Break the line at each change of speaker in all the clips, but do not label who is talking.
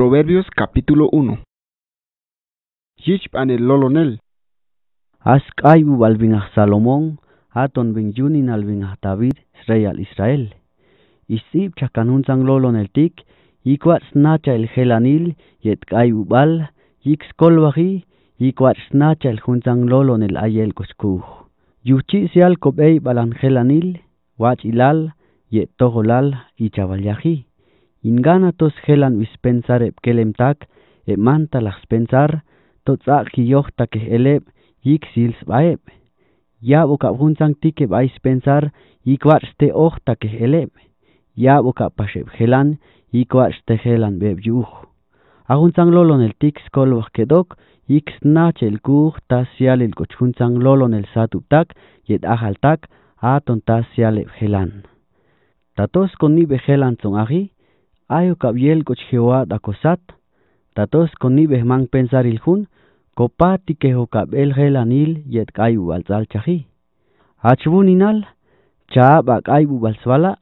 Proverbios capítulo 1 Hishb el lolonel
Askai al Salomón
aton bin Junin al David
rey al Israel Isib chakanun sang lolonel tik y snacha el gelanil yet kai bal, yik y cuat snacha el hunzang el ayel kusku Yuchi sial kobei balan gelanil wach ilal yet lal, y chavallahi. inganatos helan wispensar eb kelem tak eb manta lah spensar to tsak ki yoh tak eh eleb yik baeb ya bo kap hun sang tik eb bai ay spensar yik wat ste oh tak eh eleb ya bo kap helan yik wat ste helan beb lolon el tik skol wak kedok yik el kuh lolon el tak yet ahal tak aton ta eb helan kon ni behelan tsong ayo kap yel ko chewa da ko sat tatos kon ni beh mang pensar il hun ko pa ti ke ho kap el hel anil yet kai wal zal chahi achbu ninal cha ba kai bu bal swala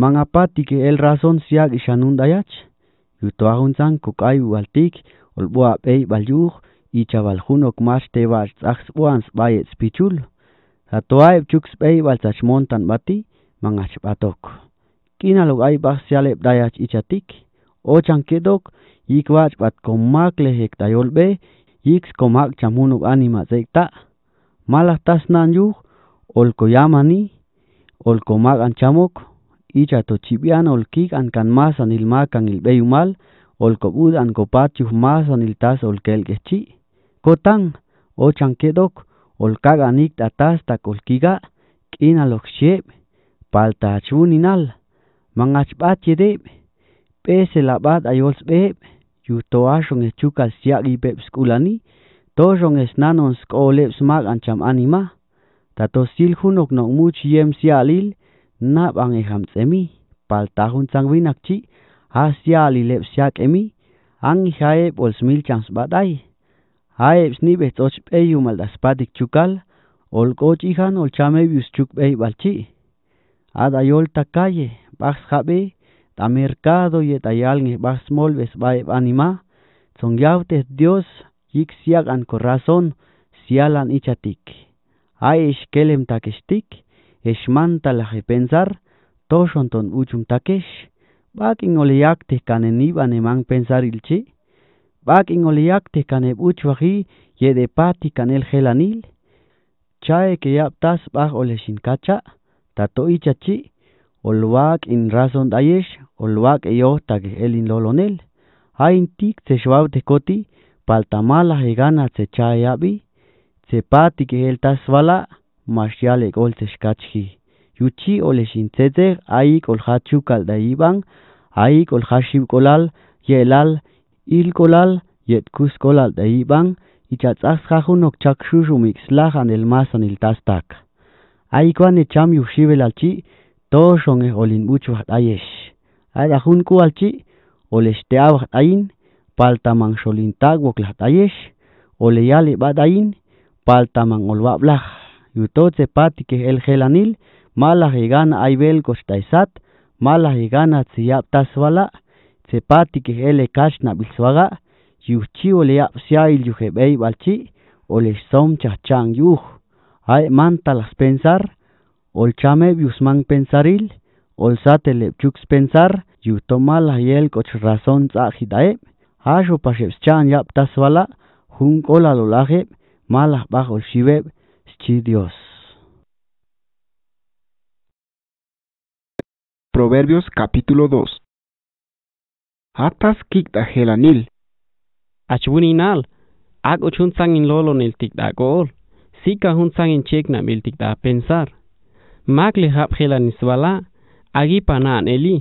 mang apa ti ke el razon siag ishanun dayach yu to ahun zang ko kai wal tik ol bua pei bal yu i chaval hun ok mas te va tsax wans bayet spichul atoa ha chuks pei bal tsach montan bati mang achpatok kinalog ay bak sialep dayach ichatik, o changkedok, yik wach bat komak lehek tayolbe, yik komak chamunog anima zekta, malah tas nanyuk, olko yamani, olko mag ang chamok, icha to chibian olkik ang kanmas ang ilmak ang ilbeyumal, olko bud ang kopatyuh mas ang iltas olkel gechi. Kotang, o changkedok, olkag anik tatas tak olkiga, kinalog siyep, palta achuninal. ninal. mangachbat yedeb pese labat ayols beb yutoashon echukal siagi beb skulani tojon nanon skole smag ancham anima tatosil hunok no much yem sialil nab ang ehamtsemi paltahun sangwinakchi asiali lepsiak emi ang jaeb olsmil chans badai jaeb snibe tochpeyu maldaspadik chukal olkoch ihan olchame bius chukpey balchi adayol takaye da jabe ta mercado y tayal ni bas molves Son anima yautes Dios yik corazón sialan ichatik ay Kelem takestik eshmanta la pensar toshonton uchum takesh bakin iba kaneniban eman pensar ilchi bakin oliyakte kaneb de yedepati kanel gelanil chae que yaptas oleshinkacha tato ichachi Olwak in razon ayesh, olwak eyo tag lolonel. Hain tik te shwab te koti, pal tamala he gana te patik e el tasvala, gol ole aik iban, aik ol kolal, yelal, il kolal, yet kolal da iban, y txak ashahun ok shushumik slahan el masan il Tosong eh olin bucu hat ayes. Ada hun kual ci. Oles teaw hat ayin. Pal tamang solin tagwok Ole jale bat ayin. Pal tamang ol lah. Yuto pati ke el gelanil. Malah higana ay bel kos taisat. Malah higana ciyap tas wala. pati ke el e na bil ole yap yuhe bay Oles som chachang yuh. pensar. olchame biusman pensaril, olsate lepchux pensar, yutomala yel coch razón tzajidae, hasho pashepschan yap taswala, cola lolaje, malah
bajo shibeb, Dios. Proverbios capítulo 2 Atas kiktajelanil.
Achbuninal, ag ochun in lolo nil tikdagol, sika hunzan en chekna mil pensar. mak li hab khila nisbala agi panan eli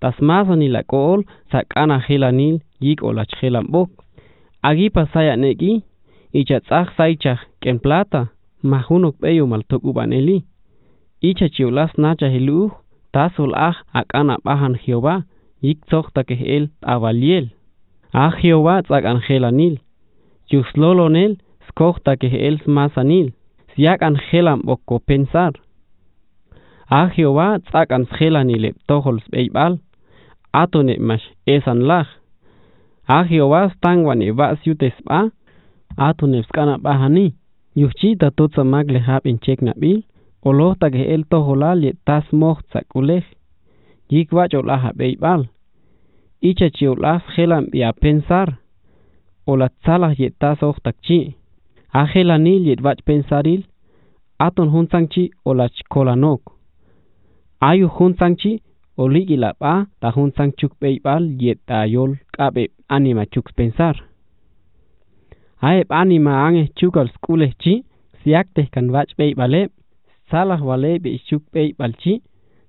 tasmasani la kool sakana khila nil yik olach khila bok agi pasaya neki icha tsaj saicha ken plata mahunok peyo maltok uban eli icha chiulas nacha hilu tasul aj akana bahan jehová yik tzokta ke el avaliel a jehová tzak angelanil yuslolonel skokta ke el masanil siak angelan bokko pensar Ahiova tsakan skhelani le toholz beibal atone mash esan lah Ahiova stangwani ba siutespa atone skana bahani yuchi ta to tsamag le hab in chekna bi olo ta ge el tohola le tas moh tsakule yikwa chola ha beibal icha chiola skhelan ya pensar ola tsala ye tas oh takchi Ahelani le vach pensaril aton hunsangchi ola chkolanok ayu hunsangchi oligilap a la hunsan chukpeipal yetayol kabe anima chukspensar. Aep anima ange chukal skule chi siakte kanvach peipale salah wale be chukpeipal chi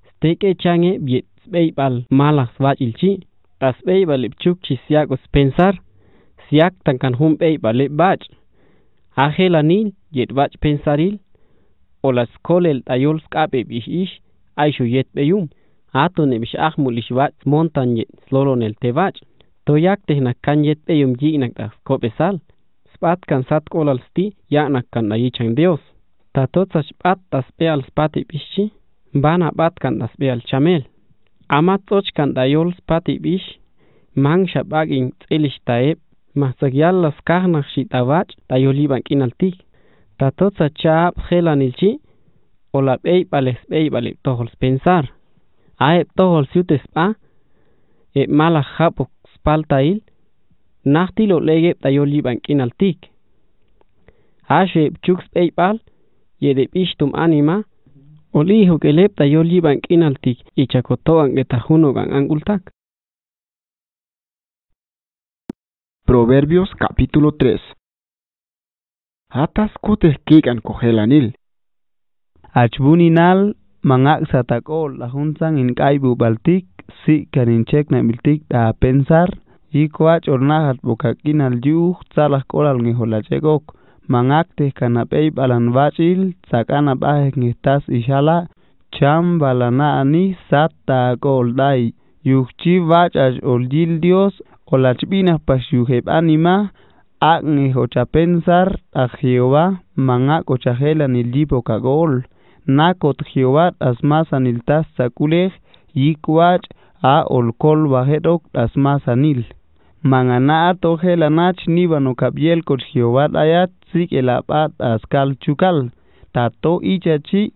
steke change biet peipal malah swachil chi tas peipal chuk chi siago spensar siak tankan hum peipal bach ajelanil yet bach pensaril o las kolel tayol skabe bish ish yet beyum ato nebish aj mulishvat montan yet slolo nel tebach toyak kan yet beyum yinak das sal spat kan sat ya yaknak kan yichan dios tatotsa spat tas peal spati bishchi bana bat kan das peal chamel ama toch kan yol spati bish shabag in tselish taeb masagyal las kahnach shitawach tayoliban kinaltik tatotsa chap chi' o la pales ei bale tohols pensar ae ah, eh, tohol siutes pa ah, e eh, mala japo spalta il lo lege kinal Tik. kinaltik ashe ah, chuks y pal yede anima olijo que yo
y chacotogan getajunogan angultak. Proverbios capítulo 3 Atas kutes kikan kohelanil,
Achbuni nal mangak satakol lahunsang in kaibu baltik si kanin cek na miltik da pensar i kuach ornahat bukakin al juh tsalah kol al ngihola cekok mangak teh kanapei balan wajil tsakana bahek ngihtas ishala cham balana ani satakol dai yuhchi wach as oljil dios olachbina pas yuheb anima ak ngihocha pensar a jehova mangak helan nil jipo kagol nakot tas Tas y cuach a olkol bajerok asmasanil la nach nibano kabiel kot jehová ayat tzik askal chukal tato ichachi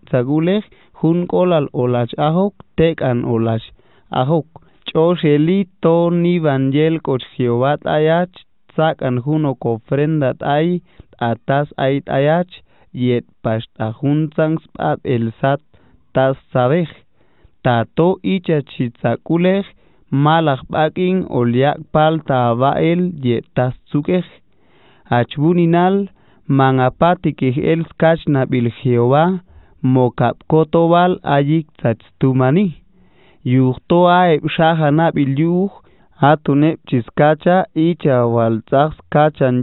Hun junkolal olach tek tekan olach Ahok, chosheli to niban yel kot jehová ayach sacan juno dat ay atas ait ayach yet pashtajuntzang bat el sat tas sabej. Tato icha chitzakulej, malak bakin oliak pal ta abael yet tas tzukej. Achbuninal, mangapatikej el skach nabil Jehová, mokap kotobal ayik Yuhtoa Atunep chiskacha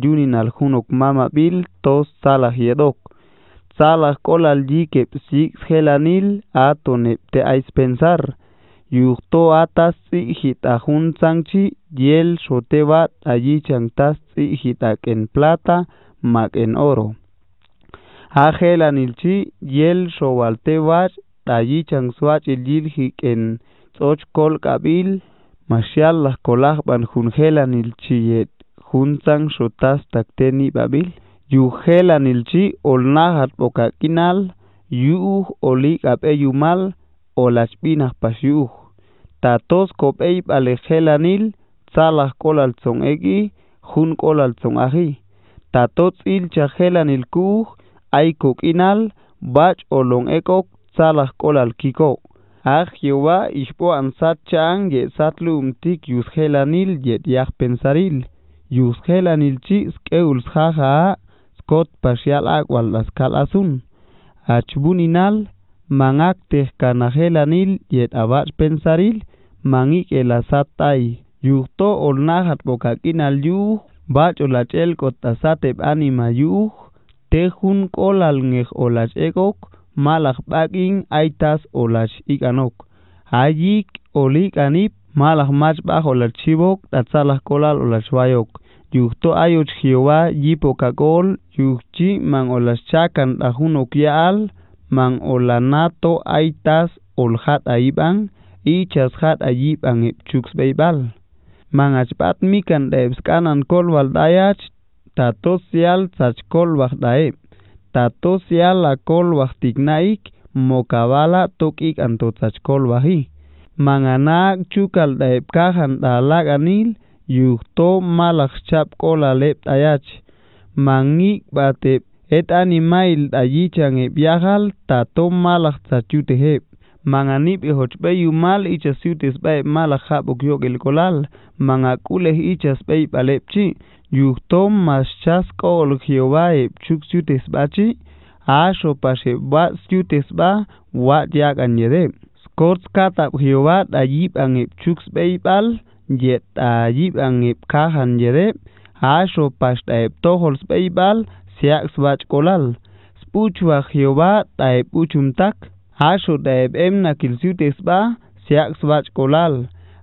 junin aljunok mama bil toz salah Tzalajkol al yikep gelanil atonep te ais pensar. Yuhto atas hit ajun sanchi yel shotebat allí chantas hit en plata mac en oro. chi yel bat allí chansuach yil hik en kol kabil las kolaj ban helanil yet junzan sotas takteni babil. yu helanil chi ol nahat boka kinal yu oli kape yu mal olas pinah pas yu tatos kope ip ale helanil tsalah kolal tsong egi hun kolal tsong ahi tatos il cha helanil ku aiko kinal bach olong ekok tsalah kolal kiko Ah, Jehová, ispo ansat chang ye satlu umtik yus helanil yet yah pensaril. Yus helanil chis keuls jaja kot pasial agual las calasun. Achbun inal, mangak teh kanahelanil yet abar pensaril, mangik el asatai. Yuhto ol nahat bokakin al yuh, bach olach el kot asateb anima yuh, tehun kolal ngeh olach egok, malak bagin aitas olach iganok. Ayik olik anip, malak majbah olach chibok, tatsalak kolal olach wayok. yukto ayut Jehová yipo kakol yukchi man olaschakan ahunok yaal man olanato aitas olhat aiban ichas hat ayiban ipchuks beibal man achpat mikan daebskanan kol waldayach tatos yal tzachkol wajdaeb tatos yal akol wajtignaik mokabala tokik antotzachkol waji man anak chukal daebkajan dalag anil yuto malak chap ko la lep ayach mangik bate et animail ayichang e biagal ta to malak tachute he manganip e hoch be yu mal icha sutis bay malak hab ugyog el kolal mangakule ichas bay palepchi yuto mas chas ko lukhyo bay chuk sutis bachi asho pashe ba sutis ba wat yak anyere skotskata khyo ba dayip angip chuks bay pal yet a yib an ip kahan yede asho pash taib tohol speibal siak swach kolal spuchwa Jehová tak, uchumtak asho daeb em nakilsiutes ba siak swach kolal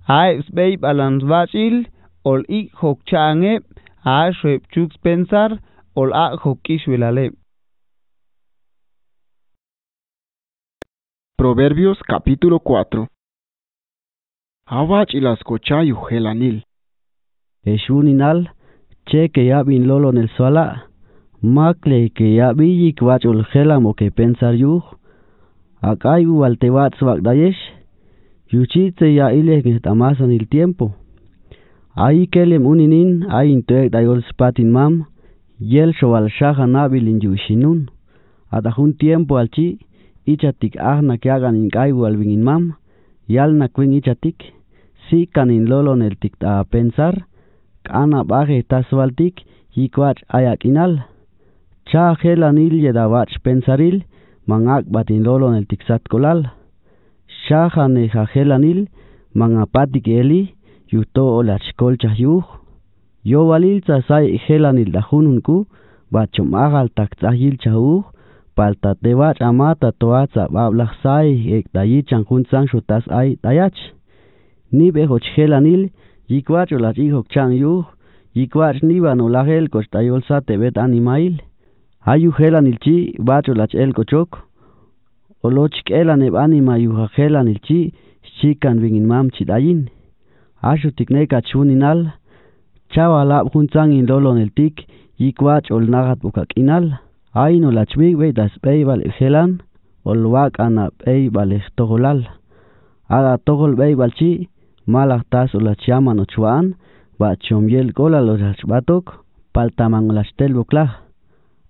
aib speib alan il, ol ik hokchangep asho ip chuk pensar ol a hokishwilalep
Proverbios capítulo 4 awachilascochayu helanil.
Eshuninal che que yabin lolo en el suala, macle que quacho kwachul helamo que pensar al acayu wak dayesh, yuchitze ya ileg el tiempo. Ahí kelem uninin, ay intuek dayol spatin mam, yel showal shahan shahanabil in yushinun. Atahun tiempo al chi ichatik ahna que hagan in al mam, yal nakwin ichatik. kanin lolo nel tikta pensar, kana baje tasvaltik yikwach ayakinal, cha gelanil yedawach pensaril, mangak batin lolo nel tiksat kolal, loloneltik satkolal, shahane nil, mangapatik eli, yuto olach olachkol chahyuj, yo walil tsasay gelanil dajununku, bachom agal taktsahil chahuj, paltatewach amata toatsa bablajsay ek tayichan juntsang shutas ay tayach. ni bejo chelanil y cuatro la hijo chang yu y cuatro ni van la gel cos tayol sa te bet animail ayu helanil chi bacho la chel cochok o lo chelan ev anima yu helanil chi chican wing in mam chi dayin ashu tikne inal, chuninal la hun chang in nagat bukak inal ayno la chwig ve das peival helan ana peival estogolal ada togol peival chi malah tas ulas chaman o chuan, ba chomiel gola los hachbatok, paltaman ulas tel buklah.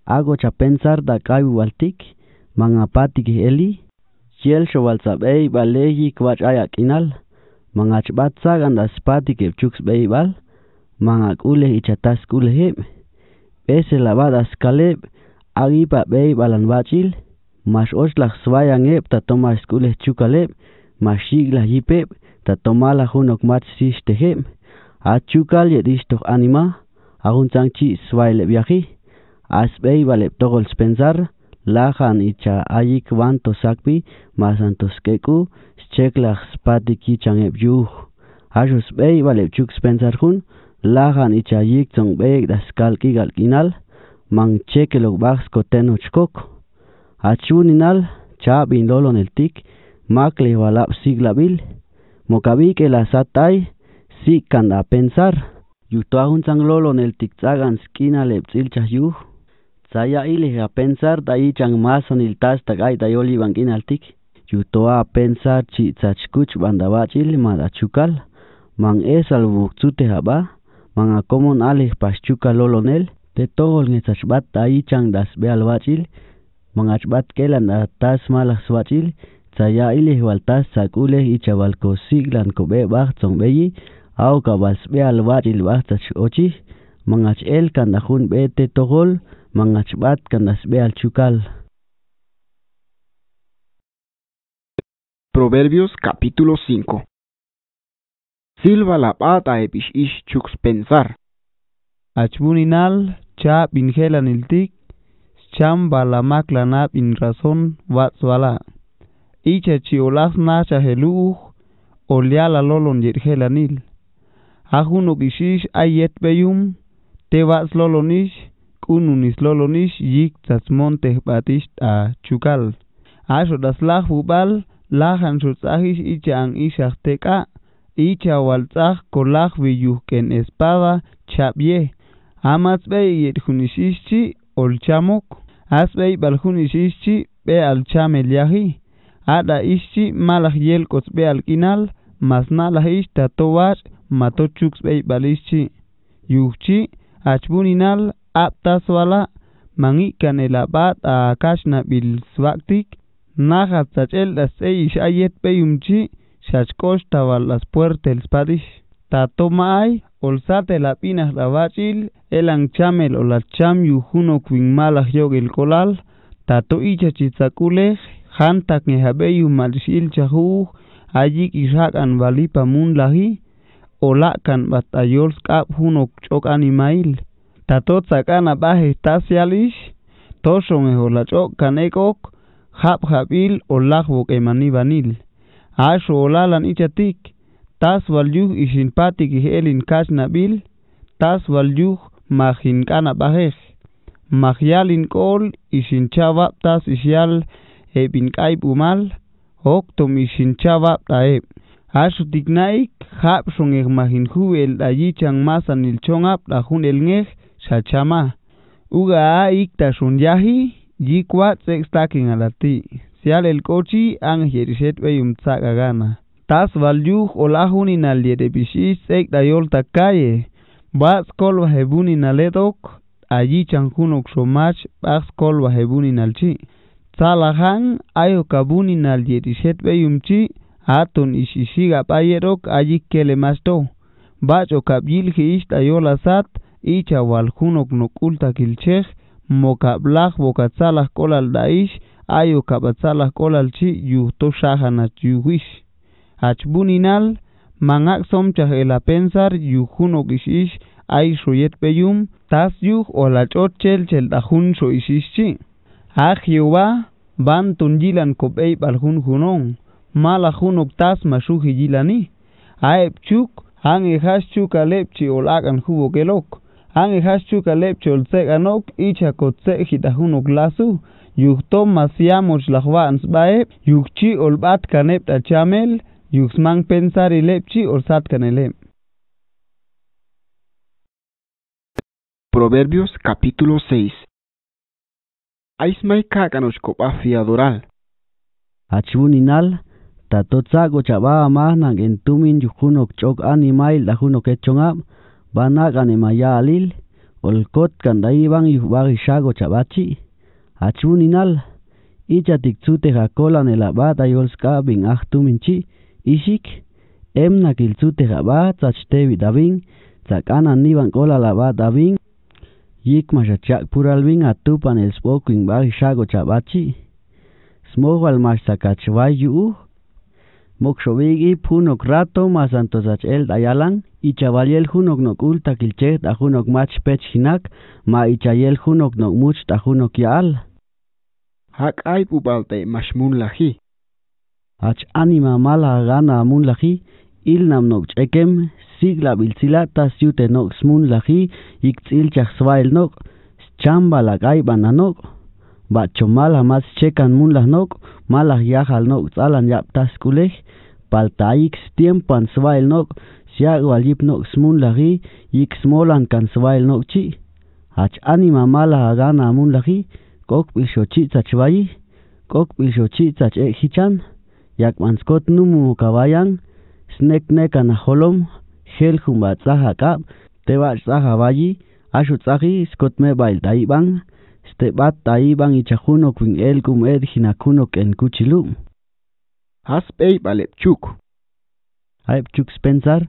Ago cha pensar da kaibu waltik, manga patik eli, chiel cho waltzab ei ba lehi kwach ayak inal, manga chbat sagan da spatik ev chuks bei bal, manga kule icha tas kule hem, pese la ba da skaleb, agipa bei balan bachil, mas oslak swayang ep ta tomas kule chukaleb, mas siglah hipep, ta tomala hunok mat si stehem a chukal ye distok anima agun chang chi swai le biaki asbei vale togol spenzar lahan icha ayik wan to sakpi ma santos keku cheklax spati ki chang ep yu ajus bei vale chuk spenzar hun lahan icha ayik chong bei skal ki galkinal mang chekelok bax ko tenochkok achuninal chabin lolon el tik makle walap siglabil Mokabi que la satay si kanda pensar. Yuto a un changlolo nel tik tzagan skina le tzil chayu. Tzaya ili a pensar da i chang maso nil tas tagay da yoli bangin al tik. Yuto a pensar chi tzachkuch banda ba chile ma da chukal. Mang es al buktsute haba. Mang a komon ali paschuka lolo nel. Te togol nge tzachbat da i chang das be al ba chile. Mang achbat kelan da tas malas ba chile saya ilih waltas sakuleh icha walko siglan ko be bah tong beyi au ka bas be al wat il bah tach ochi mangach el kan dahun be te togol mangach bat kan das be al chukal
Proverbios capítulo 5 Silva la pata e pish ish chuks pensar Achbuninal cha binhelan iltik
cham bala maklanap in razón wat swala. icha chiolas nacha heluj oliala lolon yirgelanil ajunok ishish ayet beyum tevas lolonish kununis lolonish yik monte batish a chukal asho daslaj bubal lahan shutsahish icha ang isha teka icha waltzaj kolah viyuj ken espada chapye amatzbey yirjunishishchi olchamok asbey balhunishishchi be alchameliaji ada ischi malaj yel ve alkinal mas nalaj balischi. Yukchi, ve achbuninal aptaswala manikan el abad a kashna bilswaktik naja tzachel e ish ayet ixayet peyumchi shachkosh tawal las puertel spadish mai, olsate la pinaj Elang elan chamel cham yujuno kwinmalaj yog el kolal tato ichachitzakule hantak nge habeyu malisil chahu ajik isakan bali pamun lahi olakan bat ayol skap hunok chok animail tatot sakan abahe tasialis toso nge hola chok kanekok hap habil olak buk emani banil aso olalan ichatik tas waljuh isinpatik ihelin kasna bil tas waljuh mahinkana bahek Magialin kol isin chavap tas isial ebin kaibu mal, hok tom isin chabab taeb. Asu tignaik, hap song ek er mahin hu el da yichang masan il chongap da hun el ngek sa chama. Uga a ik ta son yahi, jikwa tsek stakin alati. Sial el kochi ang hieriset wey um tsaka gana. Tas valyuk olahun in al yere bishis ek da yol takaye. Bats kol wahebun in aletok, a yichang hun ok somach, bats kol wahebun in alchi. Talahan ayokabuninal al beyum chi, atun isisiga payerok allí que le mastó. Bacho kabyil hiist ayolasat icha waljunok nokulta kilchej mokablaj kolal daish ayo kabatzalah kolal chi yuhto shahanach Achbuninal mangak pensar elapensar yuhunok isish ay yet peyum tas yuh o la chotchel chel dajun chi ban tunjilan kobey balhun Hunon mala hunok tas masuhi jilani aep chuk ang ihas hubo ang ihas chuk alepchi anok icha kotsek hitahunok lasu yuhtom masiamos lahwans baep yukchi olbat Chamel, tachamel yuxman Pensari Lepchi olsat
Proverbios capítulo 6 aiz maika kanosko bafia doral.
Atxibun inal, tatotza gotxa ba amahnan gentumin jukunok txok animail dahunok etxongap, banak anemaia alil, olkot kandai bang juhbar isa gotxa batxi. Atxibun inal, itxatik zute jakolan elabat aiolska bing ahtumin isik, emnak iltzute jabat da bitabing, zakanan niban kolala bat abing, yik masak cak pural wing atu panel spok wing bah isago cak baci. Smog wal mas sakat cwai yu. Mok shobigi punok rato mas antosach el dayalan. Icha valiel hunok nok ulta kilcheh ta hunok mach pech hinak. Ma icha yel hunok nok much ta hunok yaal.
Hak ay pupalte mas mun
lahi. Ach anima mala gana mun lahi il namnok chekem sigla biltzila ta ziute nok smun laji ik tzil chaxvael nok chamba la gai bananok ba chomal hamas chekan mun la nok malah yahal nok tzalan yap taskulej palta ik tiempan svael nok siag waljip nok smun laji ik smolan kan svael nok chi ach anima mala gana mun laji kok pisho chi tzachvai kok pisho chi tzach ek hichan yak manskot numu kawayang სნეკნეკანა ხოლომ ხელხუმა წაჰაკა დევაჭ წაჰავაი აშუ წაღი სკოტმებაილ დაიბან სტებატ დაიბან იჩახუნო კვინ ელგუმ ედხინა კუნო კენ კუჩილუ
ასპეიპალე ჩუკ
აი ჩუკ სპენზარ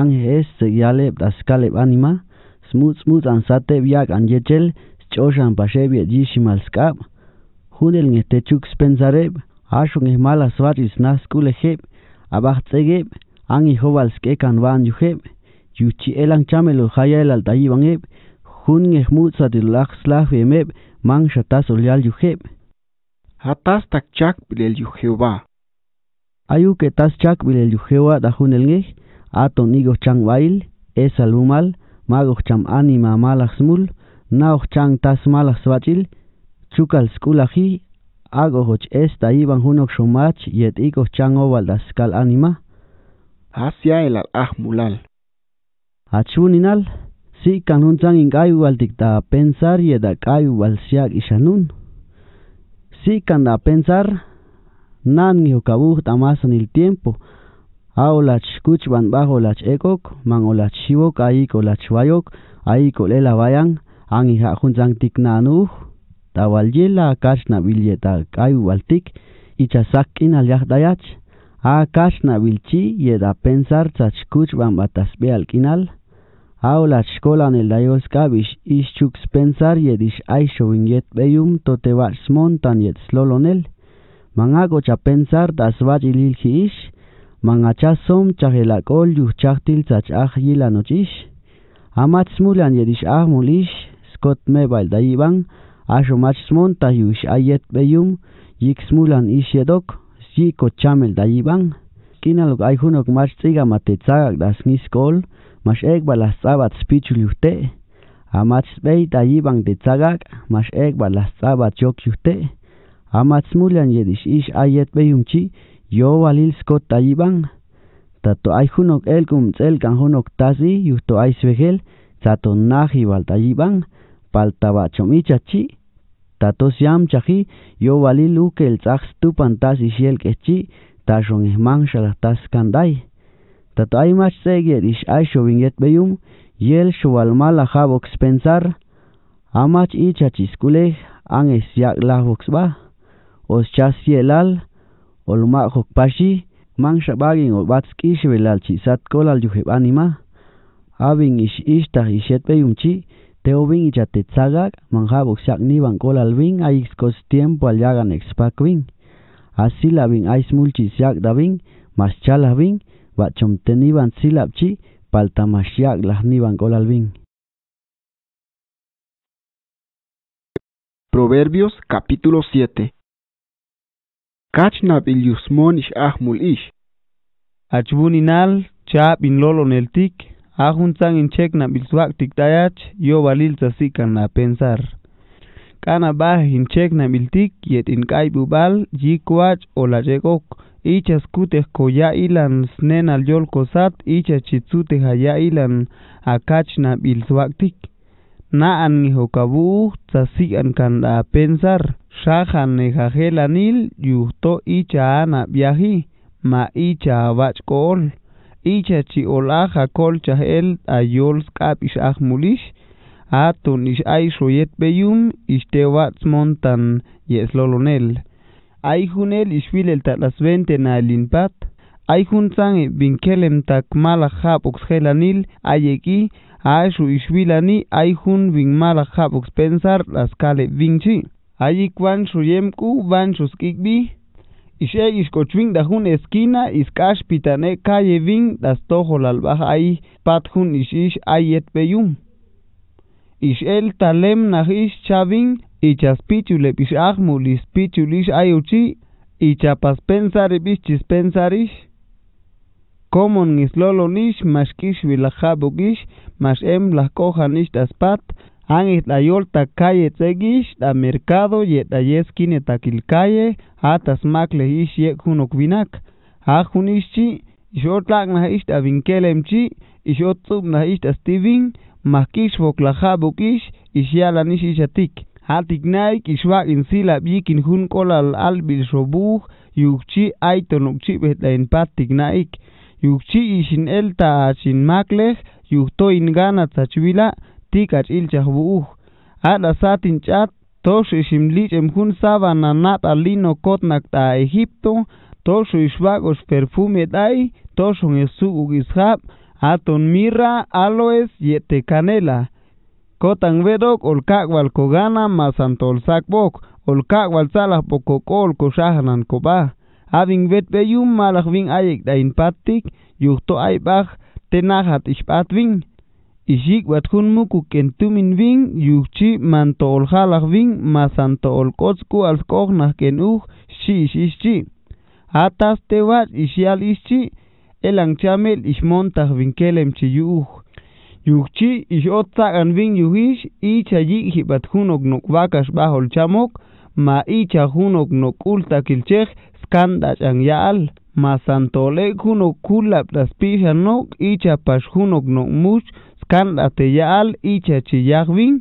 ან ეს ზიალე დასკალე ანიმა სმუც მუც ან სატებია კან ჯეჯელ ჯოშან ბაშებია ჯიშიმალსკა ხუნელ ნეტე ჩუკ სპენზარე აშუნი მალას ვატის ნასკულე ხე აბახ წეგე an hijo que kan van yuheb yuchi elan chamelo haya el altayi e eb jun ngehmut satilulaj slaj bemeb man olial yuheb
hatas chak yuheba
ayu que tas chak pilel da dajun el ngeh aton igo chang bail es alumal mago cham anima malaxmul nao chan tas malax bachil chukal Skulahi, ago Es esta iban hunok shomach yet igo chan das kal anima
hacia el al-ahmulal.
Achuninal, si gayu ingayual dicta pensar y edakayual siak ishanun. Si da pensar, nan yokabuh tamasan el tiempo. Aolach kuchban bajo lach ekok, man olach shivok aik olach wayok, aiko la bayan, ang iha Tawal tiknanuh, tawalyela kachna bilyeta y ichasakin al yahdayach. Akas nabiltzi eta pensar tzatzkuts ban bat azbe alkinal. Aula txkolan el daiozkabiz izchuk spensar edis aixo inget behum tote bat smontan et slolonel. Mangako cha da zbat ililki iz. Mangacha som chahe la kol chaktil ahi lanot iz. Amat smulan edis ahmul iz. Skot meba el daibang. aso mat smontan aiet behum. jik smulan iz edok siko chamel da iban, kina lo ay hunok mas tiga matetsagak das mas egba las sabat yute, amat spey da iban mas ek las sabat yok yute, amat smulian yedish ish ayet beyum yo walil skot tato ay elkum tsel kan tazi yuto ay svegel, tato nahi bal da iban, Tatos yam chahi yo vali lu ke el tzaks tu pantas y shiel ke chi ta shon ihman shalatas kandai. Tato ay mach seger ish ay sho vinget beyum yel sho alma la ha box pensar amach i chachis kuleh ang es yak la box ba. Os chas yel al ol ma hok pashi mang shabagin ol bats ki shvelal chi sat kolal yuhib anima. Abing ish ish tah ishet beyum chi. Teobin y Chatetzagak, manjabuk niban bancol albin, aixcos tiempo al yagan expakvin. Así la bin ais mulchisiak davin, maschala bin, bachomteni silapchi, paltamashiak lahni bancol albin.
Proverbios capítulo 7 Kachnab il Ish ahmul ish.
Achbuninal, chab in lolo neltik. Ajuntan inchek na bilzuak tiktayach yo balil tzasikan na pensar. Kana bah inchek na biltik yet inkay bubal yikuach o la yegok. Ichas ko ya ilan snen al yol kosat ichas chitzute haya ilan akach na Na an ni hokabu tzasikan kan na pensar. Shahan ne jajelanil yuhto icha ana biahi ma icha abach kool. Ichachi olaja colcha el ayolskap A mulish, atun ishay shoyet beyum ishtewats montan yeslolonel. Ayjunel ishwil el tatlasvente na linpat, ayjuntzan e binkelem takmala hapux helanil ayeki, ashu ishvilani ayjun mala hapux pensar las kale vinchi. Ayikwan shuyemku van Ishe iscochvin da hun esquina pitane calle vin das tojo albah ahí pat is ishish ayet peyum. el talem nahish chavin ichaspichule pishahmulis pichulish ayuchi ichapaspensaribis chispensarish. Komon islolonish mashkish mash em las coja nish das pat an la kaye calle da ta mercado y la yeskine taquil kilcalle atas makle ish ye kunok a junishchi ishotlag na vinkelemchi na ish ta stivin makish naik bukish ishialanish ishatik hatiknaik in insila bikin hun kolal albil robuj yukchi aitonukchi behtlainpat naik. yukchi ishin elta chin yukto in gana Tikach ch'ilchaj bu'uj ada satin ch'at toshu ximlich emjun savana nat alino kotnak Egipto Toshu ixbak perfume dai, Toshu esu'uk Gishab, aton mirra aloes yete canela kotan vedok Olkagwal kogana Masantol Sakbok, Olkagwal Salah pokokol koxajnan koba. Having vet beyum malach ayek dain patik yuhto aibach, tenajat ixb'at Ishik bat hun muku kentu min bin, yuchi man tol halak bin, ma san tol kotzku al skok nah ken uh, si ish ishchi. Atas te bat ishial ishchi, elang chamel ishmontak bin kelem chi yu uh. Yuchi ish otzak an bin yu ish, icha yik hi bat hunok nuk bakas bahol chamok, ma icha hunok nuk ultak ilchek skanda chan yaal. Ma san tolek hunok kulab das pishan nuk, icha pas hunok nuk much, kan la te yaal icha chi yagwin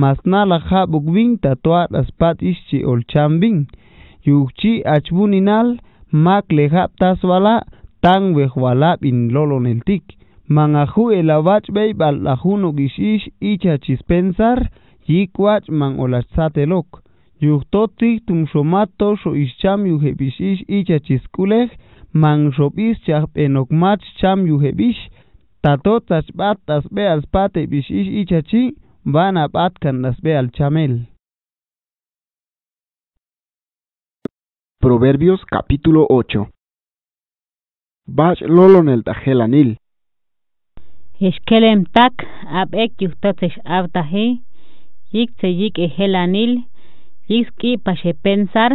mas na la ha bukwin tatua aspat ischi ol chambin yuchi achbuninal mak le hap taswala tan wehwala bin lolo neltik mangahu elawach bay bal la huno gishish icha chi spensar yikwach man olatsate lok yuhtoti tum shomato sho ischam yuhebishish icha chi skuleh man shobis chap enokmach cham yuhebish Tatotas batas, ve al pate bishish
ichachi van a las ve al chamel. Proverbios capítulo 8 Bash lolon el tajelanil.
Eskelem tak ab ek yuktatesh abtaje, yik se yik ejelanil, pashe pensar,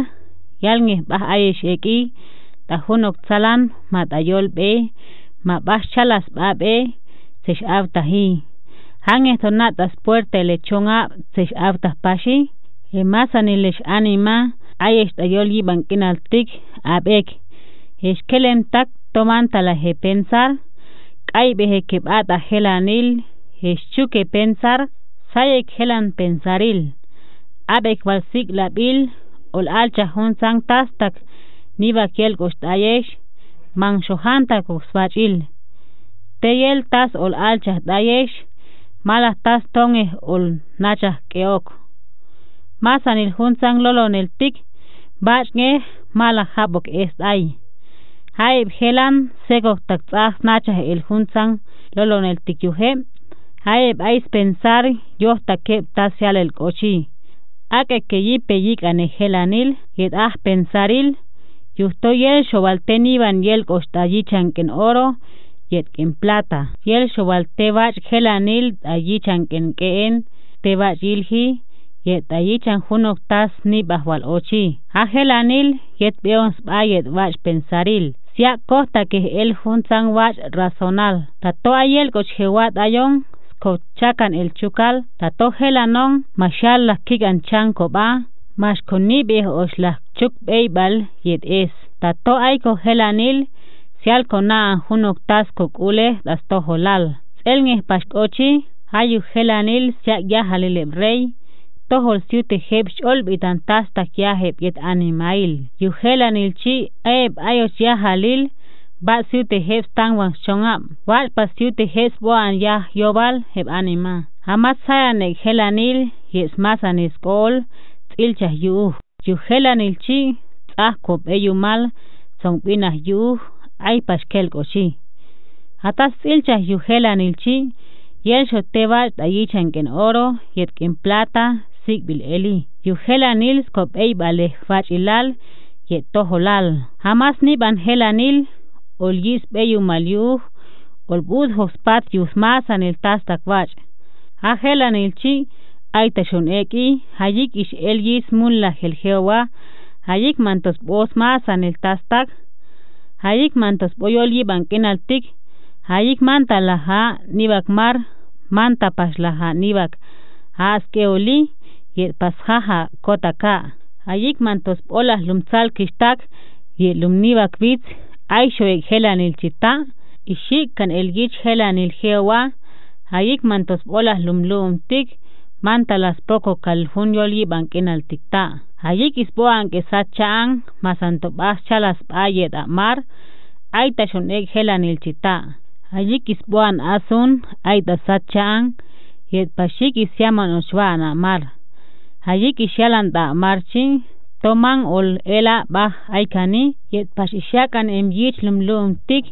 yalnge bah ayesh eki, tajunok tzalan matayol be, mapaj chalas b'ab'e se hi han estonatas puerta lechón e ni tzexab anima... ay esta ma ayex tayol tik ab'ek exkelem tak toman he pensar ...kai beje helanil ...es chuke pensar sayek helan pensaril ab'ek la lab'il ...ol alcha san tastak ...niva kiel koxtayex man shohanta te teyel tas ol alchas dayesh malas tas tonge ol nacha keok masan il Hunsang lolo nel tik bach nge malas habok es ay hay helan seco taktsas nachas el junsan lolo nel tikyuje haib ais pensar yo takep tasial el kochi ake keyi peyik helanil yet ah pensaril el y el Ivan yel en oro, en plata. y el Yel xobaltebach gelanil te queen, tebach y yetayichan junok tas ni bahwal ochi. Helanil yet beon Bayet yet pensaril. Sia costa que el juntan wach razonal. Tato ayel cochewat ayon, cochacan el chucal, tato Helanon, mashal las kigan chanco ba, maxconibij oxlajchuc b'eyb'al yet'es tato'ay cojelanil sial cona'an junok tas kok'ulej dastojolal tz'elnej paxk'ochi jayuj jelanil sia'yaj jalileb' rey tojol siw tejeb xol b'itan tas takyajeb yet animail yujelanilchi eb ayoch yaj jalil b'a' siw tejeb stan wan xonab' walpa siw tejeb b'o'an yaj yobal jeb anima jamatz jayanek jelanil yes mas anisq'ol ilchah yuuj yujelan ilchi tz'ajkob eyumal tzonk'inaj Yuh, el paskel y el yujelan ilchi yel xoteba t'ayichan gen oro yetk'in plata sik'bil eli Yuhelanil skop'ey b'alej yet toholal. jamás nib'an Helanil ol yisb'ey mal yu ol b'uj el yusmasan il tas aita shon eki hayik ish elgis mulla gel jehová hayik mantos bos masan el tastak hayik mantos boyolgi banken tik, hayik manta ha nivak mar manta pas paslaja nivak askeoli oli yet kota kotaka hayik mantos olas lumtsal kishtak y lumnivak bitz aisho ek helan el chita ishik kan elgich helan el jehová hayik mantos olas tik mantalas poco calfun li banquen al ticta. sa chan, que sachan, masantobas chalas payet mar aita shonek helan chita. Allí asun, aita Sachang, yet PASHIKIS isyaman oshwan amar. Allí quisialan da toman ol ela bah aikani, yet pashishakan em yich tik,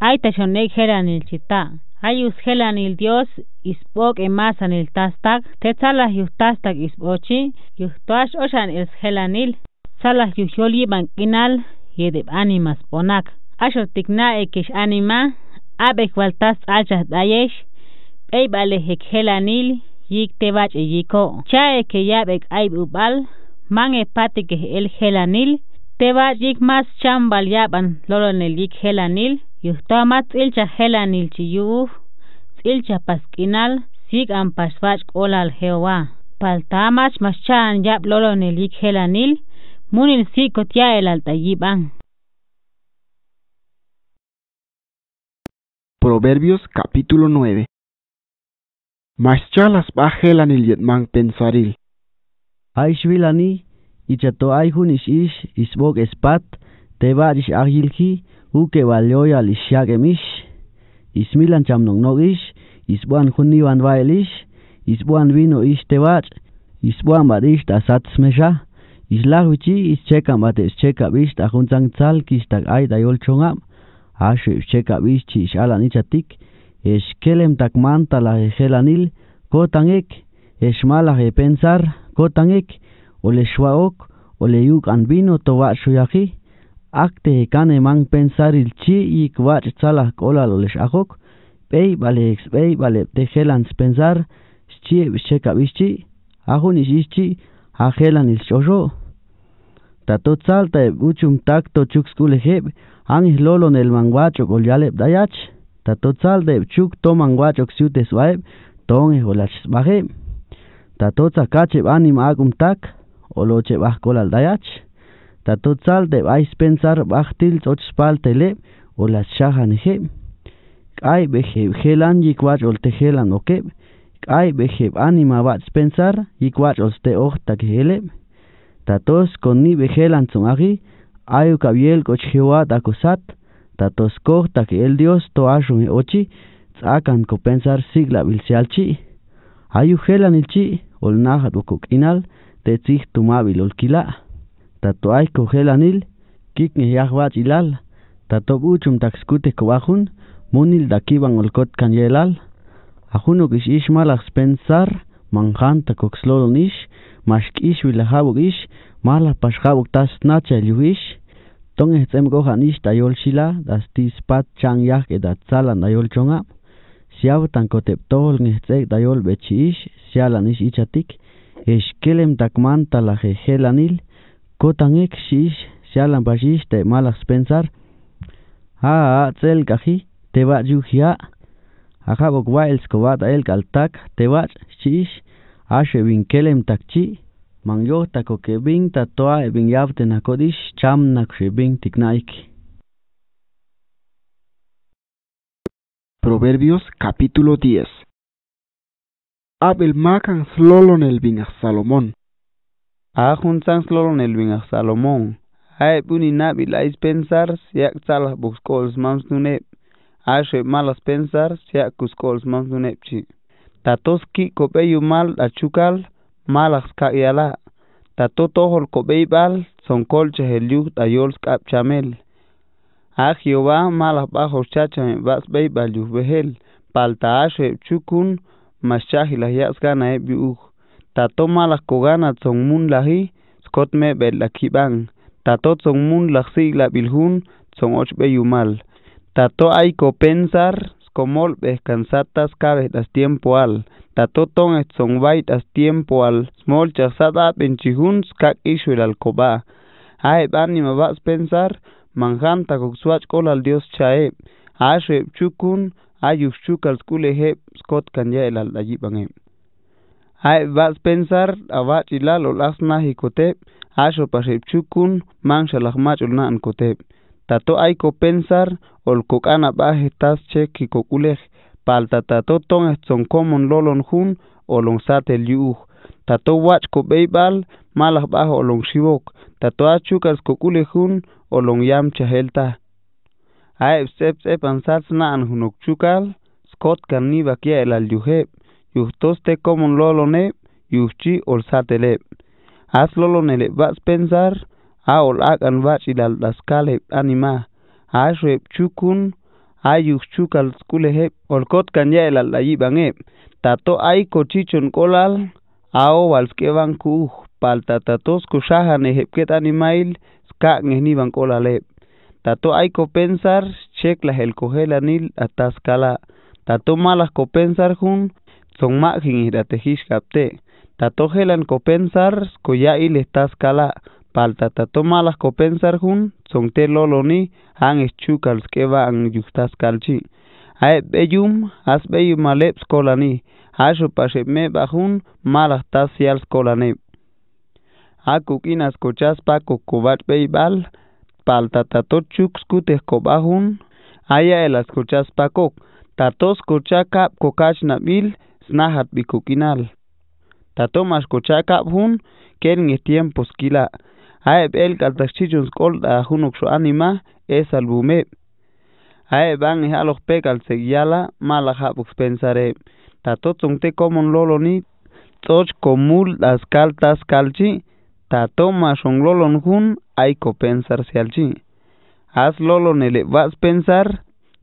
aita helan Ayus Helanil Dios ispok emasan il tastag, tetzalah yus is isbochi, Yus tuash oshan yus salah yuhyoli kinal, yedib animas ponak. Ashotikna tikna ekish anima, abek waltas alchas dayesh, ey yik tebach yiko. Chae ya yabek aib ubal, man e patik el te tebach yik mas chambal yaban lolo en yuhtamat tz'ilcha jelanilchi yu'uj ilcha paskinal sik'an paxpach k'olal jehová paltamach maxchan yab lolonelik jelanil munil sikot ya el
Proverbios capítulo 9 Maschalas bajelan il yetman pensaril. Aishvilani,
ichato ay ish ish isbog espat, te varish ahilki, Uke valioya li emis, mish. Is milan cham nong nog Is Is vino iste bat, Izboan bat ish ta sat smesha. bat ez chekab ish da yol chongam. Ashu ish chekab ish kelem tak mantala hil, Kotan ek. Ole shua Ole yuk vino to bat shuyaki. akte cane man pensar il chi y kwach tzala kola lo les ajok, pei vale ex pei vale tejelan pensar, chi checa bichi, ajun ichi, ajelan il chojo. Tato tzalta e uchum tacto chukskule heb, ang lolo nel el manguacho golyalep dayach, tato tzalta e chuk to manguacho xute swaib ton e golach baje. Tato tzakache anim agum tak, oloche bajkol dayach. Tato de baiz pensar baxtil tzot spal tele o las shahan Kai bejeb jelan yik ol jelan okeb. Kai bejeb anima bat pensar yik wach ol te oj tak ni bejelan zun agi ayu kabiel koch jehoa zat. Tato tak el dios to asun e ochi tzakan ko pensar sigla bilseal chi. Ayu jelan il chi ol nahat okok inal te zih tumabil olkila tato ay ko helanil kik ni yahwa chilal tato buchum takskute ko ahun monil dakiban olkot kanyelal ahun o kis ish malak spensar manghan tako xlodon ish mask ish wilahabu malak tas ish tong eh tsem gohan ish tayol sila das tis pat chang yah edat sala na yol chonga siaw tan tep tol tayol bechi ish ish ichatik ish helanil Kutanik shish shalan te malas pensar. A zel kahi te va yuhia. a bokwa el el te va shish. Ashe Kelem takchi. Mangyo Takokebing tatoa
ebin yavte cham tiknaik. Proverbios capítulo 10 Abel Makan Slolon el Salomón
Ahun sang slolon elwin ah Salomon. Ae puni nabi la ispensar siak salah buks kols mams nunep. Ae malas pensar siak kus kols mams nunep chi. Tatos ki kopeyu mal la chukal malas ka yala. Tato tohol kopey bal son kolche heliu ta yols kap chamel. Ah yoba malas bajo chachan bas bay bal yuf behel. Palta ae chukun mas chahi la yas gana ebi uch. tatoma las cogana son mun laji me belakibang tato son mun laksi la bilhun son be yumal tato hay pensar, comol descansatas kabe das tiempo al tato ton son bait tiempo al smol chasada benchihun, skak ishuel alcoba ay bani me vas pensar manjanta koksuach kol al dios chae a chukun ayushchuk chukal Scott skot kanya el al Hay vas pensar a chilal o las nahikote, asho pashipchukun, mancha lahmach ul naan kote. Tato hay ko pensar o el kokana bajetas che kikokulej, palta tato ton es son common lolon hun o long sate liuj. Tato wach ko beibal, malah bajo o long shivok, tato achukas kokulejun o long yam chahelta. Hay sep sep ansatz naan hunok chukal, skot kan ni bakia el al yuheb. Yustoste como lolone, yuchi olsatele. Haz lolonele, vas pensar, aol agan vachilal las caleb anima. Ashrep chukun, ayuk chukal skulehep, olkot kanyel al ayibangep. Tato ay cochichon colal, ao valskevan kuh, paltatatos kushahan ehepket animail, skak ngehnivan colalep. Tato hay copensar, checlas el cogelanil atascala. Tato malas copensar jun, son makin te tatojelan copensar le estás cala palta tato copensar jun son te loloni han eschucals que van yustas calchi beyum, asbeyum aleps colani pase me bajun malas tasials colane cochas cochaspa cocobat beibal palta tatochux cobajun aya elas cochas coc tatos cochacap ...kokach nabil snahat bikukinal Tatomas kochakap jun kerin tiempos kila aeb el a skolda junok anima es albume. aeb an mala segiala, malajapux Ta tatotzon te lolo loloni Tochkomul comul las caltas calchi tatoma un lolon Hun aiko pensar sialchi haz nele vas pensar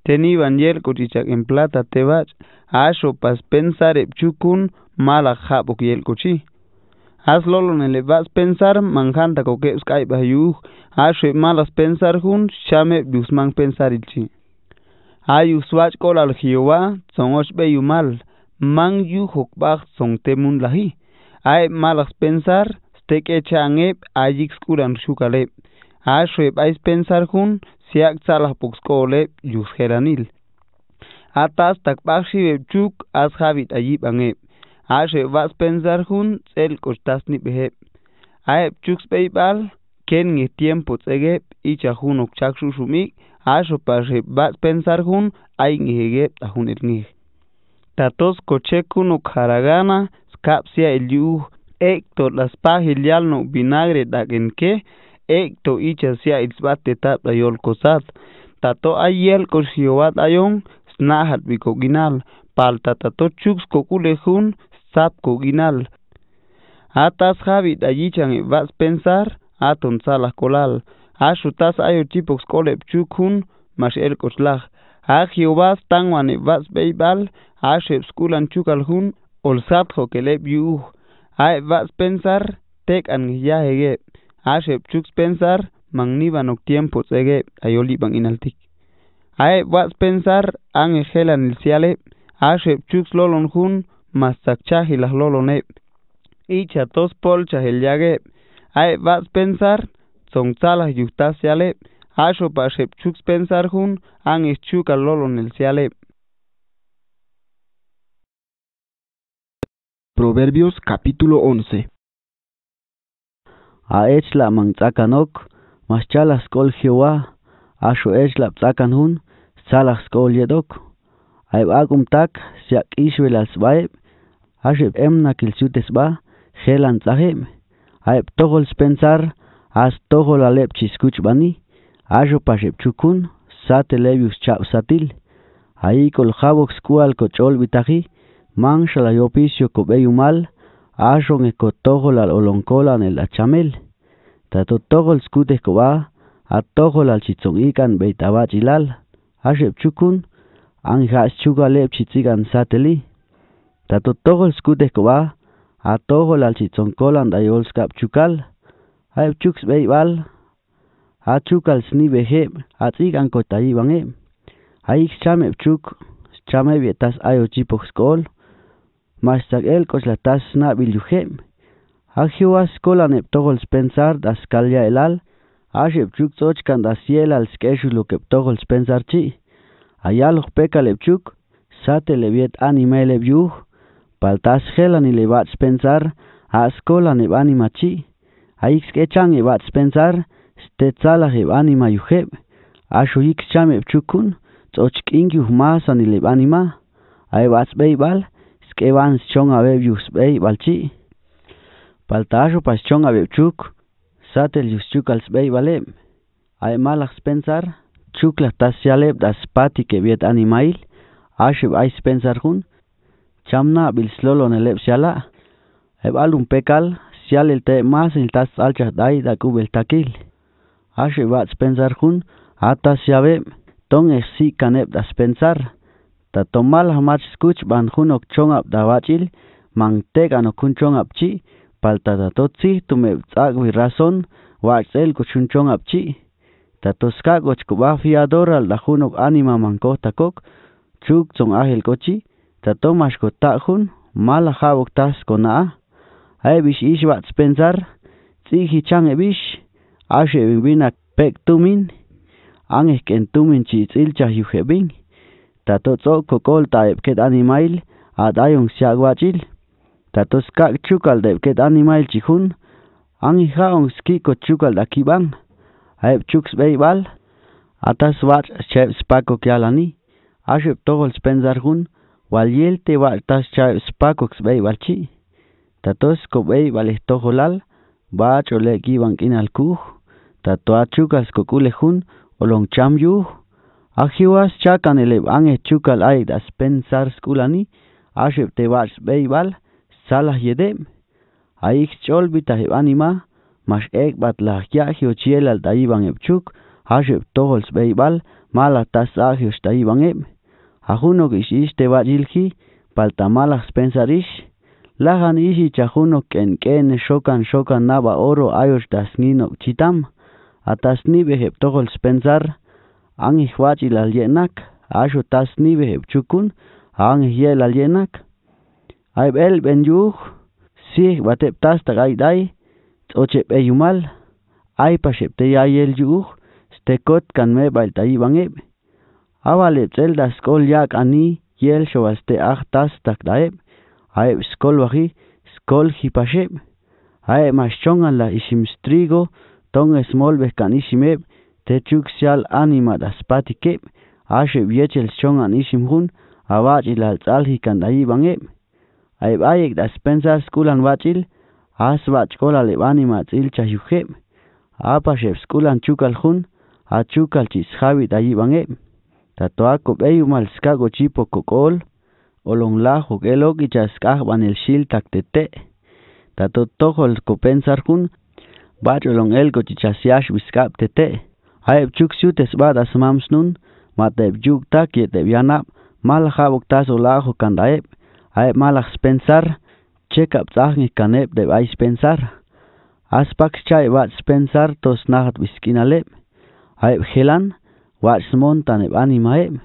teniban yelkuchichak en plata tebach asho pas pensarep chukun mala japuk yelkuchi. Az lolon ele baz pensar manjanta kokeus kaipa yuj, asho ep malas pensar hun xame biusman pensar ilchi. Ayu swach kol al jiova, zongosh beyu mal, man yujok bax zong temun lahi. Aep malas pensar, stek echa angep ayik skuran xukalep. Asho ep aiz pensar hun, siak tsalah puxcole yusgeranil. Atas takpaxi bebchuk as habit ayib angeb. Ashe vas pensar jun el costas ni ken nge tiempo tsegeb icha jun okchak asho pashe vas pensar jun ay el Tatos cochekun haragana skapsia el yuh. Ector las pajilial no vinagre dagenke to icha sia itzbat te ta ayol kosat Tato ayel ayel kosiwat ayong snahat biko ginal pal ta ta to chuks sap ko ginal atas habi da icha vas pensar aton sala kolal asu tas ayo chipok skolep chukun mas el koslah a jehova tan wan vas beibal ashe skulan chukal hun ol sap ho kele biu vas pensar tek an ya hege ashep chuk pensar Tiempo octiempo tsege ayoliban inaltik. Ae vas pensar ang el ciale ashep chux lolon hun mastachaj y las lolone. Icha tos polchas el yague. Ae vas pensar son salas ciale a ashep pensar hun an eschuca lolon el ciale.
Proverbios capítulo 11 a mas
mangtzakanok, skol Jehová, asho echla salas salaskol yedok. agum tak, siak ishvelas Vaeb, asheb emna kilsutes ba, gelan tzahem. Aib tohol spensar, as tohol alep chiskuch bani, asho pasheb chukun, sate levius chap satil. Ahí col jabok scual cochol vitaji, man shalayopisio Aaron es cotojol al oloncolan el achamel. Tato tojol scute coba, a tojol al chitzon ikan beitaba chilal. Ashep chukun, anjas chugalep chitzigan sateli. Tato tojol scute coba, a tojol al chitzon colan da yolskap chukal. Aep chuks beibal, a chukal sni behep, a tzigan kotayibang ep. Aik chamep chuk, chamep yetas ayo chipok skol. tak el cochlatashna bilyuhem. kola cola neptogols spensar das elal. Ashep chuk tochkan das yel al skeshulu keptogols spensar chi. Ayal peca lepchuk. Sate leviet anime levyuh. Paltas Spensar, y levats pensar. kola neb anima chi. Aix Evat Spensar, pensar. Stetzala heb anima yuheb. Ashu ik cham epchukun. Tzochkin anima, y lebanima. beibal. Evans van chon ave yus bay balchi paltajo pas chon ave chuk satel yus chuk als bay valem. pensar chuk la das pati que viet animail ashib ay pensar hun chamna bil slolo neleb siala pekal sial el te mas el tas alchas dai da kubeltakil takil ashib at pensar hun atas ton es si kaneb das pensar ta tomal hamach skuch ban khun ok chong ap dawachil mang te kan ok khun chong ap chi palta ta to chi tu me tsag vi razon wa xel ko chun chong ap chi ta to ska go chku ba fi ador al da khun ok anima mang ko ta kok chuk chong ahel ko chi ta tomash ko ta khun mal ha ok tas ko na ay bish ish wat spenzar tsi hi chang e bish ashe vin vin ak pek tumin ang ek en tumin chi tsil cha hi hebing Tatotz'ok kokol ket animail ayong adayun Tatos kak chukal ket animail chijun. Angihaun skiko chukal dakiban. Aep chuks beibal. Atas wach chep spako kialani. Ashep togol wal yel te tas chep spako xbeibalchi. Tatos kobei valettojolal. Bach olek iban kinalkuj. Tatoachukal skokulejun. Oloncham yuj. Ajiwas chakan el ang echukal ay das pensar skulani, ashep te vars beibal, salah yedem. Aik chol bita anima, mas ek bat la jahi o chiel al taiban epchuk, ashep tohols beibal, mala tas ahi o taiban ep. Ajuno gishish te vajilhi, palta mala spensarish, lahan isi chajuno ken ken shokan shokan naba oro ayos das nino chitam, atas nibe heptohols pensar, ang ihwati lalienak, ayo tas nibe chukun, ang ihye lalienak. Aib el ben yuh, si watep tas tagay day, tsochep eyumal, ay pasep te yayel yuh, stekot kanme bail tayibangib. Awalep tsel da skol yak kan ani, yel shawaste ah tas tak daib, aib skol wahi, skol hipashep, aib mas chongan la isim strigo, tong esmol bekan isimeb, te chuk sial anima da spati ke ashe viechel chong an isim hun awachil al tsal hi kan dai bange ai baik da spensa skul an wachil as wach kol al anima tsil cha hi khe apa shef skul an chukal hun a chukal chis khavi dai bange ta toa ko beyu mal ska go chipo kokol olong la ho gelo ki chas ka ban el shil tak te te ta to tohol ko pensar hun Bajo long el ko chichasiash wiskap te te. Aib cuk siu tesbat asmam snun, matep juk tak ye tep yanap, mal khabuk tas ulah hukan daib, aib malak spensar, cek up tak ngik kanep daib ay spensar. Aspak cai wat spensar tos nahat biskin alep, aib helan, wat smon tanep anim aib,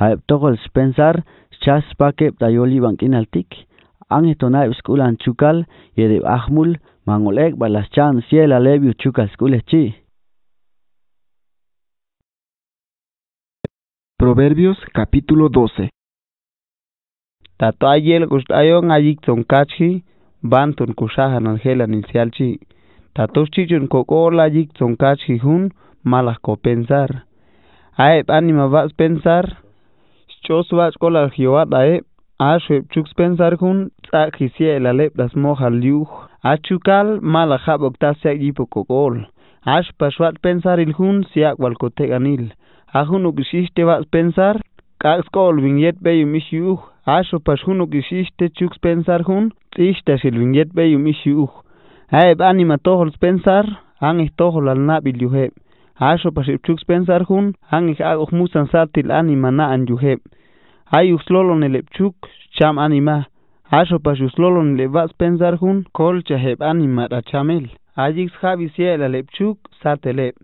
aib tokol spensar, chas pakep tayoli bankin altik, ang ito naib skulan cukal, ye deb ahmul, mangulek balas chan siel alebi cukal
skulah cik. Proverbios capítulo 12. Tatuayel gustayon ton
kachi, bantun kusahan angela nilcialchi. Tatuchichun kokola ton kachi hun, malas pensar. Aep anima vas pensar, chos vas kola JIWAT aep, ashweb chux pensar hun, tzakhisie el alep das moja liuj. Achukal malajab kokol. Ash pasuat pensar hun, siak walkoteganil. anil. Ajuno Geschichte was pensar, Kaskol vignette bei Mishuch, Asho Pashuno Geschichte Chux pensar hun, Tishta Shil vignette bei Mishuch. Heb anima tohol pensar, an tohol al nabil juheb. Asho Pashil Chux pensar hun, an ich musan satil anima na an juheb. Ayux lolon elepchuk, cham anima. Asho Pashus lolon elevas pensar hun, kolcha heb anima rachamel. Ajix Javi Ciel Alepchuk, Satelep.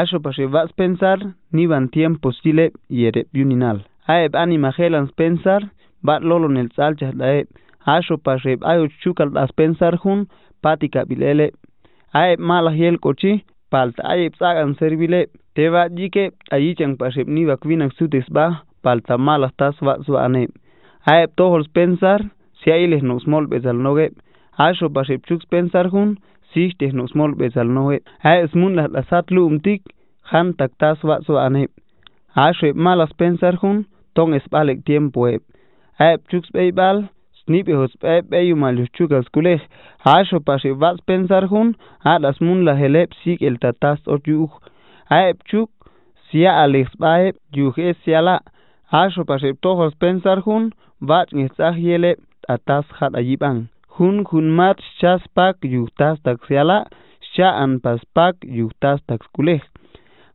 Asho vas pensar, ni van tiempo stile yere yuninal. Aeb anima helans pensar, bat lolo nel salchas daeb. Asho pashe ayo chukal das pensar hun, pati kabilele. Aeb mala hiel kochi, palta aeb sagan servile. Teva jike, ayichan pashiv niva kvinak sutis ba, palta mala tas vat suaneb. Aeb tohol pensar, si ailes nos molbes al noge. Asho pashe chuk pensar hun, sixteh no smol bezal nohe a smun la lasat lu umtik han taktas wa so ane ashe malas pensar hun ton es balek tiempo e a chux bal snip e hos e yumal chukas kulej ashe pashe vas pensar hun a las mun la helep sik el tatas o yuj a chuk sia alex bae yuj es siala ashe pashe tohos pensar hun vat ngisah yele atas hat ayiban hun hun mat chas Junjumat chaspak yuktastak siala, xa'anpaspak yuktastak skulej.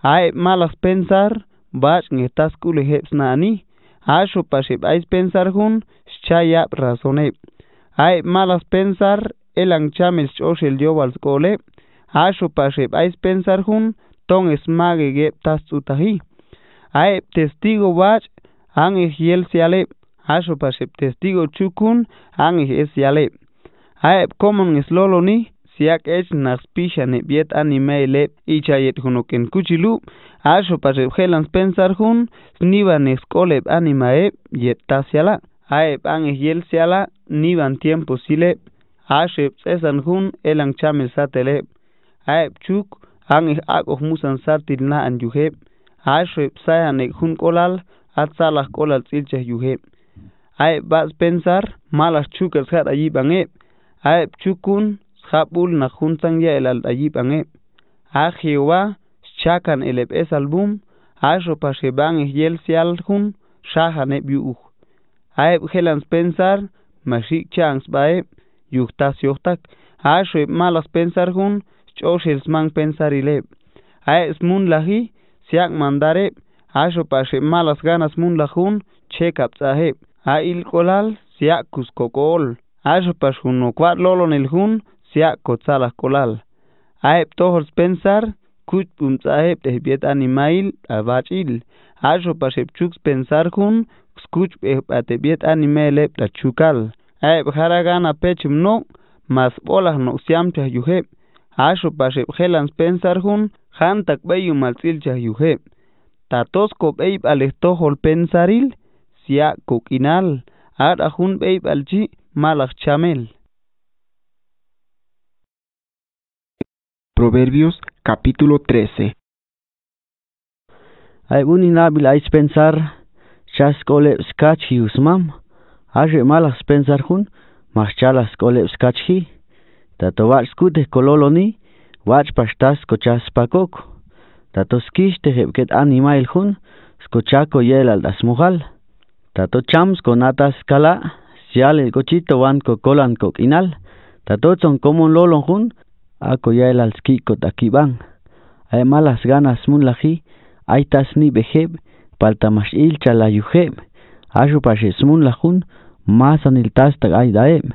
ay malas pensar, bach tas ngetas kulejebs nani, asho pasip ay pensar hun jun, xchayab razone ay malas pensar, elan chames chos el yo yobal skole, asho pasip ay pensar hun ton es mage esmage tas tutahi. ay testigo bach, ang ejiel siale asho pasip testigo chukun, ang ejiel sialeb. Haep kommen es lolo ni, siak ech nach spisha ne biet anime le icha yet huno ken kuchilu, asho pase uhelan spensar hun, sniban es koleb anima e yet ta siala. Haep ang yel siala, niban tiempo sile, asho eps esan er hun elang chame satele. Er Haep chuk, ang ech akoh musan satir na an yuhe, asho eps sayan ek hun kolal, at salak kolal silcha yuhe. Haep bat spensar, malas chukas hat ayibang er ep, Aeb chukun na najuntan ya el al ayib ange. A Jehová chakan el es album. Ashro pasheban yel sialhun shahan eb yuh. Aeb helans pensar mashik chans bae yuhtas yohtak. Ashro malas pensar hun choshels man pensar ileb. Aeb smun lahi siak mandare. Ashro pashe malas ganas mun lahun chekap zaheb. Ail kolal siak kuskokol. sia sea colal. Aep tohors pensar, kuch de tehbiet animail abachil. Ashpashepchux pensarhun, skuch atebiet la chukal. Aep haragan apechum no, mas bolah noxiam Pashep Helan helans hun hantak beyum alzil chahyuhep. Tatoscop al alehtohol pensaril, Sia coquinal. Ar ajun beib Malach Chamel.
Proverbios capítulo 13
Algún inhabil ais pensar, coleps cachi usmam, haje malas pensar jun, mas chalas coleps cachi, tato vachskute cololoni, pastas cochas pacoc, tato skiste jebket hebket jun, scochaco yel al dasmujal, tato chams atas cala, sial el cochito van co colan ta inal, tatotson como un lolon jun, ako ya el alski co taquiban. Además las ganas mun laji, aitas ni bejeb, palta mas il chala yujeb, ayu jes mun lajun, mas anil tasta daem.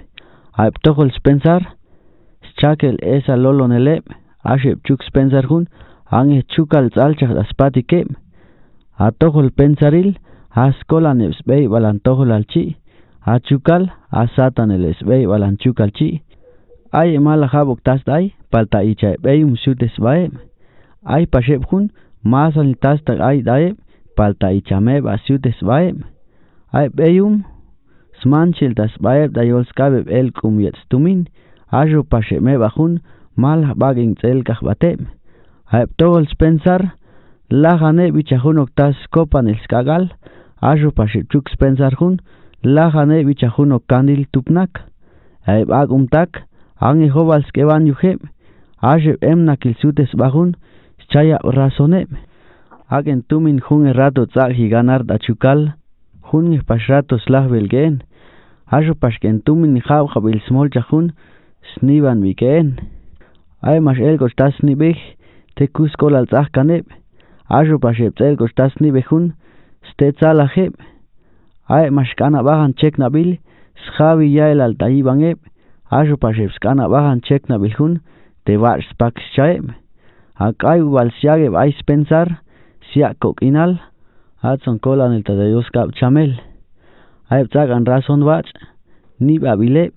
schakel esa lolon eleb, ashep chuk spensar jun, ange chukal zalchak aspati kem. Atojol pensaril, Haz kolan ebs bei balantojo lalchi. achukal asatan el esbei balan chukal chi ay mal habok tastai palta icha bei musutes bae ay pashep hun tas tasta ay dae palta icha me basutes bae ay beium sman chil tas bae dayol skabe el kum yet stumin ajo pashep me bahun mal bagin tel kahbate ay togol spencer la gane bichajun oktas kopan el skagal ajo pashep chuk spencer hun lahane bichajuno kandil tupnak ay bagumtak an ehobals ke ban yuje aje emna kilsutes bahun, chaya razone agen tumin jun errato tsal higanar da chukal jun espasrato slas belgen ajo pasken tumin hau smol chajun sniban miken ay mas el gostas ni bej te kuskol al tsakane ajo pashe tsel gostas ni bejun ste Ae maskana bajan cheknabil, schawi ya el taiban eb, aju pasheb skana bajan cheknabil hun, te war spak schaeb. Akai ubal siageb aiz pensar, siak kok inal, atzon kolan el tadeos kap chamel. zagan razon bat, ni babileb,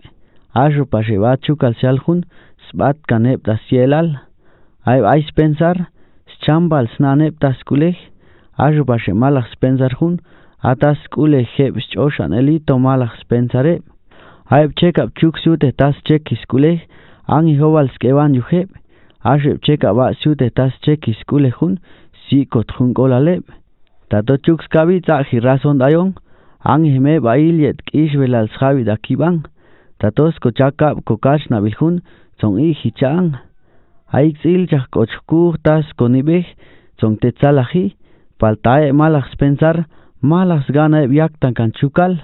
aju pasheb atxuk al sial hun, spat kaneb da sielal. Aeb aiz pensar, schambal snaneb da aju malak spensar hun, ათას კულე ხებს ჭოშანელი დომალახს პენცარე აიბ ჩეკაპ ჩუქსუდე დას ჩეკის კულე ანი ჰოვალს კევან იხე აშებ ჩეკაპა სუდე დას ჩეკის კულე ხუნ სიკო თხუნკოლალე დადო ჩუქს კავი წახი რასონდაიონ ანი ჰმე ბაილიეთ კიშველალ ცხავი და კიბან დადო სკო ჩაკაპ კოკაშნა ვილხუნ ზონი ჰიჩან აი წილ ჩახკოჩკუ დას კონიბე ზონტე ცალახი ფალტაე მალახს პენცარ malas gana eb yaktan kan chukal.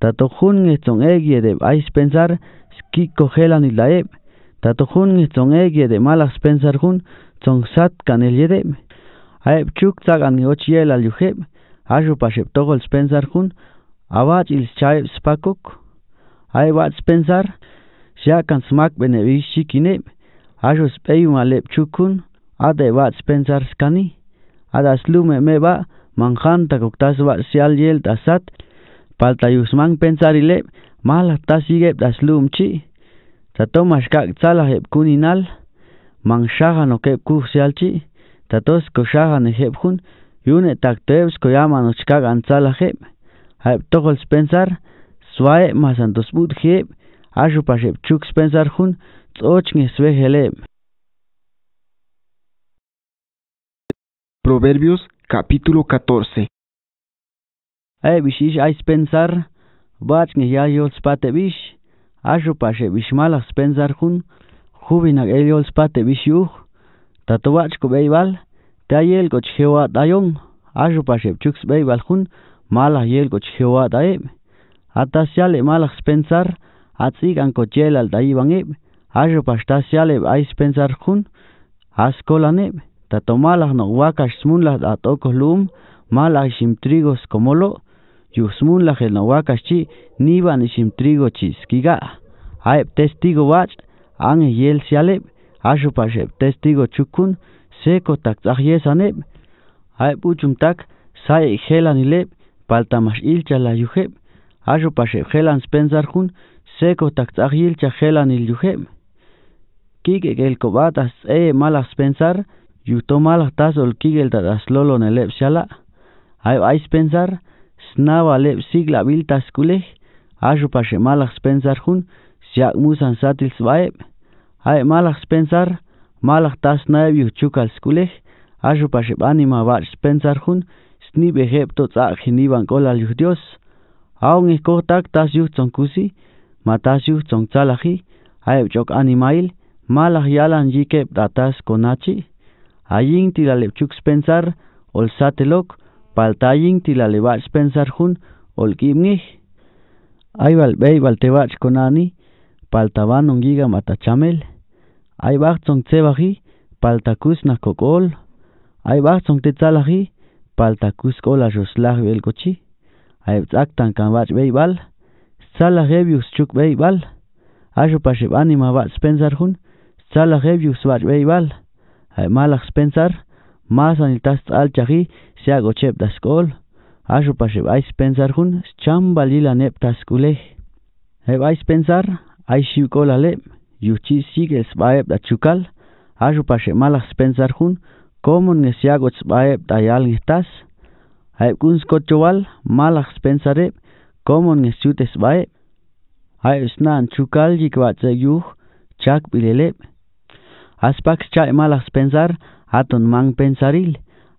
Tato jun ngezong egie de ais pensar skiko helan y la eb. Tato jun ngezong egie de malas pensar jun tong sat kan el yede. A eb chuk zagan ni ochi el al yujeb. Ayu pa sheb togo el spensar jun. Abad il chaeb spakuk. A eb ad spensar. Sia kan smak bene vishi kineb. Ayu speyum al eb chukun. Ade ad spensar skani. Ada slume me ba. Ada slume me ba manjan takuktas wa sial yel tasat pal tayus mang pensarile mal tasige das lumchi tato mashka tsala hep kuninal mang shaga no kep ku sialchi tatos ko shaga ne hep hun yune taktevs ko yama no chka gan tsala hep hep tokol spensar swae masantos but hep ashu pashep chuk spensar hun tsochnge swehelem
Proverbios 16:13 Capítulo 14
Ay, ay, spensar, bach, ni ya, yo, spate, bachn ayo, pache, ashupash mala, spensar, jun, jubina yo, spate, yu, tato, bach, ko, beibal, te, ay, el, goch jewa dayon, pache, chuks beibal jun, malah yel goch jewa daeb, mala, spensar, atzik, anko, kochel al eb, ayo, daibaneb, ashupash tasiale ay, spensar, jun, eb, tatomalas nohuacax smunlas atocos lum, malas lo, comolo, yusmunlas el no wakash chi, niban ximtrigo chisquiga. Aep testigo wach, ang yel e sialep, ashupashep testigo chukun, seco tak sae aep tak sai gelanilep, ...paltamash ilcha la yujep, helan gelan hun seco tak helan il yuhep... Kike el e, e malas pensar, yutomal tasol kigel da daslolo nelepsiala ai ai spenzar snava lepsigla biltaskule ajupashe malax spenzar hun siak musan satil swae ai malax spenzar malax tasnae yuchukal skule ajupashe anima va spenzar hun snibe hepto tsakhini van kolal yudios aun ikortak tas yutson kusi matas yutson tsalaji ai chok animail malax yalan yike datas konachi tila lechuk spensar, ol satelok, paltayin tilalebach spensar jun, ol Gibni, Ay balbey baltebach conani, paltaban giga matachamel. Ay bachtzon tsebaji, na nakokol. Ay bachtzon palta paltakus kola roslaj kan Ay tzaktan kanbach chuk bal mabach spensar jun, vach vey bal. malach pensar más aniltas al chaji se hago chep das kol ashu pashib ais pensar hun chambalila nep tas kule heb ais pensar ais shiv kol ale yuchi sigue sbaeb da chukal ashu pashib malach pensar hun komon ne se hago sbaeb da yal ngitas heb kuns kotchowal malach pensareb komon ne siutes baeb hay usnan chukal yikwa tsayu chak bileleb Aspax chay malas pensar, atun man pensaril.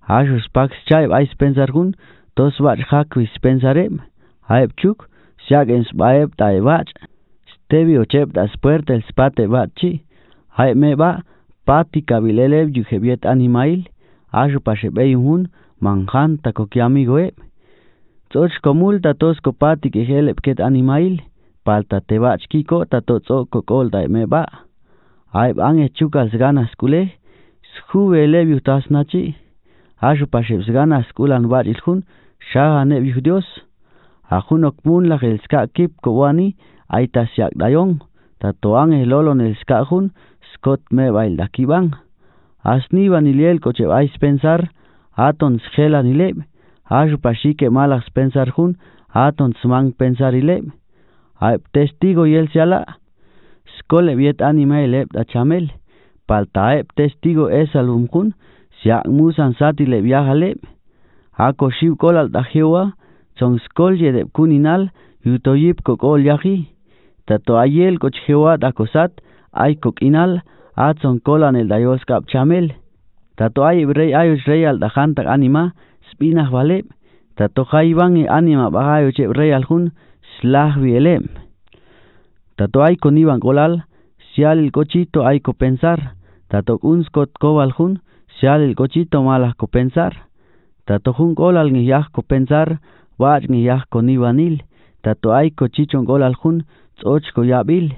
Ayus pax chay vais pensar kun, tos vach jakwis pensarem. Aep chuk, siagens baep tae vach. Stevio chep das puertes pate vachi. Aep me va, pati kabilelev yuhebiet animail. Ayu pashebeyun hun, manjan takoki amigoep. Tzoch komulta tosko pati kehelep ket animail. Palta te vach kiko, tatotzo kokol tae me va. Ay ban echukas ganas kule sjuve tasnachi ashu skulan ganas kulan bar shaga shaha neviu dios ajun la gelska kip kowani Tasyak dayon tatoan el lolo ska jun skot me bail dakiban asni vaniliel koche vais pensar atons ni leb ashu pashike malas pensar jun atons man pensar ilem, ay testigo yel siala skole viet anime lep da chamel pal testigo es alum kun siak musan sati lep yahale ako shiv kolal da hewa chong skol je de kuninal yutoyip ko kol yahi tato ayel ko chewa da kosat ay ko kinal atson kolan el dayos kap chamel tato ay rey ayus da hantak anima spinah vale ba tato kaiwang e anima bahayo che real alhun slah vielem Tato con iban golal, sial el cochito aiko pensar. Tato unskot cobal jun, sial el cochito que pensar. Tato jun golal ni que pensar, war ni yasco il. Tato aiko cochichon golal jun, tzochko yabil.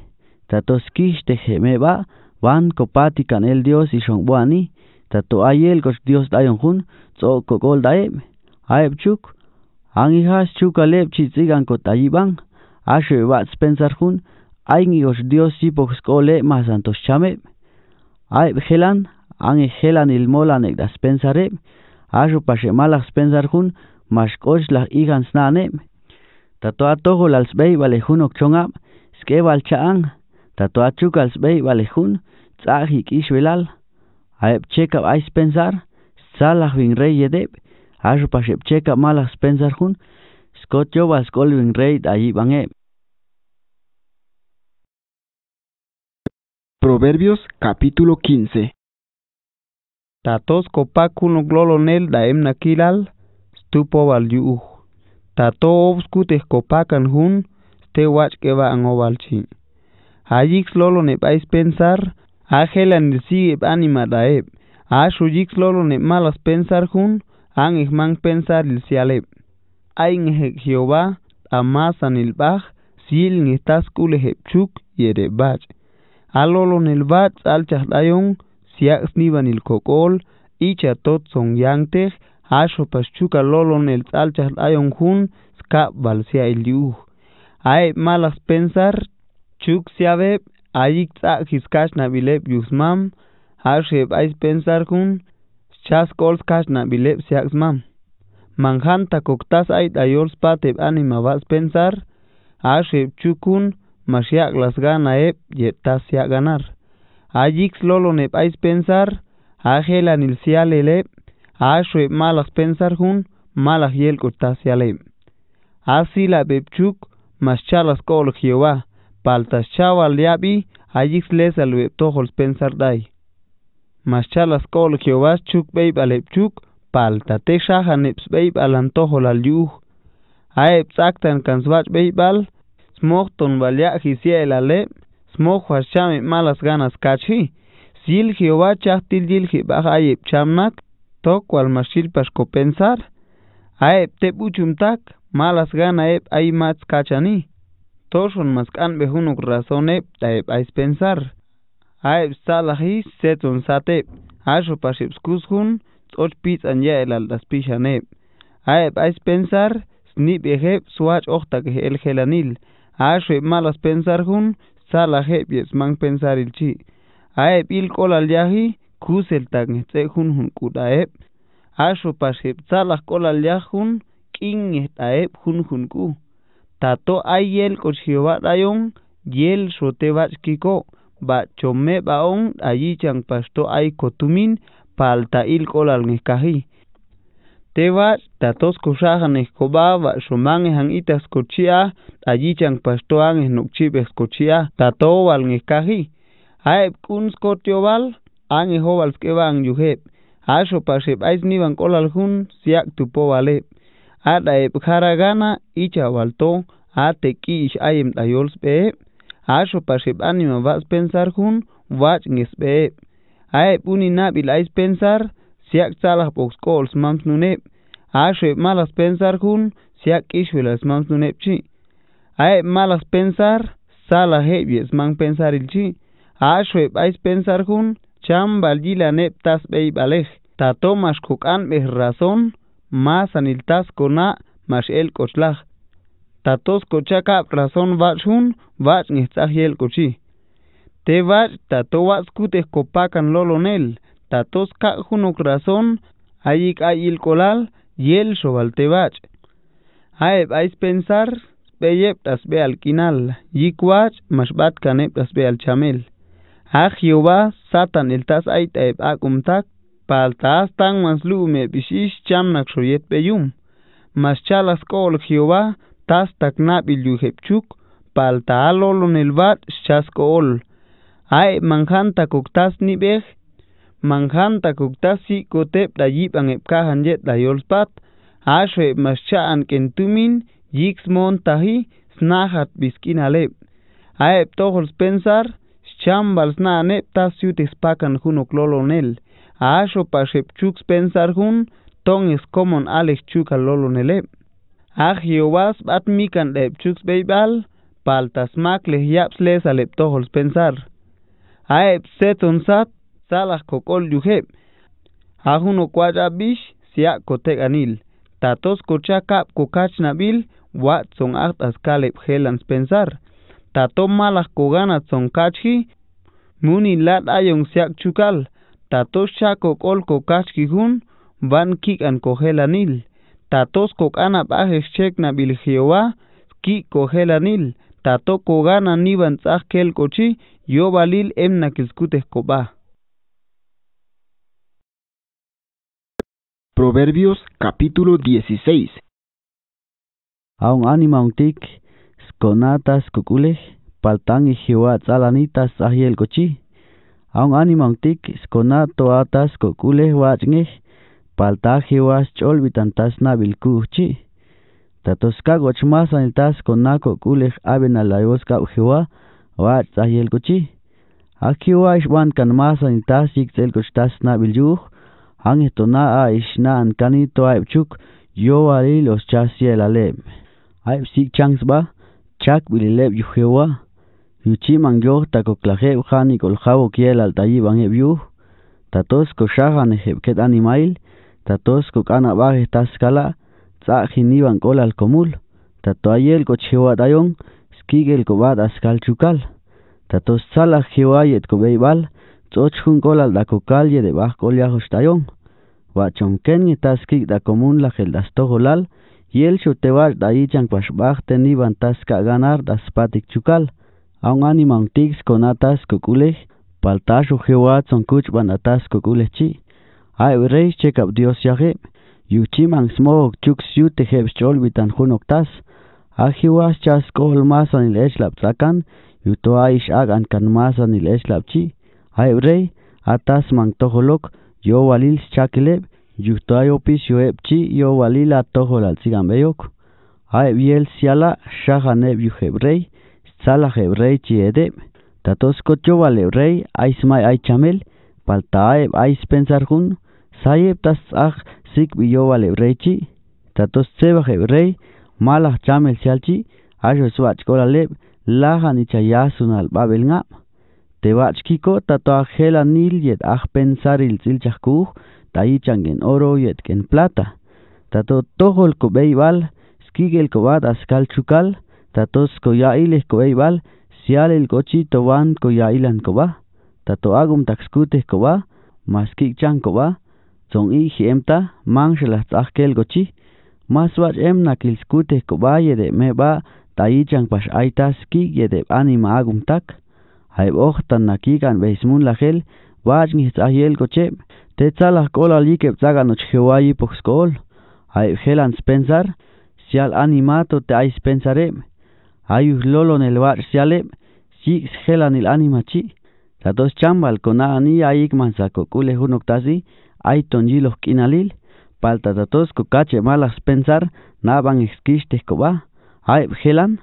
Tato skiste VAN van copati EL dios y BUANI Tato ayel KOS dios dayon jun, tzoko gol daem. Aeb chuk, has chukalep chitzigan Ashe pensar jun, Aingi os dios jipox skole le mazan chame. ai helan, ange helan il molan da spensare. Ajo pase malak spensar kun, mas koz lak igan tato Ta togo lals bey ok ske bal chaan. Ta toa chuk lals bey bale hun, tzak hik chekap ai spensar, salak bin rey Ajo pashe cheka malak kun,
rey da Proverbios capítulo 15.
Tatos kopakuno glolonel daem nakilal stupo valyuh. Tato obskutes kopakan hun te wach que va Ayix lolo ne vais pensar, ajelan sigue anima daeb. yix lolo ne malas pensar hun, an man pensar il sialeb. Ain Jehová, amasan el baj, sil ni tas y bach alolon el bat al chahlayun siax niban el cocol y son yante asho paschuca el al jun ska el malas pensar chuk siabe yusmam asheb ais pensar jun chas kols siax mam manjanta coctas ait Ayol Spateb anima vas pensar asheb chukun Mashiach las gana eb eh, tas ya ganar. Ayix lolo neb aispensar, pensar, agel anilcial eleb, ashwe malas pensar jun, malas yel ya leb. Así la bebchuk, maschalas kol Jehová, paltas chaval yabi, ayix les al tohol pensar dai. Maschalas kol Jehová chuk beib alepchuk, palta te shahan ebs beib alantohol al yuh. Aeb zaktan kansvach beibal, smochton valia hisia elale smoch washami malas ganas kachi zil jehova chatil dil hi bahayep chamnak to kwal mashil pasko pensar aep te buchumtak malas gana ep ai mats kachani toshon maskan behunuk razone taep ais pensar aep salahi setun sate ajo pasip skuzkun tsoch pitsan ya elal das pishane aep ais pensar ni behe swach ochtak elhelanil el Ashwe malas pensar hun Sala hebyes man pensar il chi Aep pil kol al yahi Kusel tagne hun aep Ashwe pas heb Sala kol al yahi hun hun Tato ayel ko bat da Yel sote bach kiko Ba chome ba on Ayi chan pasto ay kotumin palta il kol al nekahi Tewa tatos kushahan escobaba shuman hanita escochia allichan pastoan esnuchib escochia tatowal nekaji aeb kunskotioval an ehobal skeban yuheb asho pasheb ais niban kolaljun siak tupovaleb ada eb jaragana icha walto ate kish ayem dayolsbe asho pasheb anima vas pensar jun wach ngesbe aeb uninabil aiz pensar siak salah box gols mams nunep malas pensar jun siak ishwelas mams nunep chi ae malas pensar sala hebies man pensar il chi Ashwe bais pensar hun cham balgila nep tas bei balej ta tomas kukan Masanil razón mas anil tas kona mas el kochlaj ta tos kochaka razón vach hun vach ngitzaj el kochi te vach lolonel tatos ka junok razón ayik ayil kolal yel xobaltebach aeb ais pensar beyeb tas be al quinal yikwach mashbat kaneb tas be al chamel aj Jehová satan el tas ait aeb akum tak pal tas tan maslu me bishish cham nak shoyet beyum Mas chalas kol Jehová tas tak taknap ilyuhepchuk pal el bat onelbat kol. aeb manjanta ni bej manjanta kuktasi da dayip an epkahan yet dayolpat ashwe maschaan kentumin yiksmon tahi snahat biskin alep aep tohols pensar chambals na nep tasiut ispakan juno klolonel asho pashepchuks pensar jun ton komon alex chuka lolonelep a chuk batmikan lepchuks beibal leh lehyaps les tohol spensar. aep sat, salas kokol yuhe ahuno kwaya bish sia kotek anil tatos kocha kap kokach nabil wat son act askalep helan pensar Tato malas kogana son cachi. muni lat ayong siak chukal tatos cha kokol kokachki hun van kik an kohelanil tatos kokana bajes chek nabil jehová ki kohelanil tato kogana niban tzaj kel
kochi yo balil em koba Proverbios capítulo 16.
Aun tik skonatas kukulej, paltan y Jehová tzalanitas ahiel cochi. Aun tic, skonato atas kukulej palta Jehová cholbitantas nabilkuchi. Tatoska gochmas anitas konako kulej aben alayoska Jehová wach ahiel cochi. Akiwa ishwan kanmas anitas nabil juh. ang esto na a isna an kanito ay chuk yo ari los chasi el alem ay sik ba chak bil lev yu jewa yu chiman yo ta ko u kol jabo ki el alta e viu ta tos ko shagan e ket animal ta tos ba ko kana ba esta skala tsa hin i al komul ta to ay ko ko ba da chukal ta tos sala yet ko beibal kokal ye de bajkol yajochtayón. Huachonken y taskik da komun la geldastojolal, y el chutebal da ichan cuashbajten ganar das patik chucal. Aun animan tix con atas cuculej, paltashu jewa tzonkuch kuch atas Ay reis checap dios yaje, yuchiman smog chuk siute hebschol vitan junoktas. Ajiwas chasco olmasan il labzakan, agan kan masan il chi. a hebrei atas mangtoholok yo walil chakleb yuktai opis yo epchi yo walila tohol al sigan beyok a siala shahane bi hebrei sala hebrei chiede tatosko yo wal hebrei aismai aichamel paltae ais aispensar hun saeb tas ax sik bi yo wal hebrei chi tatos seba hebrei mala chamel sialchi ajo swach kolale lahani babel ngap. tewachkiko tatoa gelanil yet ahpen saril tzilchakuj taichangen oro yet ken plata. Tato tohol ko beibal, skigel ko bat askal chukal, tato skoyail ko beibal, sial el kochi toban koyailan ko ba, tato agum takskute ko ba, maskik chan ko ba, zon i hiemta, mang shalat akkel gochi, maswaj em nakil skute ko ba yede me ba, taichang pas aita skig yede anima agum tak, haiboj tan nakikan veismun lahel, wach ni hitzahiel coche, te cola kol ali que noche noch jewayi pox hay sial animato te ais pensarem, ayuh lolo nel Bar si si Helan il anima chi, la dos chambal con ani aik mansaco cule junoktasi, ay tonjilos kinalil, tatos cocache malas pensar, naban exquiste coba, Hay Helan,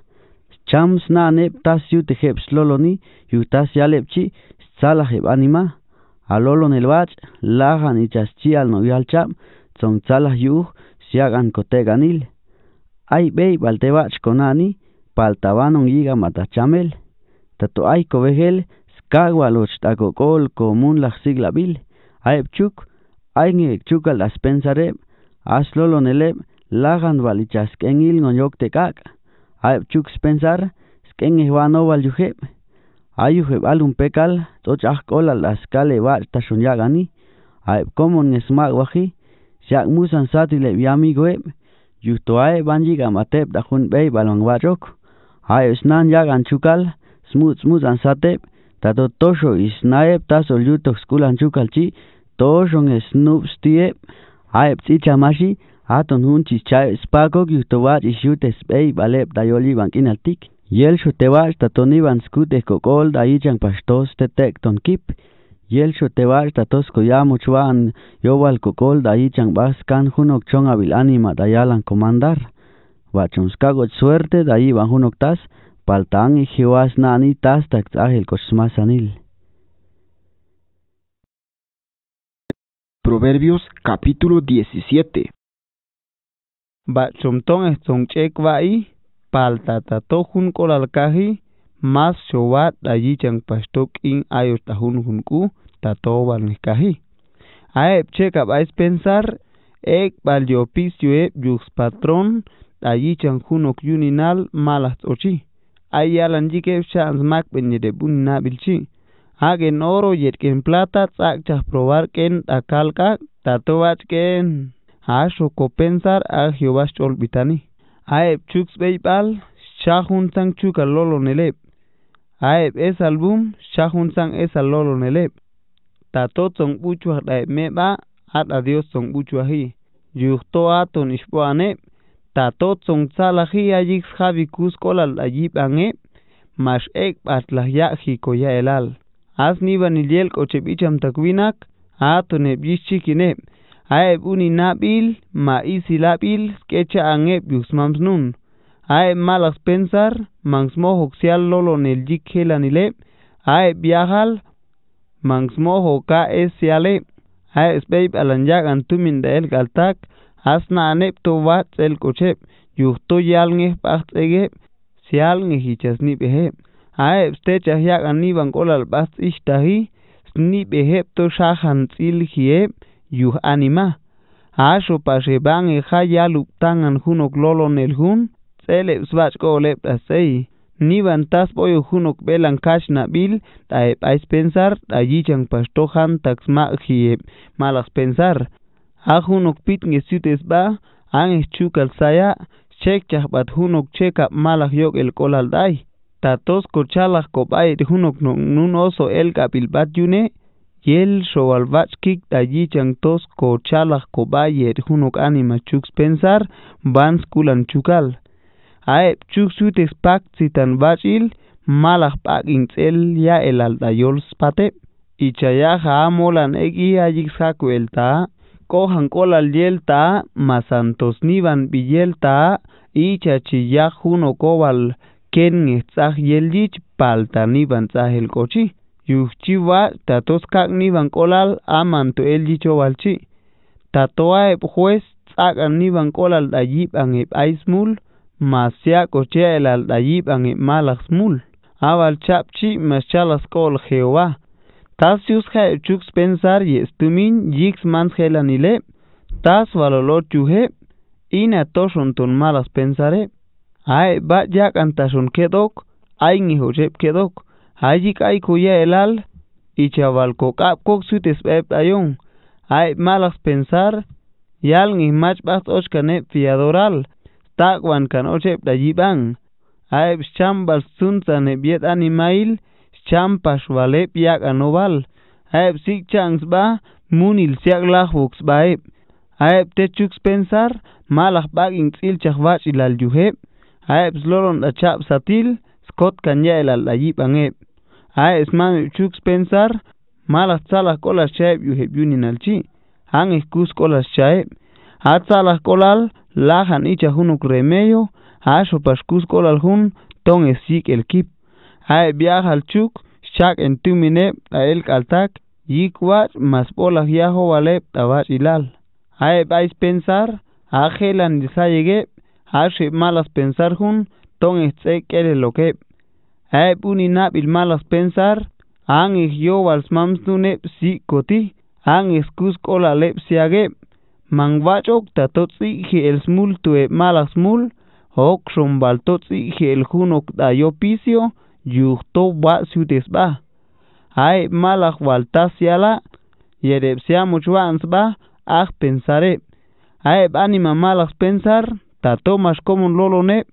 chams na nep tas yu loloni yu tas ya bat lagan heb anima a lolon el bach tegan y chas chi al al cham balte bach con paltaban mata txamel, tato ay covegel skagua loch tako col comun la sigla bil aep chuk ay chuk al aspensare as lolon elep lagan Aipchuk Spencer, sken ehwano wal yuheb. Ayuheb alun pekal, toch ahkol al askale wal tashun yagani. Aip komon ngesmak waji, siak musan sati leb yami gweb. Yuhto ae banjiga matep dahun bay balong wajok. Aip snan yagan chukal, smut smut an satep. Tato tosho isnaep taso yutok skulan chukal chi, tosho ngesnub stieb. Aip tichamashi, Aton hun chichay spago el ishut da y dayoli in altik. Yel shutewach de banskut kokol dayichan pashtos tetek kip. Yel shutewach tatos koyamo chuan yowal kokol dayichan baskan hunok anima da yalan comandar. skagot suerte y van hunok tas paltan y na nani tas tak
kosmasanil. Proverbios capítulo 17 Bachumton estonchek
palta paltatatojun colalcaji mas allí chang pastok in ayos tajun junku tatoban caji. Aep checa vais pensar ek pis e patron patrón ayichan junok yuninal malas ochi. ayalanjike yikep chans mak benyedebun nabilchi. Hagen oro yetken plata tzak probar ken akalka ken. Asho kopensar al Jehovah olbitani. Aeb chuk speipal, shahun sang chuk al lolo nelep. Aeb es album, shahun sang es al lolo nelep. Tato tong buchu at aeb meba, at adios tong buchu ahi. Yuhto aton ispo aneb, tato tong salahi ayik javi kuskol al ayib aneb, mas ek at lahya hiko ya elal. As niba nilielk ochebicham takwinak, aton ebis chikineb, Ae b'uni nabil maísi labil bius mams nun. Ae malas pensar mangs mansmo hoxial lolo nel jik yikel Ae biahal, mangs viajal ka es siale. Ae speib alanyak antumin el galtak. Asna anep to wat el kochep. Yuhto yal ngeh ege, sial ngeh hichas nip ehe. Ae stecha yak aniban kolal bacht ishtahi. snip behep to shahan tzil hiep. yuh anima. Asho pa shebang eha ya luptang an hunok lolo nel hun, tsele usbach ko olep da sei. Niban tas boyo hunok belan kash na bil, da eb ais pensar, da yichang pashto han tax ma ghi eb malak pensar. A hunok pit nge sutes ba, ang es chukal saya, chek chak bat hunok cheka malak yok el kolal dai. Tatos ko chalak ko bayet hunok nun oso el kapil bat yune, Yel Shobalbachkik allí chantos cochalaj cobayer junok anima chux pensar vans kulan chucal. Aep chuksu pak citan vachil malak pak el ya el aldayol spate. Ichayaja molan egi allix jacuelta. Cojan colal yelta masantos nivan billelta. Ichachiyaj ken zah yelich palta zah el cochi. Yufchiwa tatoskakni bankolal aman to el yicho walchi. Tatoa eb juez tsakani bankolal dayib an eb aismul. Masia cochea el al dayib an eb malaxmul. Abal chapchi maschalaskol Jehová. Tasius ha chux pensar y estumin yix mans helanile. Tas valolot yuhe. Ina toshon ton malas pensare. Ae bat yak antashon kedok. Ain hijo kedok. hayi k'aykuya elal ichavalkok'ab'kok sutesb'eb'ayun hay malas pensar yal nijmachb'aj t'ochkaneb' fiadoral tak'wan kan ocheb'dayib'an hay xchambal suntzaneb' yet animail xchampaxb'aleb' yak'anob'al hay sik'chansb'aj munil siaklaj wuksb'aeb' hay techux pensar malajb'ak intz'il chajb'ach ilal yujeb' hay slolon rachab' satil sk'ot kanya elal aldayi'b'aneb' es más chuk pensar malas talas colas chaep yu heb yuninalchi han escus colas chaep a talas colal lajan icha junuk remeyo, a shopashcus colal jun ton sik el kip Hay viaja al chuk shak en tuminep a el kaltak yikwach mas polas viajo valep tabach ilal a vais pensar a gelan disayegep a malas pensar jun ton esek el lokep inábil malas pensar, an yo walsmamstunep sikoti, Ang escusco la lepsiage, mangbachok tatotzi que el smul e malas mul, ok baltotsi je el junok dayopicio, yuhto wa siutesba. Ay malak waltasiala, yerepsia muchwansba, ah pensarep. Ay anima malas pensar, tatomas como un
lolonep,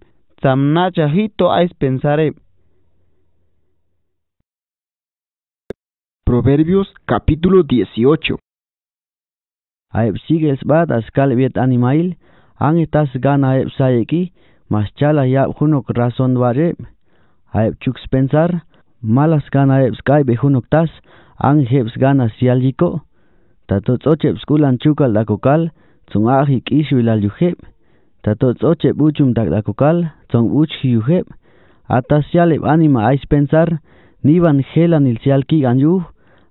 hito ais pensare. Proverbios capítulo 18.
Aepsiges bat askal viet animail, ang estas gana aep sayeki, mas chala yap hunok razón barep, aep chux pensar, malas gana aep sky behunok tas, ang heps gana Sialjiko, tatots ochep skulan chukal dakokal, tsung ahik ishu Yuhep, tatots ochep uchum tak dakokal, tsung uch hiyujep, atas yalep anima Aispensar, pensar, Helan Il Sialki ganyu,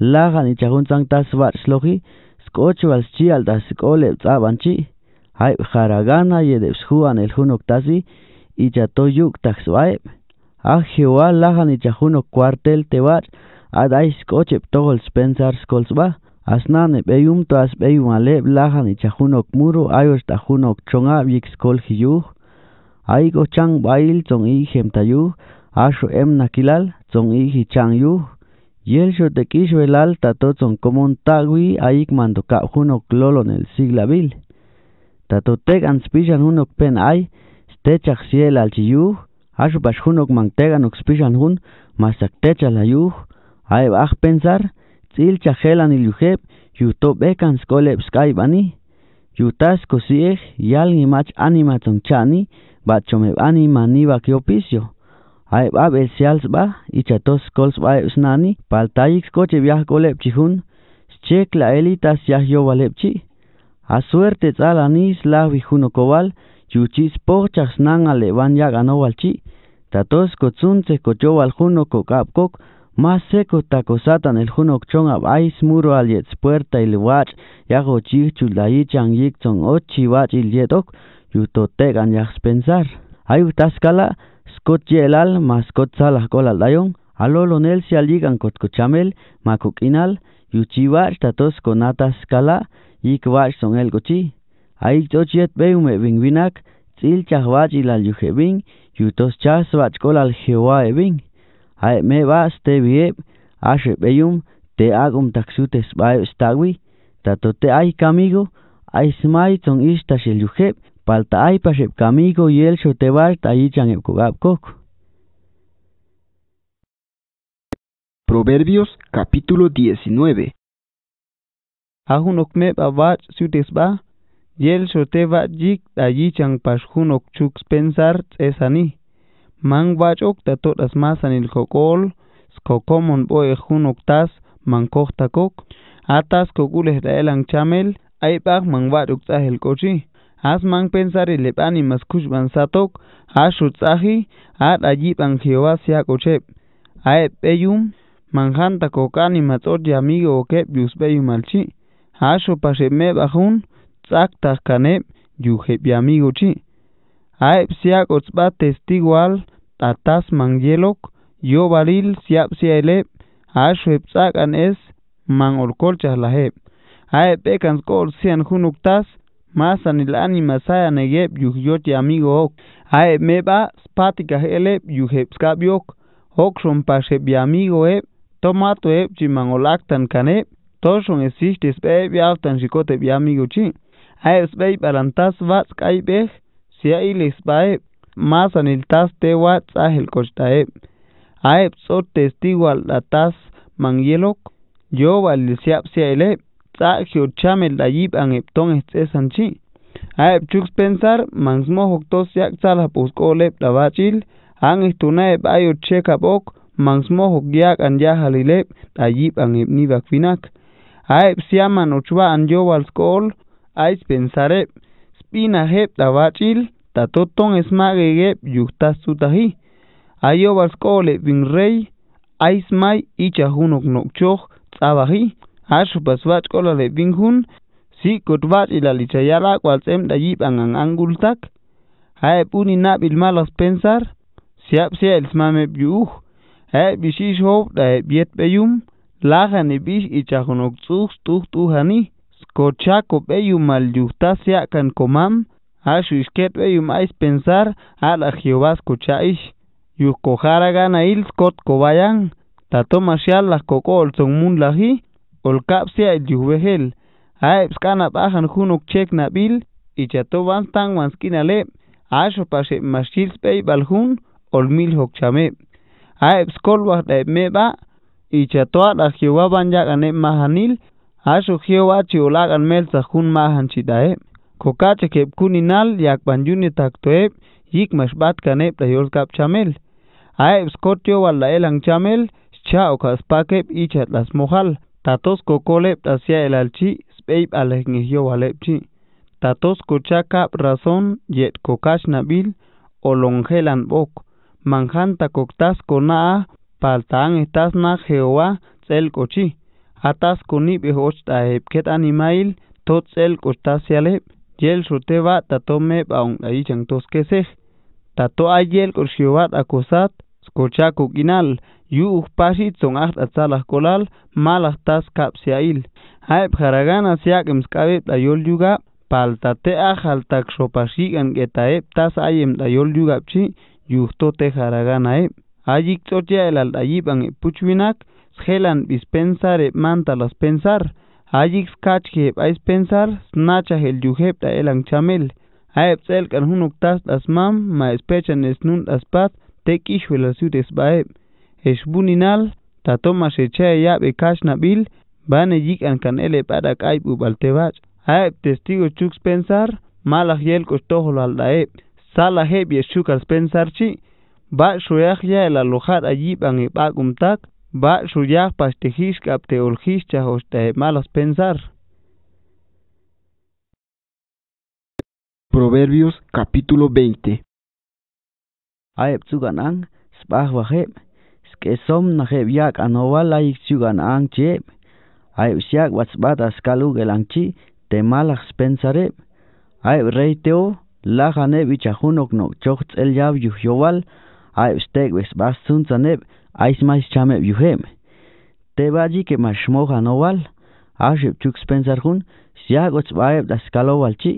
lagan itxaguntzang taz bat sloki, skotxu alz txial da skole zabantzi, haip jaragana jede zhuan eljunok tazi, itxatoyuk taz baeb. Ahioa lagan itxagunok kuartel te bat, adai skotxe ptogol spenzar skolz ba, asnane beyum toaz beyum muru aios tajunok bik skol hiyuh, Aiko chang bail tong i hem tayu, asu em nakilal tong Yel de velal tatotzon un tagui ayik mandoca junok lolon el Tato tegan spishan hunok pen ay, stechak siel al chiyuj, ashupash junok spishan hun, Hun, techa la yuj, ay Bach pensar, tzil chajelan Yutobekan yuto skoleb yutas yutas Y yal mach anima chani, Bachome anima ni ay ba bel y chatos kols nani, usnani paltayik coche viaj golep hun, chek la elitas yo valepchi a suerte tzalanis la vijuno cobal yuchis pochas nan alevan ya ganó valchi tatos kotzunce juno valjuno kokapkok más seco tacosatan el juno chonga abais muro al yetz puerta y ya yago chichul la yichan yikzon ochi liedok. il yetok yutotegan ya pensar ay Scott Yelal, Mascot Salahkol Aldayon, Alolonel se aligan Makukinal, yuchivar Tatos Conatas Kala, Yikvach Son El Gochi, Beyum Beume Bingvinak, Tzil Chahvach Ilal Yujebin, Yutos Chasvach Kol Al Ahí me Vas Te Agum Taxutes Baeb Stawi, Tatote Ay Camigo, ay Son Ishtash El paltaaypa y yel el ayichan
ipkugapkuk. Proverbios capítulo 19
Ajunokmep abach sutisba, yel shoteba yik ayichan pashjunok chuk pensar esani. Mangbachok todas masan il kokol, skokomon boe junoktas kok atas Da daelan chamel, aipag mangbachok el kochi. has man pensari lepani maskush bansatok, has utzahi, at ajib ang Jehová siya kochep. Aet peyum, manjan takokani matzor yamigo okep yus peyum alchi, has upasheme bajun, tzak tajkanep, yuhep yamigo chi. Aep siya kochba testigo al, tatas mangyelok, yo balil siya psia elep, has upzak an es, man orkolchah lahep. Aep ekans kol siyan hunuk tas, más anil ánima saya negep yuk yoti amigo ok. Ae meba spatika elep yuk hep skab yok. Ok son pashep amigo ep. Tomato ep chiman olaktan kan ep. Toshon esiste spep yaltan shikote bi amigo chin. Ae spep alantas vats kai beh. Sia ili spa ep. Más anil tas te vats ahel kochta ep. Ae sot testigo al la tas man yelok. Yo val siap sia elep. tsakio chame la yip an epton este sanchi. A epchuk pensar, mans mohok tos la bachil, an estuna ep ayo cheka bok, mans mohok giak an ya halilep, an epni bakfinak. A ep siaman uchwa an yo aiz pensarep, spina hep la bachil, ta toton esmage gep yuktas tutahi. A yo aiz mai icha hunok ashu baswach kola de binghun si ilalichayala, ila lichayala da an angultak hae uni nabil malas pensar siap sia Smame biuh a bishish hov biet yet beyum bish i tsuj tuj tuhani, skochako beyum al yuhta Kan komam ashu ishket ais pensar ala jehová escuchaish yuhkojara gana il kobayan tato shial las kokol son mun lahi, ol kapsia yuwehel hae skana bajan junuk chek nabil y chato bantan wanskinale asho pashe mashil spey baljun ol mil hokchame hae skol wahde meba y chatoa la jewa banyagane mahanil asho jewa chiolagan mel sajun mahan chidae kokache kepkuninal yak banyuni taktoe yik mashbat kanep la yol kapchamel hae skotio walaelan chamel chao kaspakep ichat las mojal Tatos kokolep hacia el alchi, speib alejngihio alepchi. Tatos cochaca razón, yet Kokash nabil, Olonghelan bok. Manjanta coctas naa, paltaan estas na Jehová, tsel cochi. Atas conib hoch animail, tot tsel cochtasialep. Yel soteva tatome baung ahí toskeseh. Tato ayel cochivat akosat Scochaco quinal, yuh son aht at kolal... malas tas capsiail. Aep jaragana siakem skabet ayol yuga, ...paltate shopashigan sopashigan getaep tas ayem ayol yugapchi, yuhtote jaragana ep. Ayik tzochea el aldayiban puchwinak, sgelan bispensar mantalas pensar. Ayik skachjeb aispensar... pensar, snacha el da elang chamel. Aep selkan hunuk tas asmam, ma espechan aspat, tekixuelasures baeb ta tatomas echea yaab ekashnabil bane yik'an canele para ayb ubaltebach aep testigo chuk pensar malaj yelkoch aldae aldaeb salajeb yexchukals pensar chi ba shuyaj ya el alojar allí an ibak e umtak ba shuyaj kapte malas pensar
Proverbios capítulo 20
aib tugan ang sebah wahib skesom nahib yak anoval laik tugan ang cip aib siak wat sebat askalu gelangci temalak spensare aib reiteo lahane bichahunok nok chokts el yab yuh yoval aib steg wes bastun zanib aib smais chame yuhem tebaji ke mashmoh anoval aib tuk spensar hun siak wat sebat askalu walci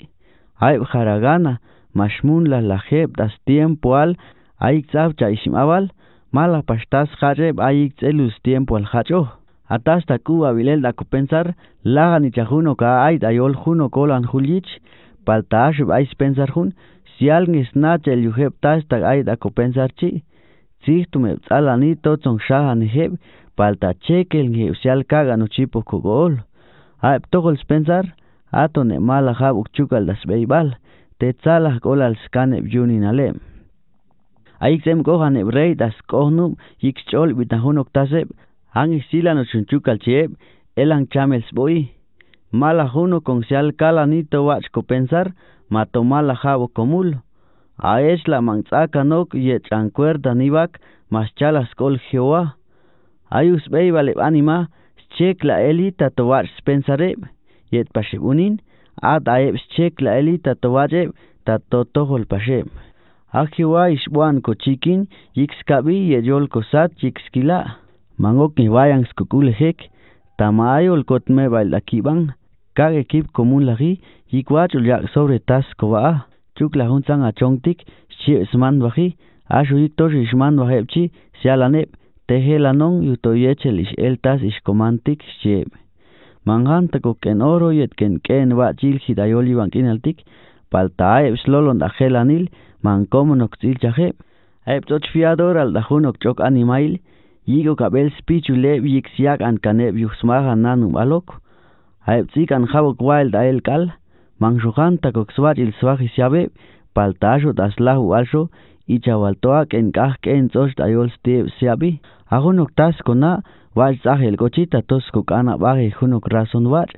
aib haragana mashmun la lahib das tiempo al Ayik tzavcha isimabal... mala pashtas jareb ayik tzelus tiempo al hacho. Atas Kuba bilel da pensar, laga ka ait ayol juno kolan julich, paltash vais pensar jun, si alguien es nache el yujeb tas ait chi. Tzihtume tzalanito shahan heb, palta chekel sial kaga no chipo kogol. Aep togol pensar, atone mala Chukal dasbeibal das beibal, te tzalak yunin alem. აიგზემ გოღანე ბრეი და სკონუ იქჭოლ ვიდაჰონ ოქტაზებ ანი სილანო ჩუნჩუკალჩებ ელან ჩამელს ბოი მალა ჰონო კონსიალ კალანიტო ვაჩკო პენსარ მატო მალა ხავო კომულ აეშ ლა მანცაკანოკ იე ჭანკვერ დანივაკ მასჩალა სკოლ ხიოა აიუს ბეი ვალე ანიმა შეკლა ელიტა თო ვარ სპენსარე იეთ პაშიბუნინ ადაებს შეკლა ელიტა თო ვაჯე და თო თო ჰოლ პაშიბ Akhiwa Ishwan ko chikin yikskabi ye yol ko sat yikskila. Mangok ni bayang skukul hek. Tamayo el kotme bail akiban. Kag ekip komun lagi yikwach ul sobre tas ko ba. Chuk la hunsang a chongtik shie isman bahi. Ashu yik tosh isman bahepchi sialanep. Tehe lanong yuto yechel ish eltas ish komantik shie. Mangan tako ken oro yet ken ken wa chil hidayoli wankinaltik. Paltaeb slolon da helanil. mancomo noctil chaje aeptot fiador al dajun okchok animail yigo kabel spichule yixiak an Kanev yuxmaga nanum alok aeptzik an da wild el kal manjohan takoxwat il swaji siabe paltajo daslahu alsho y chawaltoak en kajke en da dayol steve siabi ajun oktas kona waltzajel kochita tosco cana baje junok razon war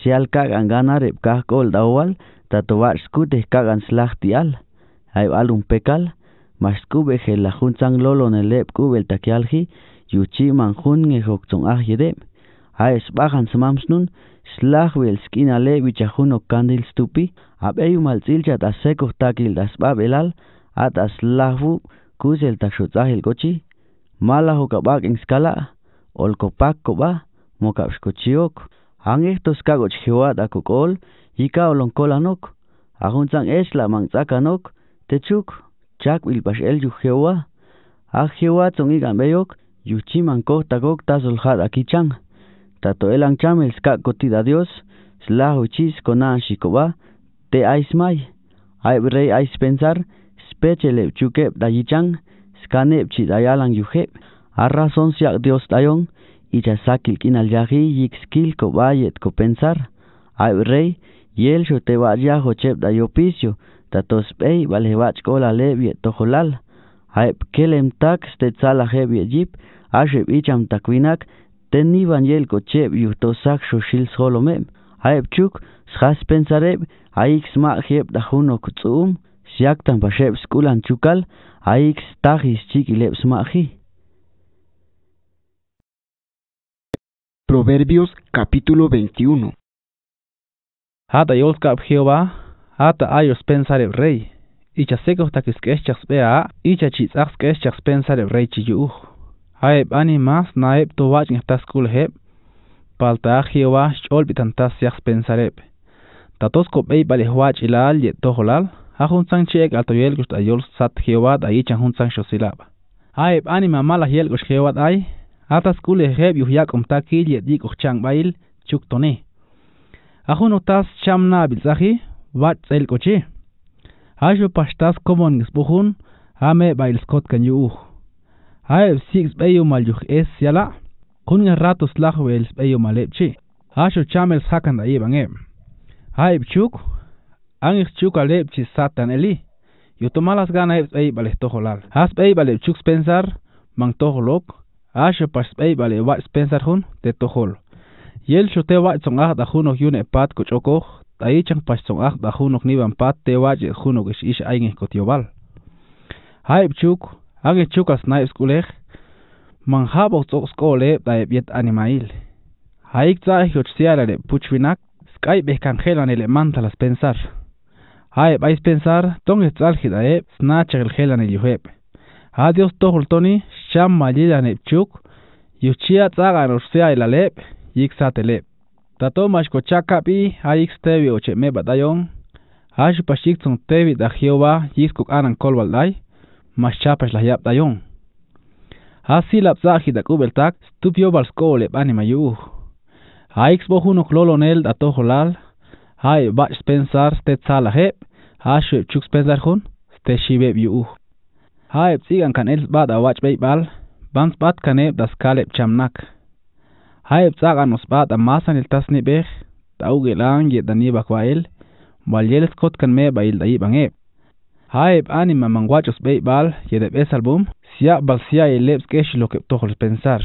sial cagan ganarep dawal tatowar skuteh kag hay alum pecal, mas cube que la junzang lolo en el lep cube el taquialji, yuchi manjun ne hoxon ajedem, ah hay spajan smamsnun, slahwe el skina lebi chajuno candil stupi, abeyu mal silchat a seco taquil das babelal, at as lahu, kus el tachotahil gochi, mala hokabak en scala, olkopak koba, mokapskochiok, ang estos kagoch jewat akukol, ika olonkolanok, ahunzang esla mangzakanok, Techuk, chak el yu Ajewa a Jehová tzongigambeyok, yuchimanko takok tazolhat akichan, tato Cham el skakotida Dios, Chis kona shikoba, te aismay, aibrey Aispensar, pensar, spechelep chukep dayichan, skanep chidayalan yuhep, a siak Dios dayon, y sakil kinal yahi yikskil kobayet ko pensar, aibrey, yel shoteba yaho chep dayopicio, datos pei vale va skola levie to holal hay kelem tak ste tsala hebie jip aje icham takwinak ten ivan yel koche yu to sak sho shil solome hay chuk skhas pensare aix ma heb da huno kutum siak tan bashe skulan chukal aix
tahis chiki leps ma hi Proverbios capítulo 21
Hada yolskap Jehová ata ayos pensar rey icha seko ta kiskeschas bea icha chitsax keschas pensar rey chiyu haib ani mas naib to wach ta kul heb palta jewa chol bitantas yax pensareb tatos ko bei bale wach ilal ye toholal ha hunsan chek yel gust ayol sat jewa da icha hunsan shosilab haib ani mamala hiel gust jewa ay atas kul heb yu ta kil ye dik chang bail chuktone Ahun utas chamna zahi Watzelkochi. Hashu pastas komon nisbuhun, hame bailskot kan yuuh. Hae six beyo mal yuh es yala, kun ratos lachwels beyo malepchi. Hashu chamels hakan da yebangem. Hae chuk, angich chuk alepchi satan eli. Yutomalas gana hebs bey balestojolal. Has bey balepchuks pensar, mangtojolok, Asho pas bey bale wat pensar hun, te tojol. Yel shote wat songah da huno yune pat kuchokoj, ahí chan pas da ba hunok niban ni van pat te wa je hun ok ish ay ngi ko tio bal hay chuk ang e chuk as nai to da animail hay tsa ich ot be kan helan ele manta las pensar hay bais pensar ton et sal gida eh snatch el helan el yuhep ha to toni sham ma lidan e chuk yuchia tsaga no sia la Tato mas ko chakapi ayik stevi oche me batayon. Ash pasik tong tevi da Jehova yis kuk anang kolbal day. Mas chapas la yap dayon. Asi lap zahi da kubel tak stupio bal skole pani mayu. Ayik spohu nok lolo nel da toho lal. Ay bach spensar ste tzala hep. Ash web chuk spensar hun ste shibe yu. Ay tzigan kan el bat a wach bay bal. Bans bat kanep das kalep chamnak. nak. های بزاق نصبات اما سن التسنی بیخ تاو گیلان گی دنی بکوائل بل یل سکوت کن می بایل دایی بانگی های اب آنی من منگواج بی بال یه دب ایس البوم سیا بل سیا یه لیبز گیش لو کب توخل پنسار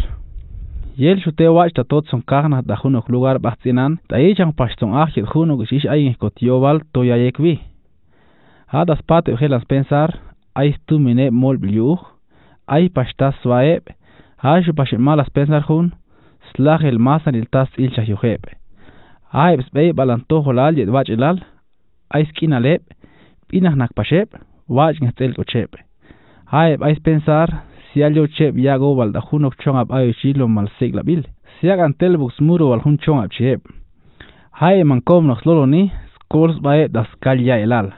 یل شو تیو واج تا توت سون کاغن ها دخونو کلوگار بحثینان دایی چانگ پاشتون آخ یه دخونو گشیش آیین کتیو بال تو یا یک وی ها دست پاتو خیلان سپنسار ای ستو مینه مول بلیوخ ای پاشتا سوائب ها شو پاشت مال سپنسار خون slah el masan il tas il chah yuheb. Aibs bay balan toho lal yed vaj ilal, aiz kina leb, pinah nak pasheb, vaj ngah tzel ko cheb. Aib aiz pensar, si alyo cheb ya go bal da hunok chong ab ayo chilo mal seg la bil, si ag an tel buks muro bal hun chong ab cheb. Aib man kom nox lolo ni, skols bae da skal ya ilal.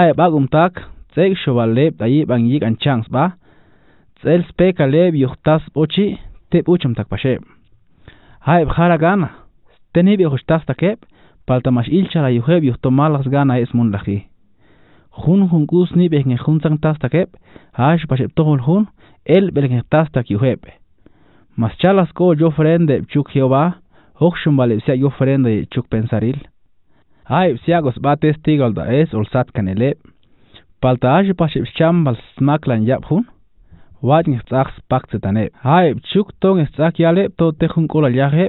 Aib agum tak, tzeg shobal leb da yib ang yik an chans ba, tzel speka leb yuhtas bochi, tep uchum takpashe. Haib jara gana, tenib yohushtas palta paltamash ilcha la yuheb yuhtomalas gana es mun lahi. hun jun kus ni begen junzan tas takep, hash pashep tohul hun el belgen tas tak yuheb. Mas chalas ko yo frende chuk Jehová, hoxum vale sea yo frende chuk pensaril. Haib siagos bates tigalda es olsat canelep, palta hash pashep chambal smaklan yap hun wad ng tsax pak tsetane hay chuk tong tsak yale to te jun kola yaje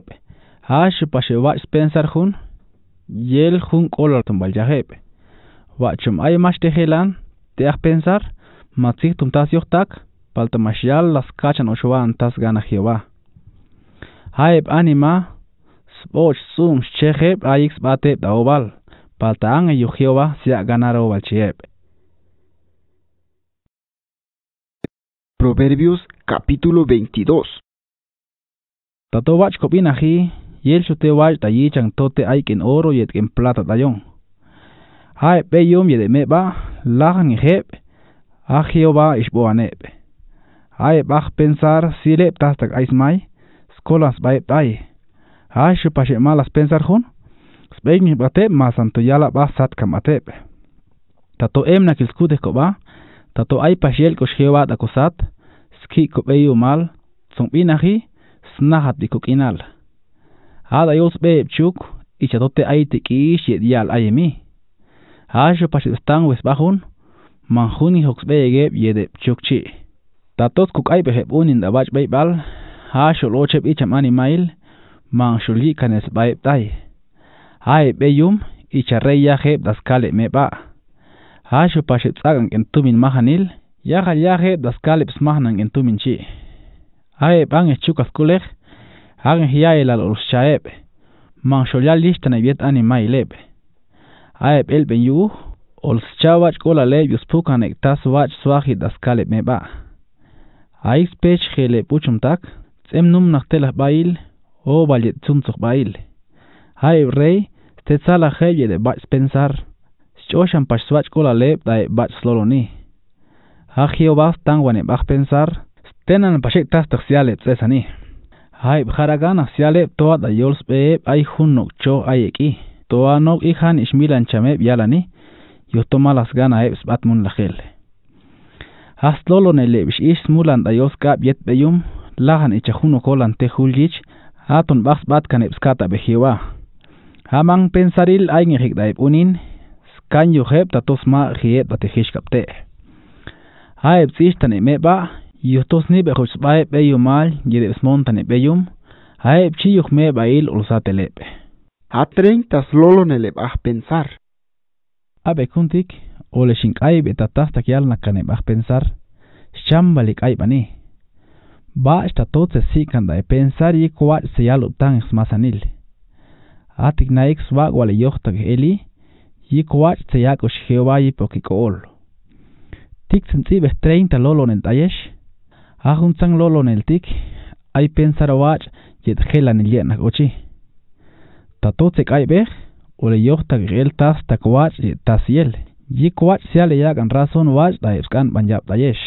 ha shipashe wa spencer jun yel jun kola tombal yaje wa chum ay mas te helan te ach pensar matzik tum tas yoktak palta mashyal las kachan oshwan tas gana jewa Hai, anima spoch sum cheheb ayix bate daobal palta ang yo jewa sia ganaro balchieb
Proverbios capítulo 22.
Tato wach kopina hi, yel chute wach ta chang tote ay oro yet ken plata tayong. Hay pe yom yede me ba, lajan hep, a Jehová ishboanep. Hay bach pensar si lep tastak aismai, skolas baep tai. Hay shupashe malas pensar hun, spek ni batep ma yala ba atep. Tato emna kilskude koba, tanto hay paxiel coxgewa dacosat, ski copello mal, zombinaji, snajat y coquinal. Ada yos chuk, y chatote hay tequish y dial ayemi. Asho pachistán wesbajun, manjuni hoxbegeb yedep chukchi. Tatos kukay pejeb unin dabach beibal, asho locheb icham animail, manshulgi kanes baib tay. Ay beyum, y charreya heb daskale meba. Hasche pasche zagen en tumin mahanil, jaha jahe das kalips mahanang en tumin chi. Ae bang es chukas kulek, hagen hiae lal urs chaeb, man sholyal lishtan ay viet ani mai leb. Ae bel ben yu, urs chawach kola leb yus pukan ek tas wach swahi das kalip me ba. Ae spech hele puchum tak, tsem num nach telah bail, o baljet tsum tsuk bail. Ae rey, te tsala hele de bach pensar. Chosham pashwach ko la lep dai bat slolo ni. Ha khio baf tang wane bakh pensar tenan pashik tas tak siale tsesa ni. Hai bkharagana siale toa da yols pe ai hun nok cho ai eki. Toa nok i khan ismilan chame yala ni. Yo to malas gana e spat mun la khel. Ha slolo ne le bish is mulan da yos kap yet be yum la han e chakhun ko lan te khuljich. Atun bakh bat kan e pskata be khiwa. Hamang pensaril ai ngi khik dai unin. kan yuheb tatos ma hieb ta tihishkapte haib sich tanemeba yuhtos ni behushbae be yumal yedesmon tanebeyum haib chi yuhme bail ulsatelebe hatren tas lolo neleb ah pensar abekuntik ole shinkay betatas takyal nakaneb ah pensar shambalik aybani ba shtatot se sikan da pensar yikwat se yaluptan smasanil atik naik swag wale yohtag eli yikuwach tseyak ux Jehová yipoki kool. Tik tzimtzibes 30 lolon el tayesh, ahuntzang lolon el tik, ay pensar wach yet gelan el yenak uchi. Tatotzek ay bej, ule yohtak gel tas tak wach yet tas yel, yikuwach seale yak an razon wach da yipskan banyab tayesh.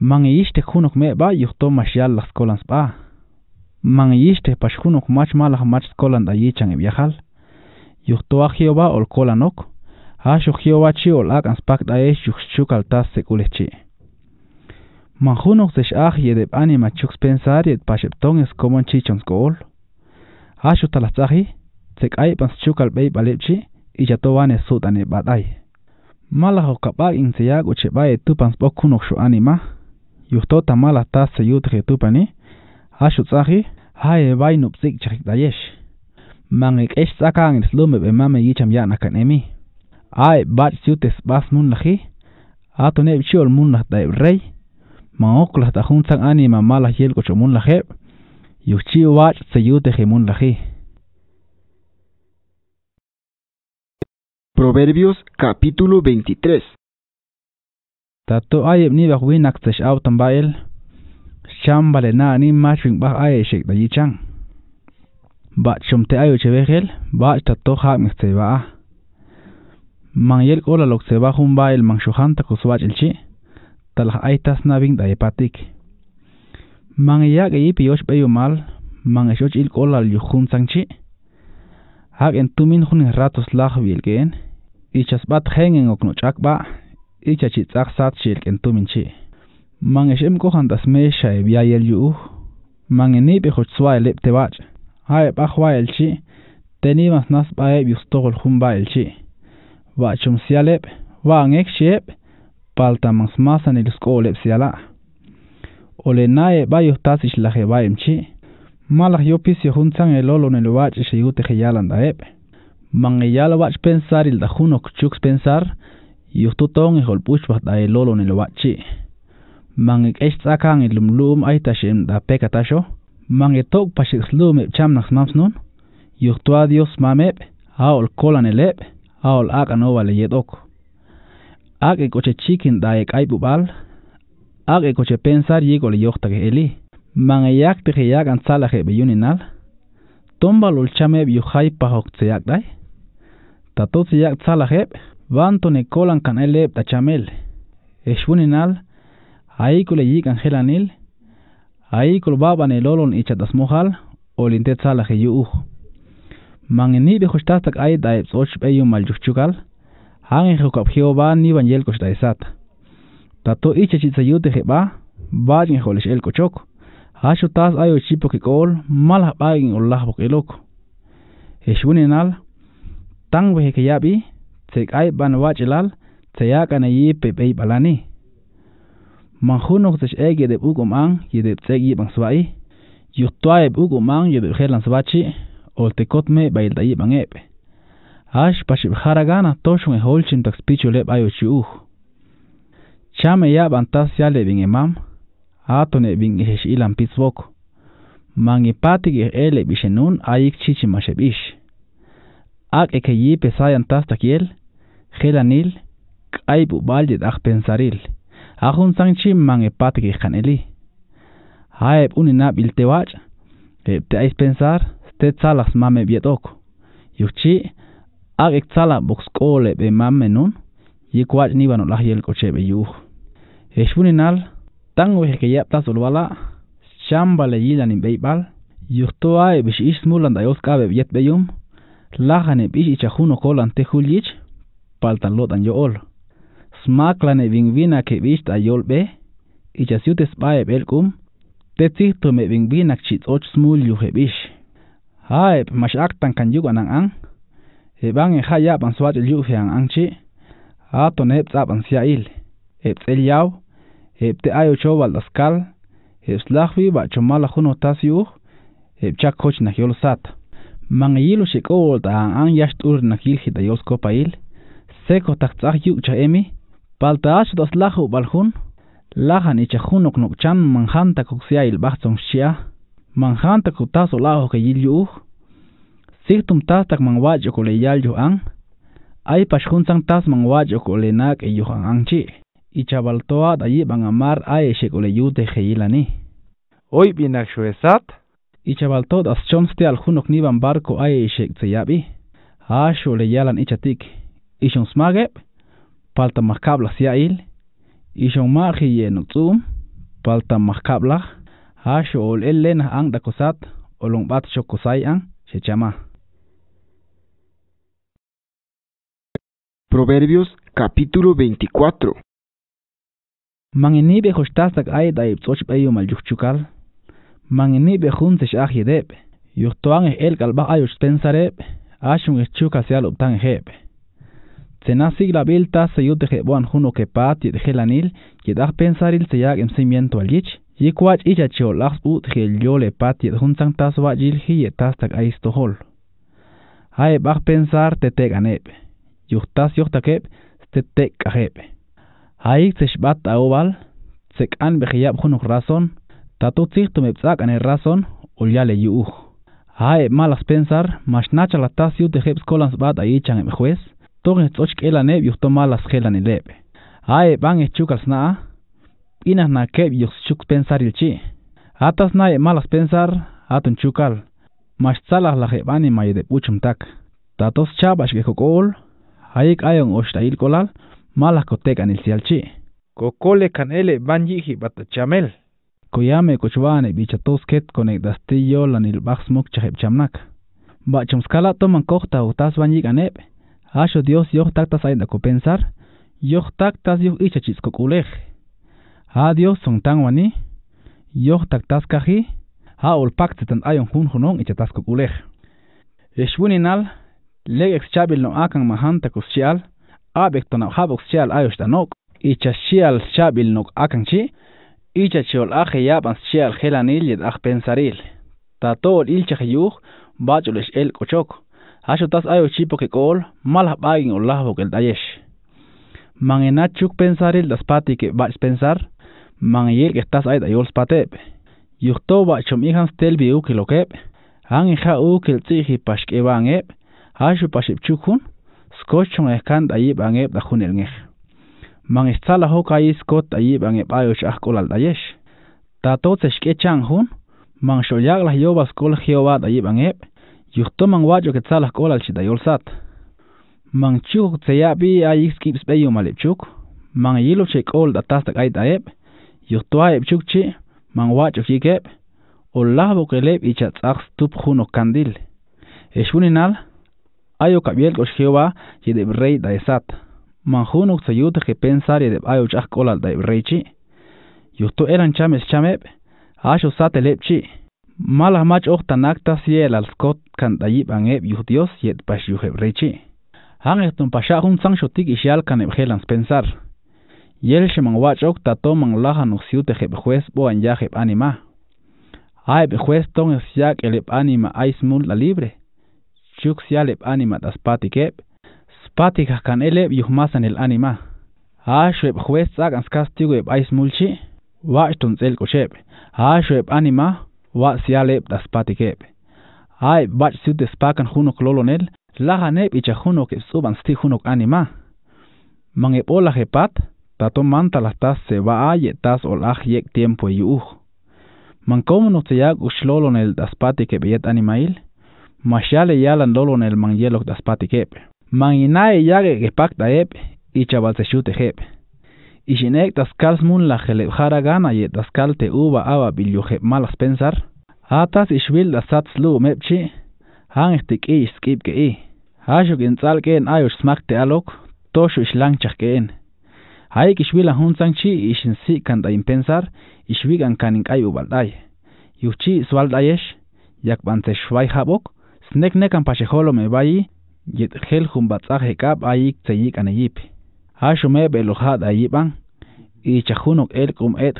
Mang iishte kunok me ba yuhto mashyal lakskolans ba. Mang iishte pashkunok mach malak mach skolan da yichang ibyakal. Mang iishte יוכתוה חיובה על כל ענוק, אה שוכיובה צ'י עולק אנספק דאש יוכשוק על תס סקולי צ'י. מנחונוך זה שאח ידב אני מצ'וק ספנסר יד פשפטון אס קומון צ'י צ'ונס גול. אה שוטל הצחי, צק אי פנסצ'וק על בי בלב צ'י, איג'ה טובה נסות אני בת אי. מלאך או קבל אינציאג וצ'בא יטו פנסבוק כונוך שו אני מה? יוכתו תמלה תס סיוט חיטו פני? אה שוצחי, היי וואי נופסיק צ'חיק דאש. man e qesh en es be mame yicham yana kan emi ai bat siutes bas mun lahi ato ne bichol mun lah da rey ma okla ta hun sang ani ma mala hiel ko mun yuchi wat se yute he mun lahi
Proverbios capítulo 23
Tato ayeb ni bakwin ak autan bael na ni machwing bak aye da yichang bat chomte ayo cheve gel, bat ch tatok hap nge se ba. Mange yel kola lok se ba khun ba el man shokan tako swat el chi, talak ay tasna bin da epatik. Mange ya ge yipi yoch peyo mal, mange yoch il kola luk khun san chi, haken tumin khun en ratos lak vi el gen, ichas bat gen gen okno chak ba, icha chit sak sat chi elken tumin chi. Mange shem kohan tasme shaye bya yel yu ou, mange ni pekhoch swa el lepte bat, haib ahwaelchi tenimas nas baeb yustogol jumbaelchi wachum sialeb waan ekxieb paltamas masan iluskooleb siala ole naeb ba yustasich laje baemchi malaj yopisio juntzan elolonel wach ixeyute jeyalandaeb man eyala wach pensar ildajun okchuks pensar yustuton ejolpuchbaj da elolonel wachchi man ekextzakan ilumlum e aitaxem da pekataxo man etok pashik slum cham nas mams nun yuktua dios mamep aol kolan elep aol ak anova leyetok ak koche chikin daek ay bubal ak koche pensar le yokta ke eli man yak te yak an ke beyuni nal, tomba lul chamep yuhay pahok yak dai tatot tseyak tsala heb vanto ne kolan kan elep chamel, nal, aiko le yik angelanil Ai kulbab ane lolon icha dasmohal olinte tsala he yuh. Mangeni de khustastak ay daib soch be yu mal juchukal. Hangi khukap Jehová ni ban yel koshtaisat. Tato icha chitsa yute heba bajin kholish el kochok. Hashu tas ayo chipo kikol mal habagin ullah bokilok. Heshwuninal tang behe yabi tsek ai ban wachilal tsayak anayi pepe balani. manjunok sech e ye deb ugo man ye deb tsek ye bang swai, yuk toa eb ugo man ye deb herlan swachi, ol te kot me ba yelda ye bang ebe. Ash pashib haragana toshun e holchin tak spichu leb ayo chi uh. Chame ya ban tas ya le bing imam, ato ne bing ehesh ilan pits woko. Man ye patik e ele bishe nun ayik chichi mashe bish. Ak eke ye pesayan tas tak yel, helan il, kaibu baldit ak pensaril. Ak pensaril. Ahun sang chim mang e pati ke khan e uni e nap il te e ais pensar. Ste tsalas mame biet yuchi agik chi. Ag ek tzala buk skole be mame nun. Yik wach ni banu lah yel koche be nal. Tango ehe ke yap ta wala. Shamba yilani be ipal. Yuk bish biet be yum. Paltan lotan yo olo. smaklane vingvina ke vist a yolbe siute bae belkum tetzito me chit och smul yu hebish haep aktan kan yugan an ebang e, e haya pan swat yu fian anchi ato nep il, siail ep tseliaw ep te ayo chowal daskal ep slahwi ba chomala juno tasiu ep chak koch na yol sat Mang yilu shikol ta an yashtur na kil hita yos kopail seko tak yu cha emi E Balta da laho balhon, lahan echa hunok no chan manghantak ko si il batzo si, manghantak go taso laho e yejou, Sirtum tatak mangwajo ko le yalo ang, A pahuntza tas mangwajo ko lenak e jo an tse. Itja baltoa a ye bang mar a e se ko le yute eila ne. Oi binak chost, Itja baltod as chom ste al hunok nivan barkko a seg sa yapi, Ha cho le yalan echa tik, echon s magp. palta mahkablah sia'il ixonmaj iye' notz'um palta mahkablah da ang, lej bat dakosat olomb'at ang se llama.
Proverbios capítulo 24
Manginib hoxtastak ay da ibtsoch bayo mal yuchukal. Hun juntes aj yedeb. Yuchtuan el galba ayoch pensareb. Ashun ichukal tan Tsenasig la belta se yud de buan juno que pat y de y pensar el seyag en em cimiento al yich y cuach y yacho las ut gel yo le pat y jun hi y tas tak aistohol. Hay bach pensar te te ganep. Yuhtas yuhtakep te te kajep. Hay se shbat aobal se kan bejiyab juno razón tatu me tu ane razón ul le Hay malas pensar mas nacha la tas yud de bat ahí em juez. Tugin tsochk ela neb yuhto ma la sghe lebe. Ae baan e Ina na keb yuhs chuk pensar ilchi. Ata na e ma pensar, atun chuk Mas tzalah la e ane ma de uchum tak. Ta e tos cha bax ghe kuk oshta il kolal. Ma kotek Ko kole kan ele bat chamel. Ko yame ko konek da lan il e chamnak. Ba skala to kohta utas ban Asho Dios yo takta sayda ko pensar, yo takta yo icha chis ko kulej. A ha Dios son ha tan wani, yo takta skaji, a ol pakte tan ayon hun hunong icha tas ko kulej. Eshwini nal, leg ex chabil no akang mahan takus chial, abek ton au habok chial ayos tanok, icha chial chabil no akang chi, icha chol aje yapan chial helanil yed ak pensaril. Tato ol ilchak yuh, bachulish el kochok. Asho tas ayo chipo ke kol, malah paging ulah bo kel tayesh. Mangena chuk pensaril das pati ke bach pensar, mangyel ke tas ayo tayol spatep. Yukto bachom ihan stel bi uke lokep, ang iha uke tzihi pashke bang ep, asho paship chukun, skochong ekan eh tayib ang ep da hunel ngek. Mangistala eh ho kai skot tayib ang ep ayo chak kolal tayesh. Tato tse shke chang hun, mangsholyak lah yobas kol hiyo ba tayib ang ep, yuhtoman wacho quetzalaj kolal xitayol sat man ya tseyapi a skipsbeyo malipchuk man yilo chekol datastak ait aep yuhtoa epchukchi man chi kikep olavo kelep ichatzaj tup juno candil eshuninal ayo kabiel kosh jehova yedeb rey daesat man juno tsayuta que pensar yedeb ayo chak kolal daeb reychi yuhto eran chames chamep ayo satelepchi mal hamach och tanaktas yel al skot kan dayib an eb yuh dios yet bash yuh eb reche. Hang ehtun er pasha hun sang shotik ishyal kan eb helan spensar. Yel she man wach ok tato man laha nuk siu te heb juez bo an ya heb anima. Ha eb juez ton es yak el eb anima ais mul la libre. Chuk siya leb anima das patik eb. Spatik ha kan el eb yuh masan el anima. Ha shu eb juez zag anskas tigo eb ais mul chi. Wach tun zel kochep. Ha shu eb anima. Ha shu eb anima. wa sialep das patikep. Ay, bat siut despakan junok lolonel, lajanep icha que suban sti juno anima. Mangep ola jepat, tato manta las tas se va aye tas olaj yek tiempo e yuuj. Mankomo no ya ushlolonel das patikep yet animail, mashale yalan lolonel mangyelok das patikep. Manginae yage gepak daep, icha chute hep Ishinek taskals mun la jara gana ye taskal te uba aba bilyujeb malas pensar. Hatas ishwil da sats lu mepchi. Han ihtik ish skip ke i. Hashuk intzal keen ayush smak te alok. Toshu ishlang chak keen. Haik ishwila hunzang chi in si kan da impensar. an kanin ayu balday. Yuchi swaldayesh. Yak bante shwai habok. Snek nekan pasheholo me bayi. Yet gel jumbatzak hekab ayik tseyik aneyip. Hashume Belohad ayiban y chajunok el cum et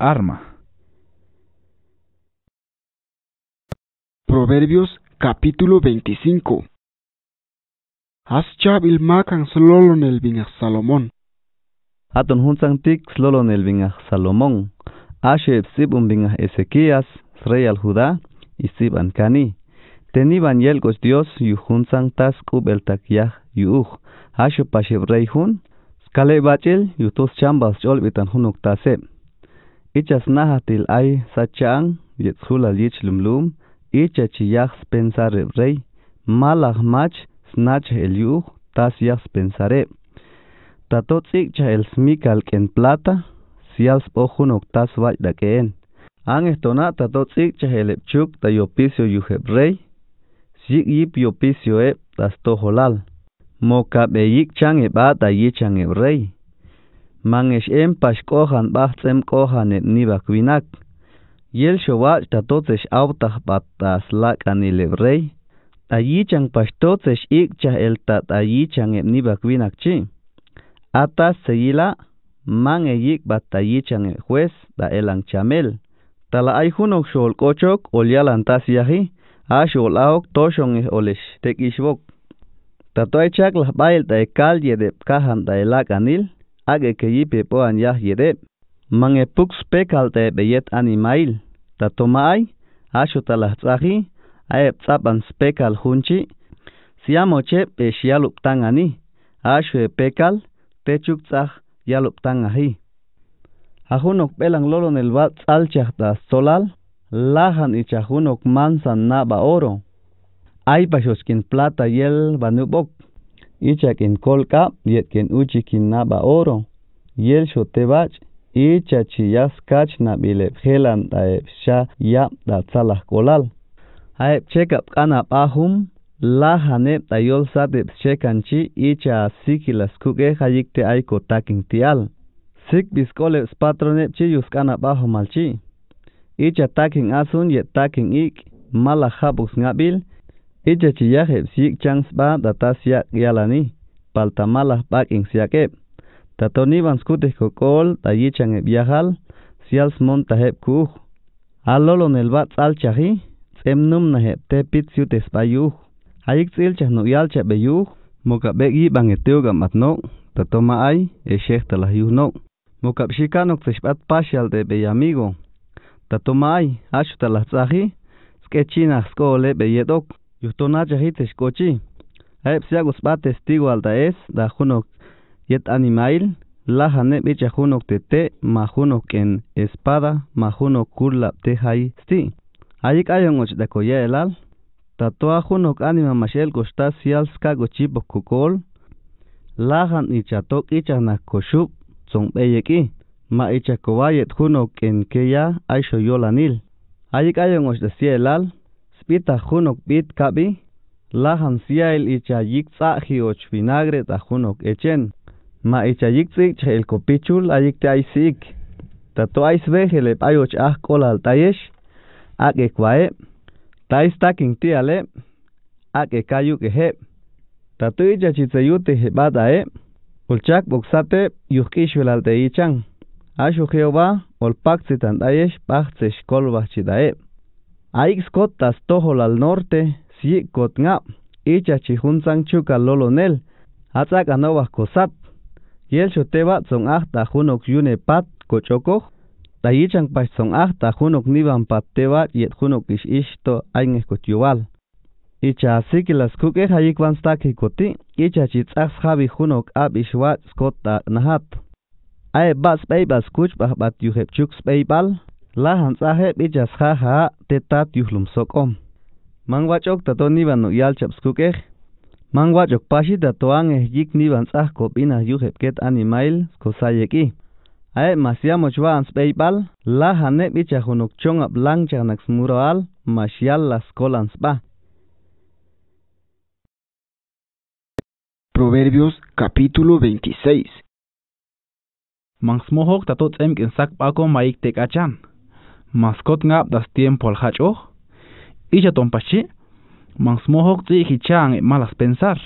arma.
Proverbios capítulo 25 Ascha bilmakan slolon el binaj Salomón. Aton hunsan tik slolon el binaj
Salomón. Ashe sibun Ezequías, rey al Judá, y siban cani. Teniban yelgos Dios y tas kubel takyah আশু পাশিব রাইহুন স্কালে বাচিল ইউতোস চাম্বাস চল বিতান হুনুক তাসে ইচাস নাহাতিল আই সাচাং ইয়েছুলা লিচ লুমলুম ইচাচি ইয়াখ স্পেন্সারে রাই মালাহ মাচ স্নাচ এলিউ তাস ইয়াখ স্পেন্সারে তাতোচিক চা এল স্মিকাল কেন প্লাতা সিয়াস পো হুনুক তাস ওয়াজ ডাকেন আং এতনা তাতোচিক চা হেলেপ চুক তাইও পিসিও ইউহেব রাই জিগ ইপ ইউ পিসিও এ তাস্তো হলাল moka be yik chang e ba ta ye chang e rei mang es em pas ko han ba tsem ko han et ni ba kwinak yel sho wa ta to tes au ta ba ta sla ka ni le rei ta yi chang pas to tes ik cha el ta ta yi chang e ni ba kwinak chi ata se yila mang e yik ba ta yi chang e juez da elang chamel tala ai huno shol kochok olyalan tas yahi ashol aok toshong e olesh tek ishbok Tatoy chak la bail tay kal yede kahan tay la kanil age ke yi pepo an yah yede mange puk spekal tay beyet animail tato mai ashu tala tsahi ay tsapan spekal hunchi siamo che pe shialup tang ani ashu e pekal te chuk tsah yalup tang ahi ahunok belang lolon el bat alchah ta solal lahan ichahunok mansan na ba oro ay pasos kin plata yel banubok. Icha kin kolka yet kin uchi kin naba oro. Yel so tebach, icha chi yas kach na bilep helan ta eb sha ya da tzalah kolal. Aeb chekap kana pahum, la hanep ta yol satep chekan chi icha sikilas kuke hayikte aiko takin tial. Sik biskolep spatronep chi yus kana pahumal chi. Icha takin asun yet takin ik, mala habus ngabil, Ija chiyaje siik chang spa data siak yalani, paltamala pak in siake. Tato niban skutih kokol ta yichang eb yajal, sials mon taheb kuj. Alolo nel bat sal chahi, tsem num naheb te pit siut espa yuj. Ayik tsil chah nuk yal chah be yuj, mokab beg yi bang eteo gam at nok, tato ma ay, e shek talah yuj nok. Mokab shika nok tsishpat pasyal de be yamigo. Tato ma ay, ashu talah tsahi, skechina skole be yedok. Yuhtonacha hites cochi. Epsiagus bat testigo aldaes, da junok yet animail, la janep icha junok tete, ma junok ken espada, ma junok kurla te sti. Ayik ayon och da koya elal, tatoa junok anima mashel gosta sial ska gochipok kukol, la jan tok na koshup, ma icha kowayet junok ken keya aisho yolanil. Ayik da sielal, Bita tajun bit kabi la icha yiksa och vinagre ta junok echen ma icha che el copichul ayik te aisik tato ais vejele payoch ah Ake e, al tayesh ak ekwae tais taking tiale ak ekayu kehe tatu ichachitzeyute hebadae Ulchak Boksate, Yukishulal al teichan. Ashu Jehová, ol tandayesh, paxesh kolbach e. Aixcot tohol al norte, nga, Ngap, Ichachijun chuka Lolonel, Atzacanova Cosat, Yel Choteba son Ata Junok Yune Pat, Cochoco, Tayichan Pach son Ata Junok Nivan Pateba, Yet Junok Ishto Aingescot Yuval. Icha las kuke hayikwan staki koti, icha chitzas javi junok ab ishwa skota nahat. Ae bas peibas kuch bat yuhep chuk la han sahe bichas ha ha te tat yuhlum sokom. Mangwachok tato niban yal chap skukeh. Mangwachok pashi tato ang eh yik niban sah ko bina yuhep ket animail ko sayeki. Ae masya mochwa an spaypal la hane bichahunuk chong ap lang chanak smuroal masya la skolan
spa. Proverbios capítulo 26
Mangsmohok tatot emkin sakpako maik tekachan mascot ngap das tiempo al hacho y ya ton pachi mas mohok tzi hichang e malas pensar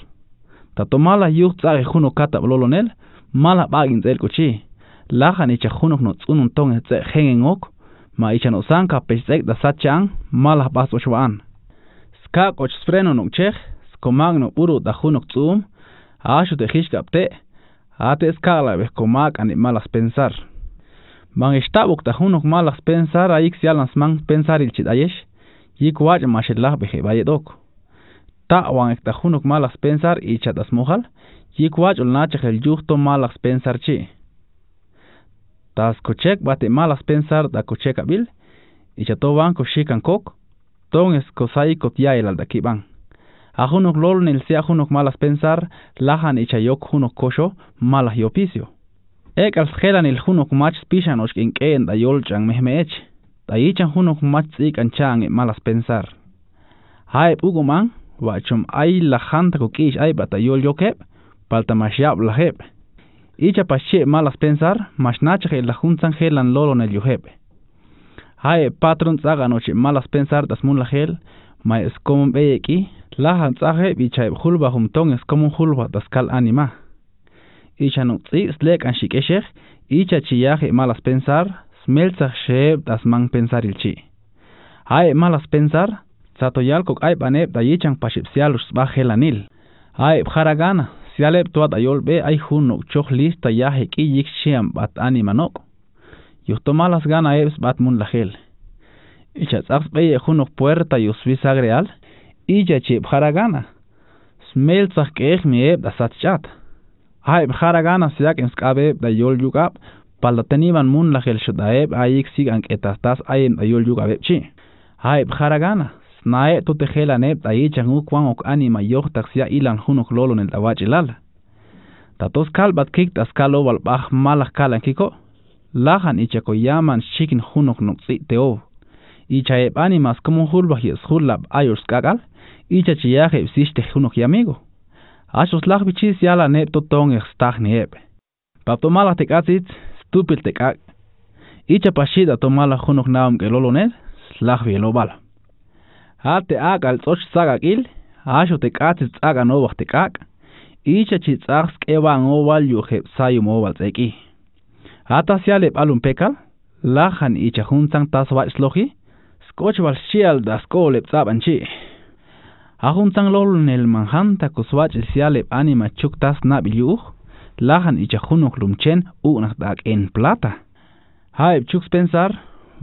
tato mala yuk tzag e juno kata blolonel mala bagin tzel kuchi lajan echa junok no tzunun ton e tzeg hengen ok ma echa no zanka pechzeg da sachang mala bas ochoan skak och sfreno nuk chek skomag no uru da junok tzum aashu te hichkap te ate skala veh komag ane malas pensar man ishtabuk tahunuk malas pensar ayik pensar ilchidayesh, ayesh yik wach beje bayedok ta'wan ek tahunuk malas pensar ichatas mojal yik wach ulnachek el yuhto malas pensar chi tas kuchek bate malas pensar da kuchek abil ichatoban kushikan kok ton es kosai kotia el aldaquiban ajunuk lol nil si ajunuk malas pensar lahan ichayok junuk kosho malas yopicio Eqal sjelan il hunok mach pishanosh en ken da yolchan mehmech. Da yichan hunok mach chang it malas pensar. Haib uguman, wachum ay la janta kish ay yo yokep, palta yab la jep. Icha pashe malas pensar, il la juntan helan lolo nel heb. Haib patron noche malas pensar das mun la hel, ma es beye ki, la hantsaje bichay hulba tong es como hulba das kal anima. icha nutzi slekan shikeshej icha que malas pensar smelzaj sheb das man pensar ilchi hay malas pensar zato yalkok ay baneb da yichan pashipsialus bajelanil ay bharagana sialeb tuat ayol be ay junok chok lista yaje yik shiam bat animanok yuhto malas gana ebs bat mun Icha beye puerta yusbi sagreal icha chib haragana smelzaj que mi eb sat chat hay ya sidak en skabe da yol yugap palataniban mun la gel ayik sig an etastas ayen da yol yugap chi. Hay bjaragana snae tu neb da ayi changu ok anima yoh taxia ilan hunok lolon el tawachilal. Tatos kalbat kik taskalo bal bah mala kalan kiko. Lahan ichakoyaman shikin hunok noksi teo. Ichaeb animas como hulbah ayur skagal, icha existe hunok y amigo. Ашус лах бичис яла неп то тон их стах неп. Пап то мала те кацит, ступил те как. Ича пашида то мала хунох наам ке лолонет, слах ви ело бала. Ате ак ал цош цага кил, ашу те кацит цага новах те как. Ича чи цахс ке ван овал ю хеп сайу мовал цеки. Ата сяле палун пекал, лахан ича хунцан тасва слохи, скочвал шиал да сколеп цабан чи. Ача ahun tsang lol nel manhan ta kuswa chil siale anima chuktas na biyu lahan icha khunok lumchen u nak en plata hai chuk spensar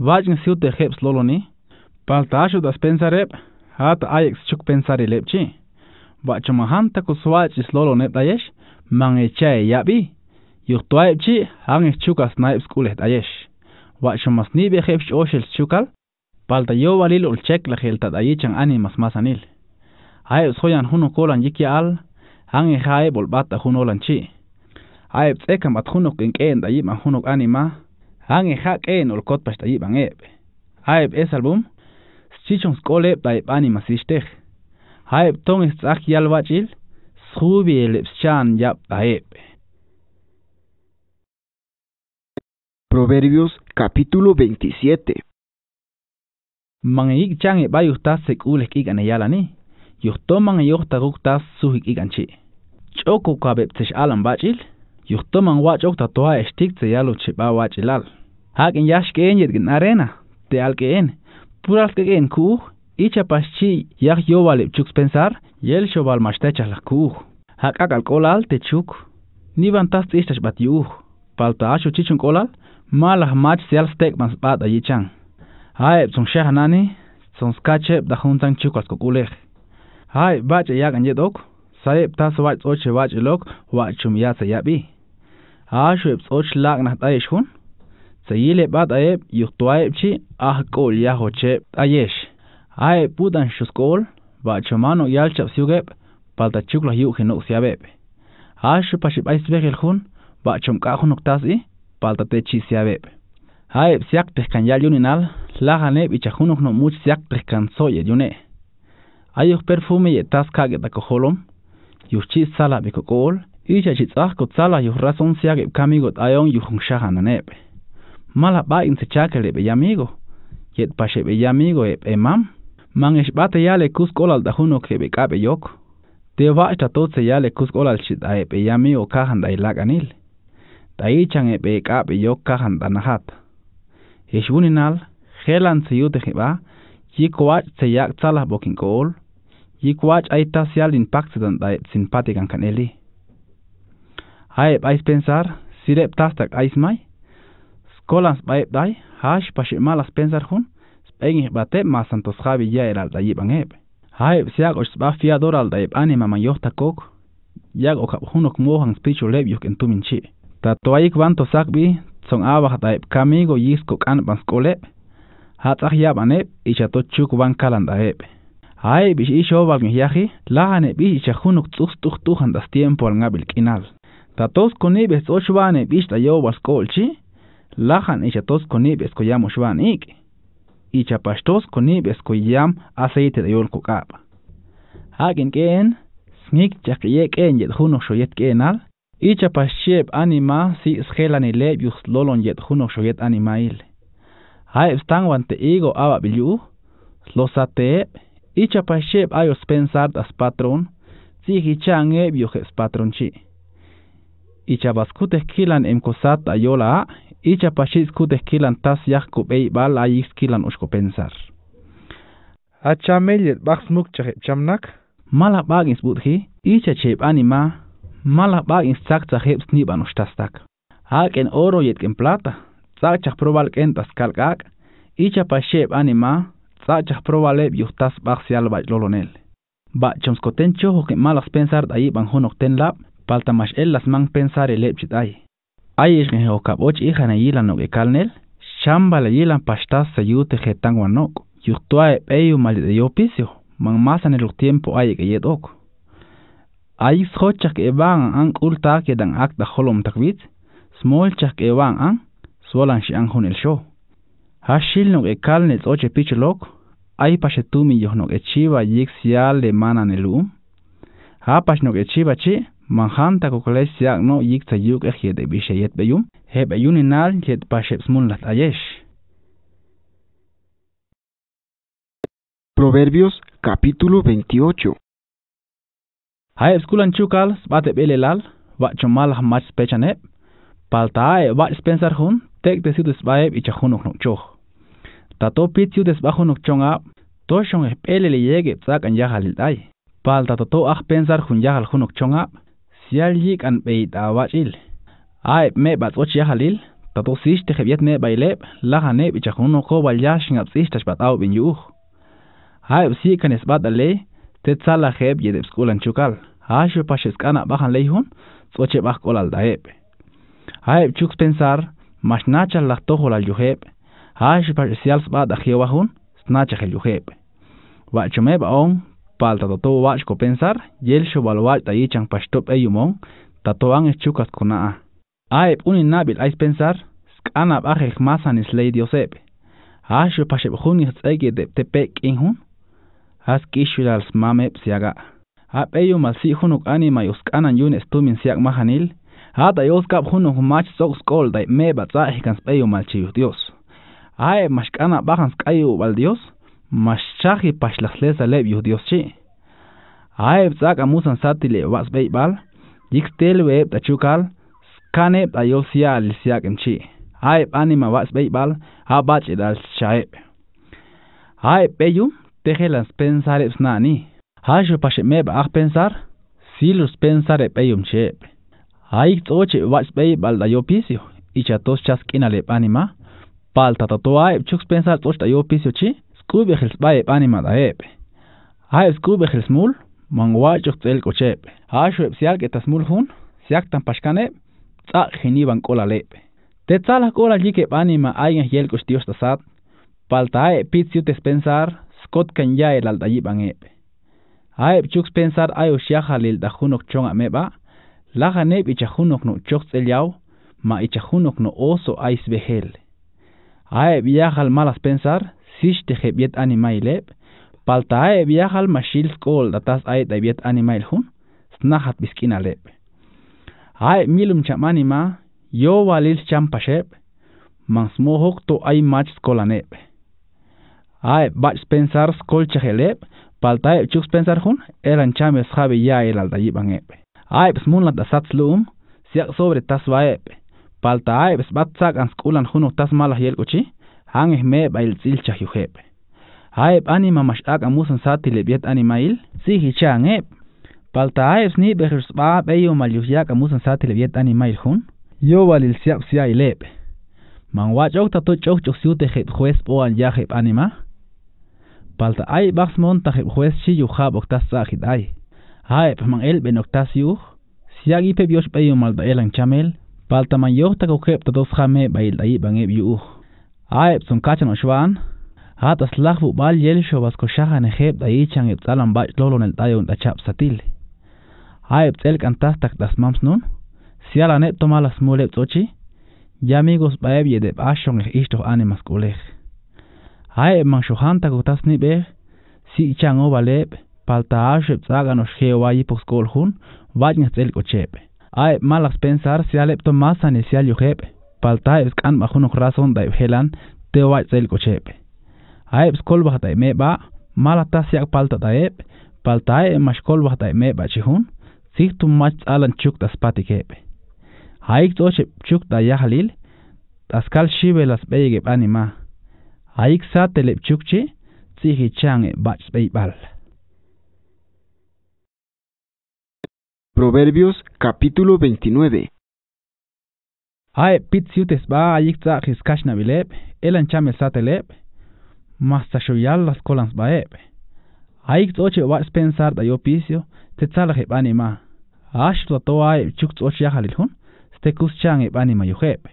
vajin siu te heps loloni palta ashu da spensarep hat ayx chuk pensari lepchi ba chama han ta kuswa chil lolon ep dayesh mang echa yabi yuktuaip chi hang chukas naip skule dayesh wa chamas ni be heps oshel chukal palta yo walil ul chek la helta dayechan animas masanil aeb soyan huno kolan yiki al an e jae bata huno lan chi aeb tsekam at en da yima huno anima han e hak ken ol kot yiban eb aeb es album chichon skole daib anima sishtek. aeb Tong es tsak yal wachil srubi el chan yap daeb Proverbios
capítulo 27
¿Maneik chan e bayusta sekule kik yuhtoman yuhtak uktas suhik iganchi. Choku kabeb tish alam bachil, yuhtoman wach ukta toa eshtik tse yalu chipa wachil al. Hakin yash keen yed gen arena, te al keen, pural keen kuuh, icha pas chi yak yowalip chuks pensar, yel shobal mashtecha lak kuuh. Hak akal kolal te chuk, niban tas tish tash bat yuuh, palta asho chichun kolal, malah mach sial stek man spata yichang. Haeb zung shahanani, zung skachep da huntang chukas kukulech. ሃይ ባጭ እያ ቀንጀ ጦክ ሳሌ ብታ ሰባጭ ጾች ባጭ ሎክ ዋጭም እያ ሰያቢ አሹ ጾች ላቅ ናህ ጣየሽ ሁን ሰይሌ ባ ጣየብ ይህጥዋየብ ቺ አህ ቆል ያ ሆቸ ጣየሽ አይ ቡዳን ሹስ ቆል ባጭ ማኖ ያልቸብ ሲውገብ ባልታችኩላ ዩ ህኖ ሲያበብ አሹ ፓሽ ባይስ በግል ሁን ባጭም ቃሁ ኖክታሲ ባልታተ ቺ ሲያበብ አይ ሲያክ ተካን ያልዩኒናል ላሃኔ ቢቻ ሁኖክ ኖ ሙች ሲያክ ተካን ሶየ ዩኔ ayo perfume ye taska ge tako holom, yuh sala biko kool, isha chi tzahko tzala yuh rason siya ge kamigo tayong yuh Mala ba in se chakele be yamigo, yet pa she be yamigo ep emam, bate yale kuskolal da huno ke be yok, te totse yale kuskolal chi ta ep e yamigo kahan da ta ichang e yok kahan da nahat. Esh buninal, helan se yute ba, yiko wach se yak bokin kool, yicuach aitasial impactan daet simpatican can eli. Aep ais pensar, sirep tastak ais mai, skolan spaep dai, hash paship malas pensar hun, spengih batep ma santos javi ya eral dayip angep. Aep siak os spa fiador al dayip anima mayohta kok, yag okap hunok mohan spichu lebyuk en tumin chi. Tatuayik banto sakbi, son abah daep kamigo yisko kan pan skolep, hatzah yab anep, ichato chuk van kalan daep. Ay Bish shoba mi yaji, lahane bishi chajunuk tus tujan das tiempo al ngabil kinal. Tatos konibes ochuane bish da han kolchi, lahan ichatos konibes koyam ochban ik. Ichapastos konibes koyam aceite de yol kukapa. Hagen ken, snik chakiyek en yet hunuk shoyet kenal, cheb anima si schelan ileb yus lolon yet hunuk shoyet anima il. Hay stanwan ego aba bilu, Icha pashe ayo spensar das patron, si hichang e biojes patron chi. Icha baskut eskilan emko sat ayola a, icha pashe skut eskilan tas yak kubei bal ay iskilan usko pensar. Acha melet bak smuk chahe chamnak, mala bag ins budhi, icha cheb anima, mala bag ins tak chahe sniban ustastak. Haken oro yetken plata, tak chah probal kentas kalkak, icha pashe anima, tzachas probable yustas baxial bailolonel. Ba chomskotencho que malas pensar de ahí van lab, palta más el man pensar el epchit ay. Ay es que hokaboch hija na yilan chamba la yilan pastas se yute getan guanok, yustua e peyu mal de man más en el tiempo ay que yet ok. Ay schochas que van an ulta que dan acta holom takbit, chak que van an, solan ang el show. Hashil no e oche pichulok, ay Pashetumi yo no que chiva yik sial de mana nelu. Hapash no que chiva chi, manjanta siak no yik eje de bishayet beyum, heb ayuninal e yet pasheps las ayesh. Proverbios
capítulo 28
Hay esculan chukal bate belelal, bachomal hamas pechanep, paltae bat Spensar hun, tek desitus baeb y no tato pitiu desbajo nokchonga toshon epele le yege tsak an yahal tay. pal tato to ach pensar hun yahal hunok chonga sial yik an beit awachil ai me bat och yahalil tato sish te khabiat me baile la hane bichahuno ko balyash ngap sish tash batau bin yuh ai usi kan esbat ale te tsala kheb yedep skulan chukal hashu pashes kana bahan leihun tsoche bach kolal daep ai chuk pensar mas mashnachal lahto holal yuhep hash par sials ba da khia wahun snacha khel yuheb wa chame ba on palta to wa ko pensar yel sho balwa ta yi chang e yumon tatoan chukas kuna aib unin nabil ais pensar skana ba khel masan is lady yosep hash pa sheb khun is ege de tepek in hun has kishulals mame psiaga hab eyu masi khunuk anima yoskanan yun estumin siak mahanil Hata yoskap hunuk mach sok skol dai me batsa hikans peyo malchiyus Dios. ay mashkana bajan skayu bal dios mashchaji pashlaslesa lev yo dios chi ay tsaka musan satile was beibal yixtel web tachukal skane ya ayosia lisiak en chi ay anima was beibal habach dal chae ay peyu tehelan pensar es nani ay yo pashe meb ach pensar silus pensar e peyum chep ay tsoche was beibal da yo pisio ichatos chaskina le anima ay palta tatuaje chux pensar tosta yo pisio chi scube hels bae anima da epe ha scube hels mul chux chuktel kochepe ha shwep sial que tas mul hun siak tan tsa geniban kola lepe te tsala kola jike anima ayan hiel kostios tasat palta e pitsio tes pensar scot can ya el yiban epe ha chux pensar ayo shiaha lil da chonga meba, ameba la hanep no chokts el yao, ma hunok no oso ais behel ae viajal malas pensar sish te hebiet animaileb palta ae viajal mashil skol datas ae biet animail hun snahat leb ae milum chamanima yo walil champasheb mansmohok to ay mach skolaneb ae bach pensar skol leb palta ae chux pensar hun eran chames jabe ya el aldayib angeb ae psmun la tasatslum siak sobre taswaeb paltaai besbatsak ans kulan huno tas malah yelkuchi han ehme bail tsilcha jujeb haib anima mashak amusan sati lebiet mail, si hichangeb paltaai sni behirsba beyo malyuyak amusan sati lebiet animail hun yo walil siap Man wach ok tatu chok chok siute jeb juez po an ya jeb anima paltaai mon ta jeb juez chi yujab oktas sahid ay. haib man el benoktas yuj siagi pe bios beyo maldaelan chamel pal taman yo ta khep ta dos khame bai lai bangeb yu ai sun kachan oshwan hat as lakhbu bal yel sho bas ko shaha ne khep dai chang et salam ba lolo nel tayo da chap satil ai tel kan ta tak das mams nun siala ne toma las mole tochi ya amigos bae bi de ba shon e isto ane mas koleg ai man sho han ta ko tas ni be si chang o bale palta ashe tsaga no shewa yi pos kol hun vajnes tel ko chepe ay malas pensar si ale to masani si al yujep palta es kan mahun razón da helan te wa zel cochepe ay skol bahta me ba mala ta si palta da ep palta e mashkol bahta me ba chihun si tu mach alan chuk das patikepe ay to chuk da yahlil askal shibe las beyge anima ay sa telep chukchi si hichange bach beybal
Proverbios capítulo
29. Hay pitsiutes ba ayikza bilep, elan chamel satelep, shoyal las colans baep. Ayik oche wa pensar da yopicio, te tzala hep anima. Ash to to ae chuk oche yahalilhun, stekus chang hep anima yohep.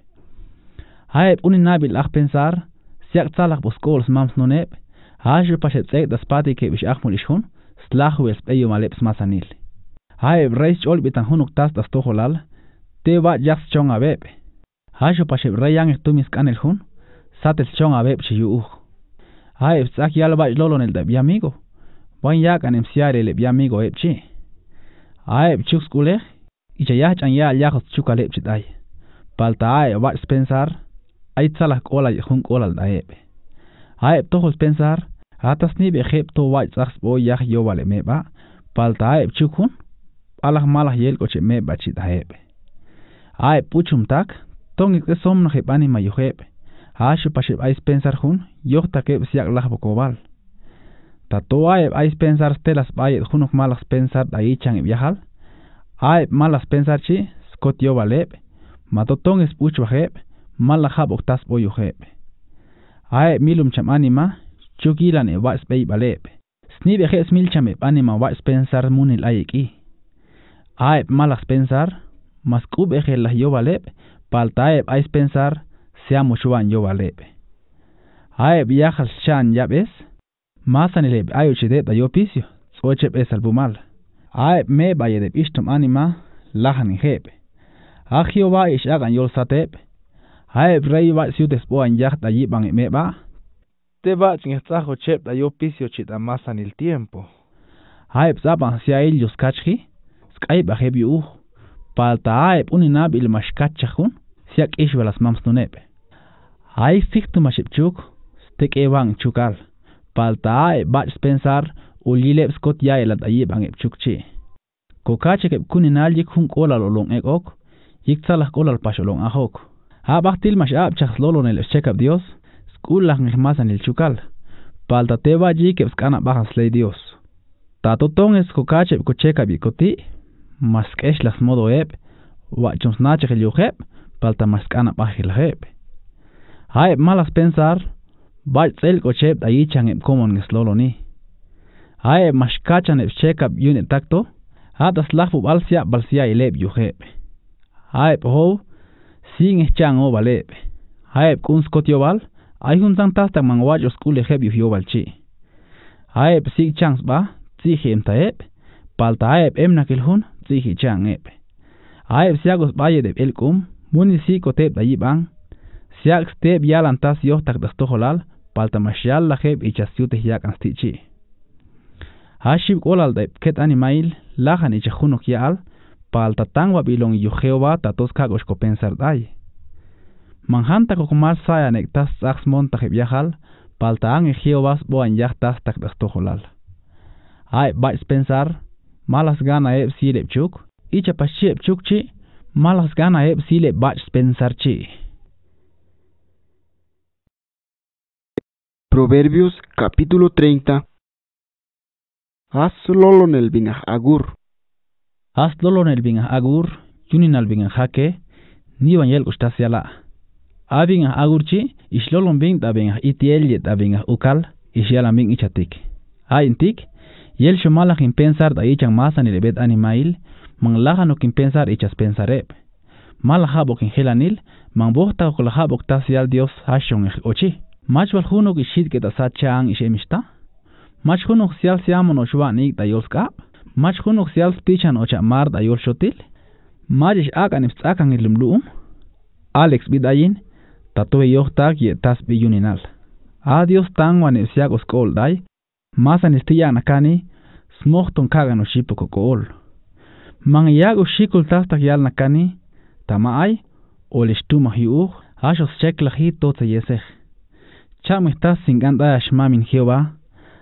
unin uninabil ach pensar, siak bos mams nonep, ash pashetzek das pati ke bish slahu maleps masanil. Hae reis ol bitan hunuk tas tas holal te va yak chong abeb. Hasho pa shep mis kan el hun, satel chong abeb chi yu Hae tsak yal va lolo nel bi amigo. Wan em siar el bi amigo e chi. Hae chuk skule, y chayah chan ya yahos chuka leb chi dai Palta hae va pensar, ay tsalak ola hun e daeb. to hol pensar, atas ni khep to va tsak bo yah yo vale ba Palta hae chukun. alah y yel coche me bachit hebe. Ay puchum tak, ton ikte somno jebani Ha Ashu pashe ais pensar jun, yo que siak la bocobal. Tato ay ais pensar telas bayet junok malas pensar chan y viajal. Ae malas pensar chi, scot yo balebe. Matotón es pucho bajebe, mala hab oktas boyo hebe. Ae milum cham anima, chukilan e waes bey balebe. Snibe jes e anima waes pensar munil ayeki aep malas pensar, mas kub ejelas yo valep, paltaep ais pensar, sea muchuan yo valep. Aep yajas chan ya ves, hay ayochidep da yo pisio, tsochep es Albumal. Aep me de pistum anima, lajan injep. A ish ishagan yol satep, aep rey va siutes boan da da e meba. Te va chep da yo pisio chita mas el tiempo. Aep zapan Sia ellos cachi. sq'ayb ajeb yu'uj palta'ayb uninab il maxkachajun siak'ix b'alas mams nunepe hay siktu maxibchuk tek'ewan chukal palta'ay bach pensar ulileb skot ya el atayib ang epchukchi kokache kep kuninal yik hun kolal olon ekok yik tsalah kolal pasholon ahok abahtil mashab chakslolon el chekap dios skulah ngirmasan el chukal paltateba yik sk'ana' bajas ley dios tatoton es kokache kocheka koti. maskesh las modo web wa chumsnache el yujeb palta maskana pajil jeb hay malas pensar bal tel kocheb ayi changem komon geslolo ni hay maskachan ep checkup unit takto hadas lafu balsia balsia ileb yujeb hay ho sin echango baleb hay kuns kotiobal hay hun tanta mangwajos kule jeb yujobal chi hay sik chans ba tsi hem taeb palta aeb emna kilhun tsihi chang ep aep valle de belcom municipio tep da yiban siax tep yalantas yo tak dasto holal palta mashal la jeb icha siute yak astichi hashib kolal da ket ani mail la han icha khuno kial palta tang wa ba bilong jehova ba ta toska gos pensar dai manhanta nek monta jeb yahal palta ang e jehovas ba boan an yak tas tak dasto holal bai pensar, malas gana eb silep chuk, icha paschep chuk chi, malas gana eb le bach pensar chi.
Proverbios capítulo 30
Hazlo en el binah agur. Hazlo en el binah agur, yunin al binah a ni banyel ustasiala. Abin agurchi, ishlolon bin binah itiel da y ukal, ishialam min ichatik. Aintik, Yel shumala kin pensar da ichang masa ni lebet animail, manglaha no kin pensar ichas pensareb. Malahabo kin helanil, mangbohta oklahabo tasial Dios hashon ochi. Machwal hunok ishit ke tasat chang ishemishta. Machhunok sial siamon oshwanik da yoskap. Machhunok sial stichan ochamar da yol shotil. Majish akan ipsakan ilumluum. Alex bidayin, tatue yohtak ye tas biyuninal. Adios tangwan ipsiak oskol dai, masan istillanakani smojtonkakan oxipa kokool. Man yak oxikoltahtak yalnakani tamaay olixtumaj yuuj axo xeklaji totzayesej. Chamihtaj sinkantaax mamin Jehová,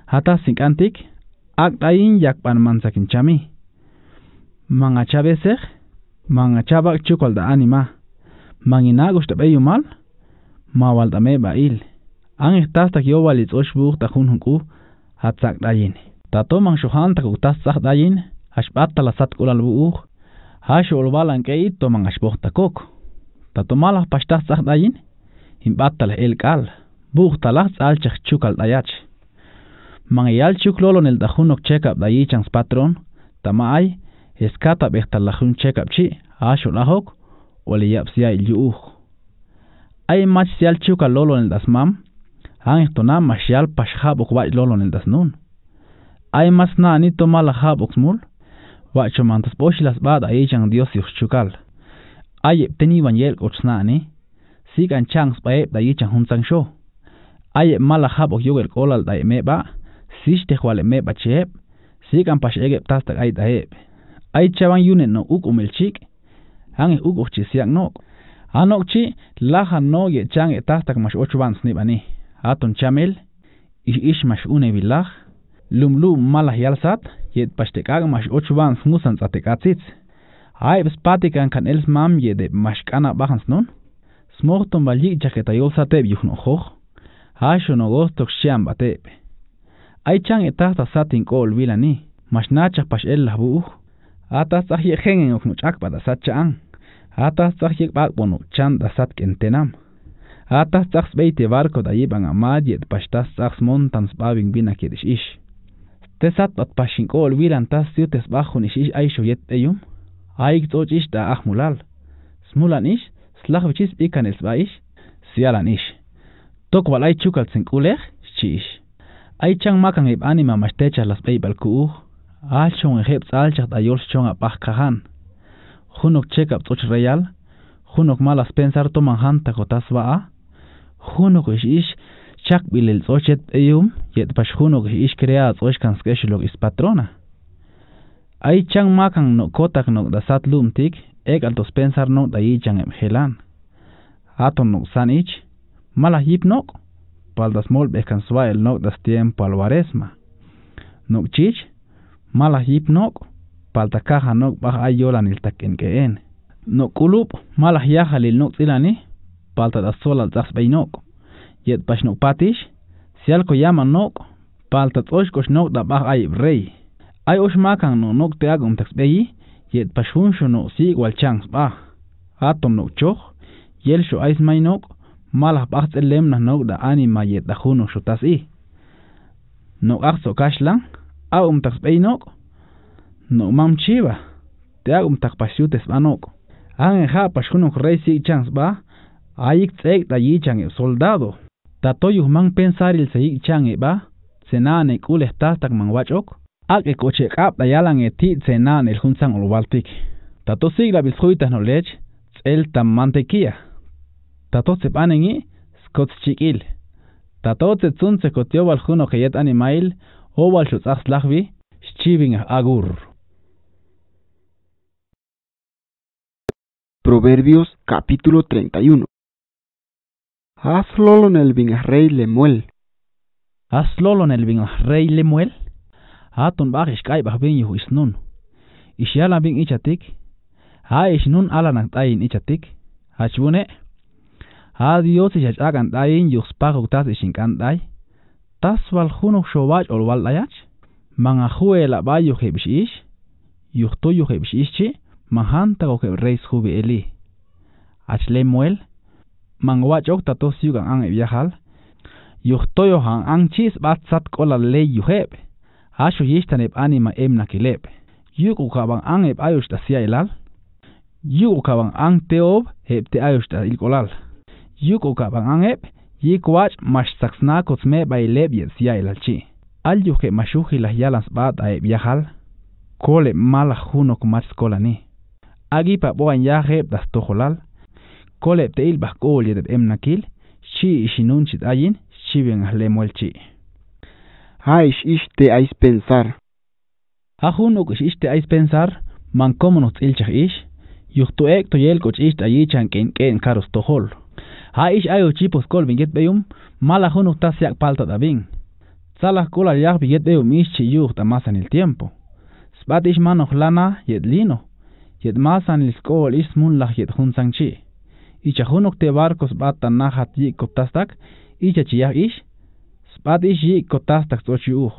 hataj sinkantik akt'ayin yakpanmansakinchami. Man achabesej, man achabak chukwalda'ani ma. Man inagoxtab'eyu mal, ba il. An ijtajtak yowalitzoxbujtaj junjunk'uj hatzak dayin. Tato mang shuhan tak utas sak dayin, hashbata talasat sat kulal buuh, hashu olbalan kei mang ashboh takok. Tato malah pashtas sak dayin, himbatal el kal, buh talah al chak chukal dayach. Mang chuk lolo nil dahunok chekap dayi chans patron, tamaay, eskata lahun chekap chi, hashu lahok, yap siya il yuuh. Ay mach sial lolo nil dasmam, han estonam maxial paxhab okbay lolon el dasnun. Ay mas na ni tomal hab oksmul, wacho mantas poshlas bad ay chang dios yuchukal. Ay teni banyel otsnani, sigan chang spae da yichang humsang sho. Ay mala hab ok yugel kolal da meba, sish te khwale meba chep, sigan pash egep tas tak ay da eb. Ay chaban yunen no uk chik, e han uk ochisiak nok. Anokchi laha no ye chang etas tak mash ochban snibani. Aton chamel, ish ish mashune bilaj, lumlu malah yalsat, yet pastekag mash ochban smusan zatekatzitz. Ay bspatikan kan els mam ye de mashkana bajans non. Smorton balik jaketa yolsateb yuhno hoj. Hashon ogostok shian batebe. Aichang chan etasta satin kol vilani, mashnachas pash el lahbuh. Atas tsah yehen en oknuchak badasat chan. Atas tsah yek bak bono chan dasat tenam. Atas tzax beite barco da iban a madie pashtas tzax montan spabin bina kirish ish. Tesat at pashin kol wilan tas siutes bajun ish ish aisho yet eyum. Aik tzoch ish da ahmulal. Smulan ish, slach vichis ikan el sba ish, sialan ish. Tok balai chukal tzinkulech, chi ish. Ay makan ib anima mashtechas las bay balkuuh. Alchon ejeps alchas da yolchon apaj kahan. Junok chekap tzoch real, junok malas pensar toman hanta kotas ba'a, junuk ish chak bilil tsochet eyum yet pash junuk ish krea tsoch kan skeshlog is patrona ai chang makang no kotak no da sat lum tik ek alto spensar no da ichang em helan aton no sanich mala hip no pal das mol be kan swael no das tiempo al waresma no chich mala hip no pal ta kaja no ba ayolan il tak en geen no kulup mala yahalil no tilani palta da sola zaxbay nok yet pash nok patish sial ko yaman nok palta tosh kosh nok da bah ay rey ay osh makan no nok te agum taxbay yet pashun sho no si igual chang ba atom nok choh, yel sho ais may nok malah bah lem na nok da ani ma yet da huno sho tas i nok axo kashlan a um taxbay nok no mam chiva te agum pasyutes ba nok Ang ja pashun rey si chang ba Ayik tsek da Chang e soldado. Tato man pensar il seik chang e ba. Senane kul estas tak man wachok. Ak e koche kap da yalan eti senane el o Baltic. Tato sigla bilhuitas no lech. Tsel tam mantequilla. Tato sepanen skots il. Tato tsetsun sekotio se keyet animail. O balchutz axlahvi. agur.
Proverbios capítulo 31 Haz lolo nel bin
rey le rei lemuel nel bin rey le Hatun kai bin yu nun. bin ichatik. Ha nun ala nak tayin ichatik. Ha Ha dios is yach agan tayin yu spag uktaz is inkan tay. Tas wal junok ol wal layach. ba chi. Mahan eli. le muel. manguachoc tatosiuc an an viajal yohtoyohan anchis batzat kola ley yuheb asho yishtaneb anima emnakileb yuku kaban an eb ayosh ta siailal yuku kaban an teob heb te ayosh ta ilkolal yuku kaban an eb yikwach mashsaksna kotsme baileb yesiailalchi al yuke mashuji las yalas bat aeb yajal kole mala juno kumats kolani agipa boan yajeb das tojolal kolepteil basculia de emnakil, chi ishinunchit ayin, chiven aslemuel chi. Aish ishte ais pensar. Ajun uk ishte ais pensar, mancomonos ilchach ish, yuhtu ek toyel koch ken ken tohol. Aish ayo chipos kol vinget beyum, mala hun uk palta davin. Salas kula yak vinget beyum ish chi yuht masan el tiempo. Sbat ish lana yet lino, yet masan el skol ish mun lah yet hun chi. icha junok te barcos bata nahat yi kotastak, icha chiyak ish, spat ish yi kotastak tsochi uj.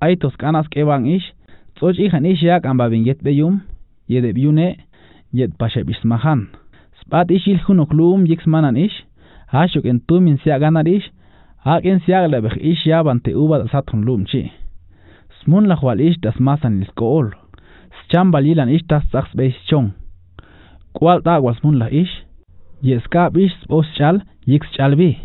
Aitos kanas kewan ish, tsoch ihan ish yak ambabin yet beyum, yedeb yune, yet pasheb ismahan. Spat ish il junok lum yik manan ish, hashok en tumin siya ganar ish, hak en siya lebech ish yaban te ubat satun lum chi. Smun lahual ish das masan il kool. Schambalilan ish tas zachs beis chong. Kual tagwas mun la ish, yescabish os chal yix chalbi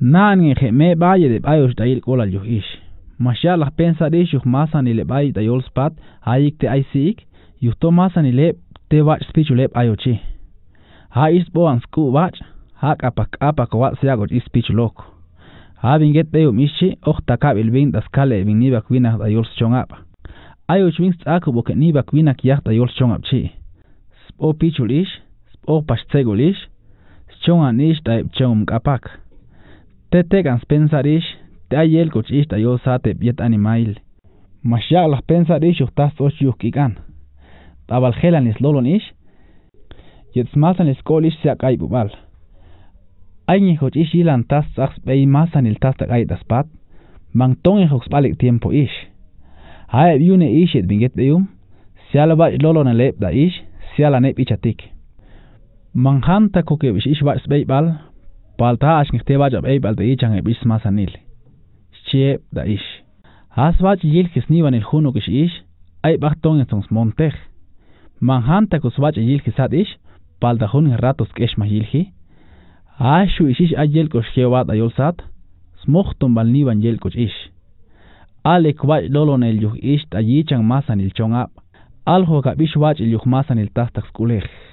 nani me baye de yosh dail kola yuhish mashallah pensa de yuh masan ile bay dayol spat hayik te aisik yu to masan ile te wach spichule ayochi hais boan sku wach hak apak apak wat siagot ispichulok habinget peyo mishi ohtakab ving daskale binibak winah dayol chongap Ayo wins akubo ke nibak kwina kyah dayol chongap chi spo pichulish opachtzekulish, chongan ish ta chon kapak. Tete gans pensarish, te ayel kuch ish ta yo sate biet animail. Mashyak las pensarish yuhtas och yuhkikan. Tabalgelan is lolon ish, jetzt masan is kolish siak ay bubal. Ayni kuch ish ilan tas saks bei masan il tas tak ay daspat, mang tongi hux balik tiempo ish. Hayat yune ish et binget deyum, siala ba lolon alep da ish, siala nep ichatik. manjan ta ko ke bis ish ba sbei bal bal ta ash ngte ba jab ei bal de chang ei bis mas anil che da ish as ba ch yil kes ni ban el khuno kes ish ai bak ton etons monteg manjan ta ko sba ch yil kes at ish bal da khun ratos kes ma yil hi ashu ish ish ajel ko shke ba da yol sat smokhton bal ni ban yel ko ish ale kwa lolon el yuh ish ta yichang masanil chongap alho ka bishwach il yuh masanil tahtak skulekh